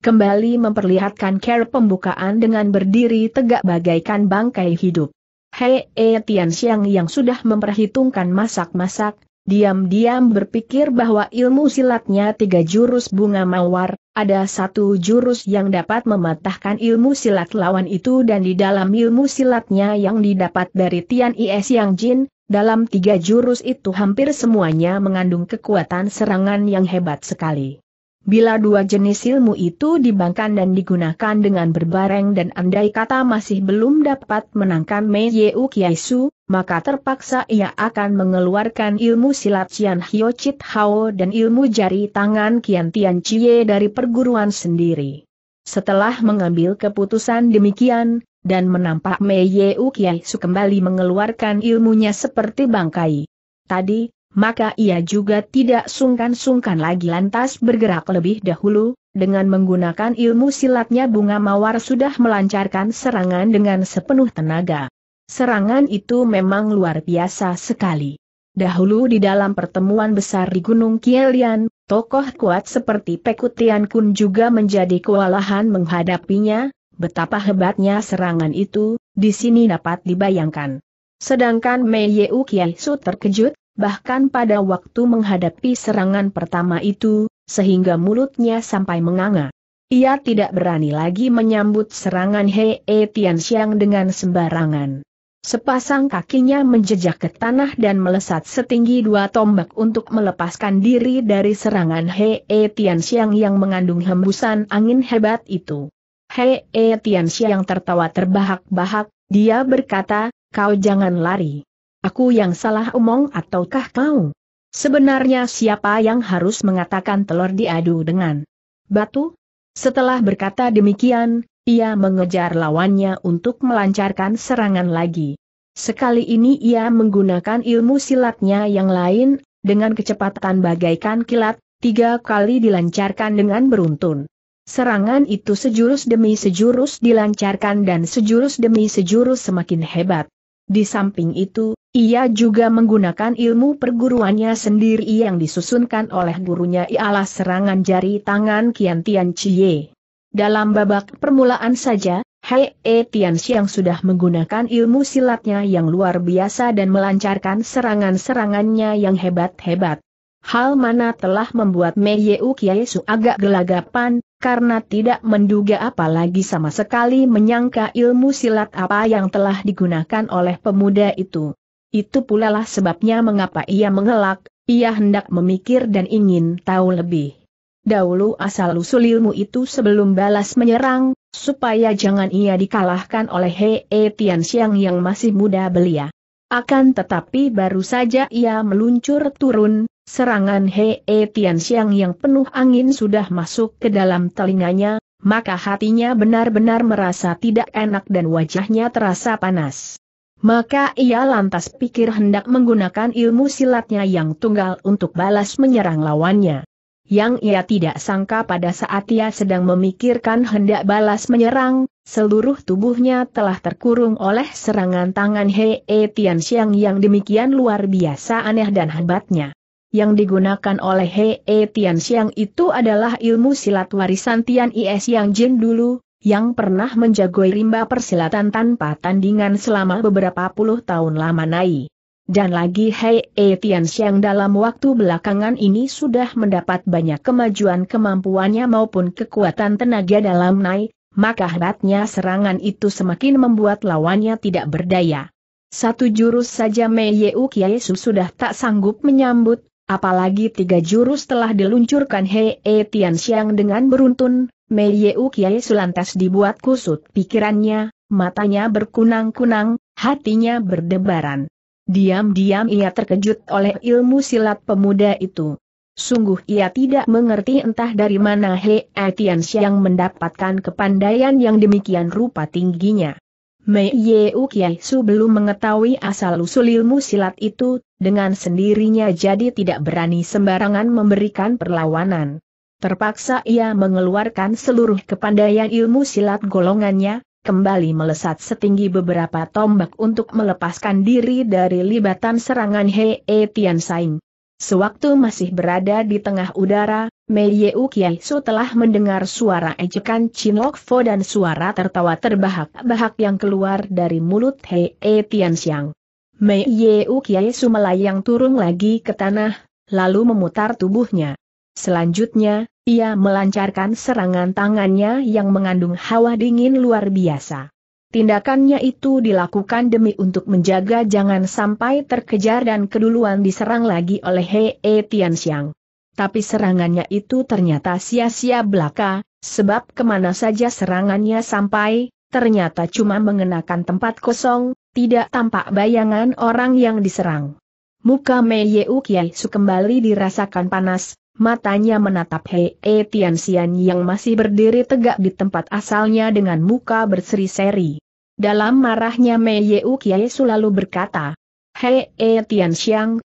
Kembali memperlihatkan care pembukaan dengan berdiri tegak bagaikan bangkai hidup. Hei E Tian Xiang yang sudah memperhitungkan masak-masak, Diam-diam berpikir bahwa ilmu silatnya tiga jurus bunga mawar, ada satu jurus yang dapat mematahkan ilmu silat lawan itu dan di dalam ilmu silatnya yang didapat dari Tian Is Yang Jin, dalam tiga jurus itu hampir semuanya mengandung kekuatan serangan yang hebat sekali. Bila dua jenis ilmu itu dibangkan dan digunakan dengan berbareng dan andai kata masih belum dapat menangkan Mei Yeu Su, maka terpaksa ia akan mengeluarkan ilmu silat Cian Hyo Chit Hao dan ilmu jari tangan Kian Tian Chie dari perguruan sendiri. Setelah mengambil keputusan demikian, dan menampak Mei Yeu Su kembali mengeluarkan ilmunya seperti bangkai. Tadi, maka ia juga tidak sungkan-sungkan lagi lantas bergerak lebih dahulu, dengan menggunakan ilmu silatnya bunga mawar sudah melancarkan serangan dengan sepenuh tenaga. Serangan itu memang luar biasa sekali. Dahulu di dalam pertemuan besar di Gunung Kielian, tokoh kuat seperti Pekutian Kun juga menjadi kewalahan menghadapinya, betapa hebatnya serangan itu, di sini dapat dibayangkan. Sedangkan Mei Yeu Kiai Su terkejut, bahkan pada waktu menghadapi serangan pertama itu, sehingga mulutnya sampai menganga. Ia tidak berani lagi menyambut serangan e Tian Xiang dengan sembarangan. Sepasang kakinya menjejak ke tanah dan melesat setinggi dua tombak untuk melepaskan diri dari serangan e Tian Xiang yang mengandung hembusan angin hebat itu. E Tian Xiang tertawa terbahak-bahak, dia berkata, kau jangan lari. Aku yang salah omong ataukah kau? Sebenarnya siapa yang harus mengatakan telur diadu dengan batu? Setelah berkata demikian, ia mengejar lawannya untuk melancarkan serangan lagi. Sekali ini ia menggunakan ilmu silatnya yang lain, dengan kecepatan bagaikan kilat, tiga kali dilancarkan dengan beruntun. Serangan itu sejurus demi sejurus dilancarkan dan sejurus demi sejurus semakin hebat. Di samping itu, ia juga menggunakan ilmu perguruannya sendiri yang disusunkan oleh gurunya ialah serangan jari tangan Kian Tian Chie. Dalam babak permulaan saja, Hei E Tian Xiang sudah menggunakan ilmu silatnya yang luar biasa dan melancarkan serangan-serangannya yang hebat-hebat. Hal mana telah membuat Mei Yeu Su agak gelagapan, karena tidak menduga apalagi sama sekali menyangka ilmu silat apa yang telah digunakan oleh pemuda itu. Itu pula lah sebabnya mengapa ia mengelak, ia hendak memikir dan ingin tahu lebih. Dahulu asal-usul ilmu itu sebelum balas menyerang, supaya jangan ia dikalahkan oleh Hei e Tian Xiang yang masih muda belia. Akan tetapi baru saja ia meluncur turun, serangan Hei e Tian Xiang yang penuh angin sudah masuk ke dalam telinganya, maka hatinya benar-benar merasa tidak enak dan wajahnya terasa panas. Maka ia lantas pikir hendak menggunakan ilmu silatnya yang tunggal untuk balas menyerang lawannya. Yang ia tidak sangka pada saat ia sedang memikirkan hendak balas menyerang, seluruh tubuhnya telah terkurung oleh serangan tangan Hei e Tian Xiang yang demikian luar biasa aneh dan hebatnya yang digunakan oleh Hei e Tian Xiang itu adalah ilmu silat warisan Tian Is Yang Jin dulu, yang pernah menjagoi rimba persilatan tanpa tandingan selama beberapa puluh tahun lama nai. Dan lagi Hei E Tian dalam waktu belakangan ini sudah mendapat banyak kemajuan kemampuannya maupun kekuatan tenaga dalam naik, maka hebatnya serangan itu semakin membuat lawannya tidak berdaya. Satu jurus saja Mei Yeu Kiesu sudah tak sanggup menyambut, apalagi tiga jurus telah diluncurkan Hei E Tian dengan beruntun, Mei Yeu Kiai Sulantas dibuat kusut pikirannya, matanya berkunang-kunang, hatinya berdebaran. Diam-diam ia terkejut oleh ilmu silat pemuda itu. Sungguh ia tidak mengerti entah dari mana He Etian yang mendapatkan kepandaian yang demikian rupa tingginya. Mei Yeu Kiai Su belum mengetahui asal-usul ilmu silat itu, dengan sendirinya jadi tidak berani sembarangan memberikan perlawanan. Terpaksa ia mengeluarkan seluruh kepandaian ilmu silat golongannya, kembali melesat setinggi beberapa tombak untuk melepaskan diri dari libatan serangan Hei e Tian Saing. Sewaktu masih berada di tengah udara, Mei Yeu Kiai Su telah mendengar suara ejekan Chin Lok Fo dan suara tertawa terbahak-bahak yang keluar dari mulut Hei e Tian Xiang. Mei Yeu Kiai Su melayang turun lagi ke tanah, lalu memutar tubuhnya. Selanjutnya, ia melancarkan serangan tangannya yang mengandung hawa dingin luar biasa. Tindakannya itu dilakukan demi untuk menjaga jangan sampai terkejar dan keduluan diserang lagi oleh Hei e Tianxiang. Tapi serangannya itu ternyata sia-sia belaka, sebab kemana saja serangannya sampai, ternyata cuma mengenakan tempat kosong, tidak tampak bayangan orang yang diserang. Muka Mei Yeu Kiai Su kembali dirasakan panas, matanya menatap Hei e eh Tian yang masih berdiri tegak di tempat asalnya dengan muka berseri-seri. Dalam marahnya Mei Yeu Kiai selalu berkata, Hei e eh Tian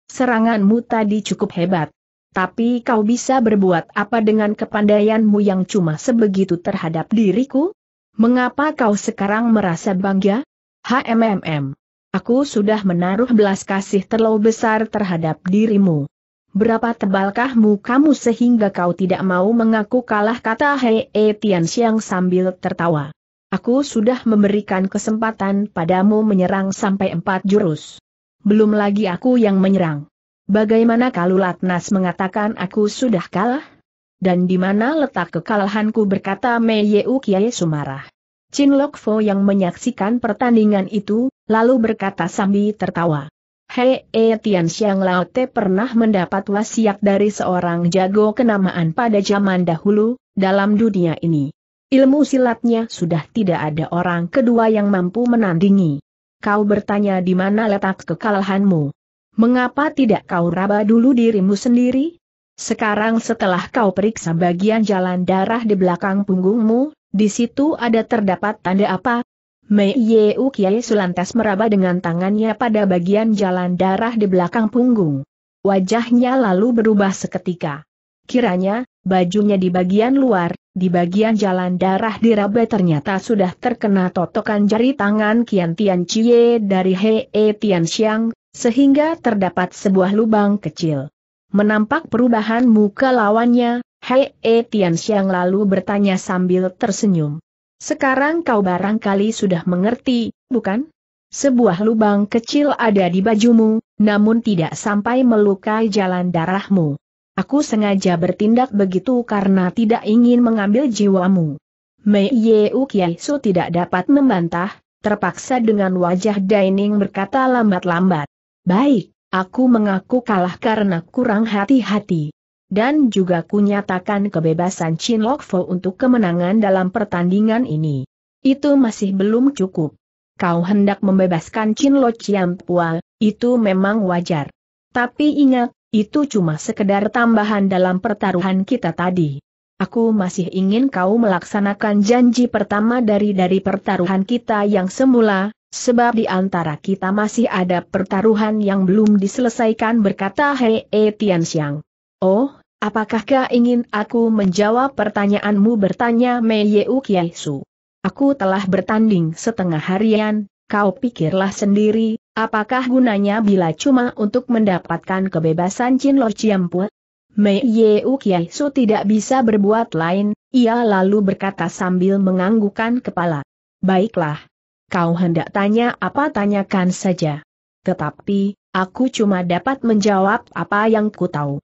seranganmu tadi cukup hebat. Tapi kau bisa berbuat apa dengan kepandaianmu yang cuma sebegitu terhadap diriku? Mengapa kau sekarang merasa bangga? HMMM. Aku sudah menaruh belas kasih terlalu besar terhadap dirimu. Berapa tebalkah mukamu sehingga kau tidak mau mengaku kalah kata Hei e Tian sambil tertawa. Aku sudah memberikan kesempatan padamu menyerang sampai empat jurus. Belum lagi aku yang menyerang. Bagaimana kalau Latnas mengatakan aku sudah kalah? Dan di mana letak kekalahanku berkata Mei Yeu Kiai Sumarah. Chin Lok Fo yang menyaksikan pertandingan itu, lalu berkata sambil tertawa. Hei, E Tian Xiang Lao Te pernah mendapat wasiat dari seorang jago kenamaan pada zaman dahulu, dalam dunia ini. Ilmu silatnya sudah tidak ada orang kedua yang mampu menandingi. Kau bertanya di mana letak kekalahanmu. Mengapa tidak kau raba dulu dirimu sendiri? Sekarang setelah kau periksa bagian jalan darah di belakang punggungmu, di situ ada terdapat tanda apa, Mei Ye Kiai Sulantas meraba dengan tangannya pada bagian jalan darah di belakang punggung. Wajahnya lalu berubah seketika. Kiranya, bajunya di bagian luar, di bagian jalan darah diraba ternyata sudah terkena totokan jari tangan Kian Tian Cie dari Hei e Tian Xiang, sehingga terdapat sebuah lubang kecil. Menampak perubahan muka lawannya, Hei e Tian Xiang lalu bertanya sambil tersenyum. Sekarang kau barangkali sudah mengerti, bukan? Sebuah lubang kecil ada di bajumu, namun tidak sampai melukai jalan darahmu. Aku sengaja bertindak begitu karena tidak ingin mengambil jiwamu. Mei Ye Ukiaisu tidak dapat membantah, terpaksa dengan wajah Daining berkata lambat-lambat. Baik, aku mengaku kalah karena kurang hati-hati dan juga kunyatakan kebebasan Chin Lok Fo untuk kemenangan dalam pertandingan ini. Itu masih belum cukup. Kau hendak membebaskan Chin Lo Chiam Pua, itu memang wajar. Tapi ingat, itu cuma sekedar tambahan dalam pertaruhan kita tadi. Aku masih ingin kau melaksanakan janji pertama dari dari pertaruhan kita yang semula, Sebab di antara kita masih ada pertaruhan yang belum diselesaikan berkata Hei Tian Xiang. Oh, Apakah kau ingin aku menjawab pertanyaanmu bertanya Mei Yeu Kiai Su? Aku telah bertanding setengah harian, kau pikirlah sendiri, apakah gunanya bila cuma untuk mendapatkan kebebasan Chin Lo Chiampue? Mei Yeu Kiai Su tidak bisa berbuat lain, ia lalu berkata sambil menganggukkan kepala. Baiklah. Kau hendak tanya apa tanyakan saja. Tetapi, aku cuma dapat menjawab apa yang ku tahu.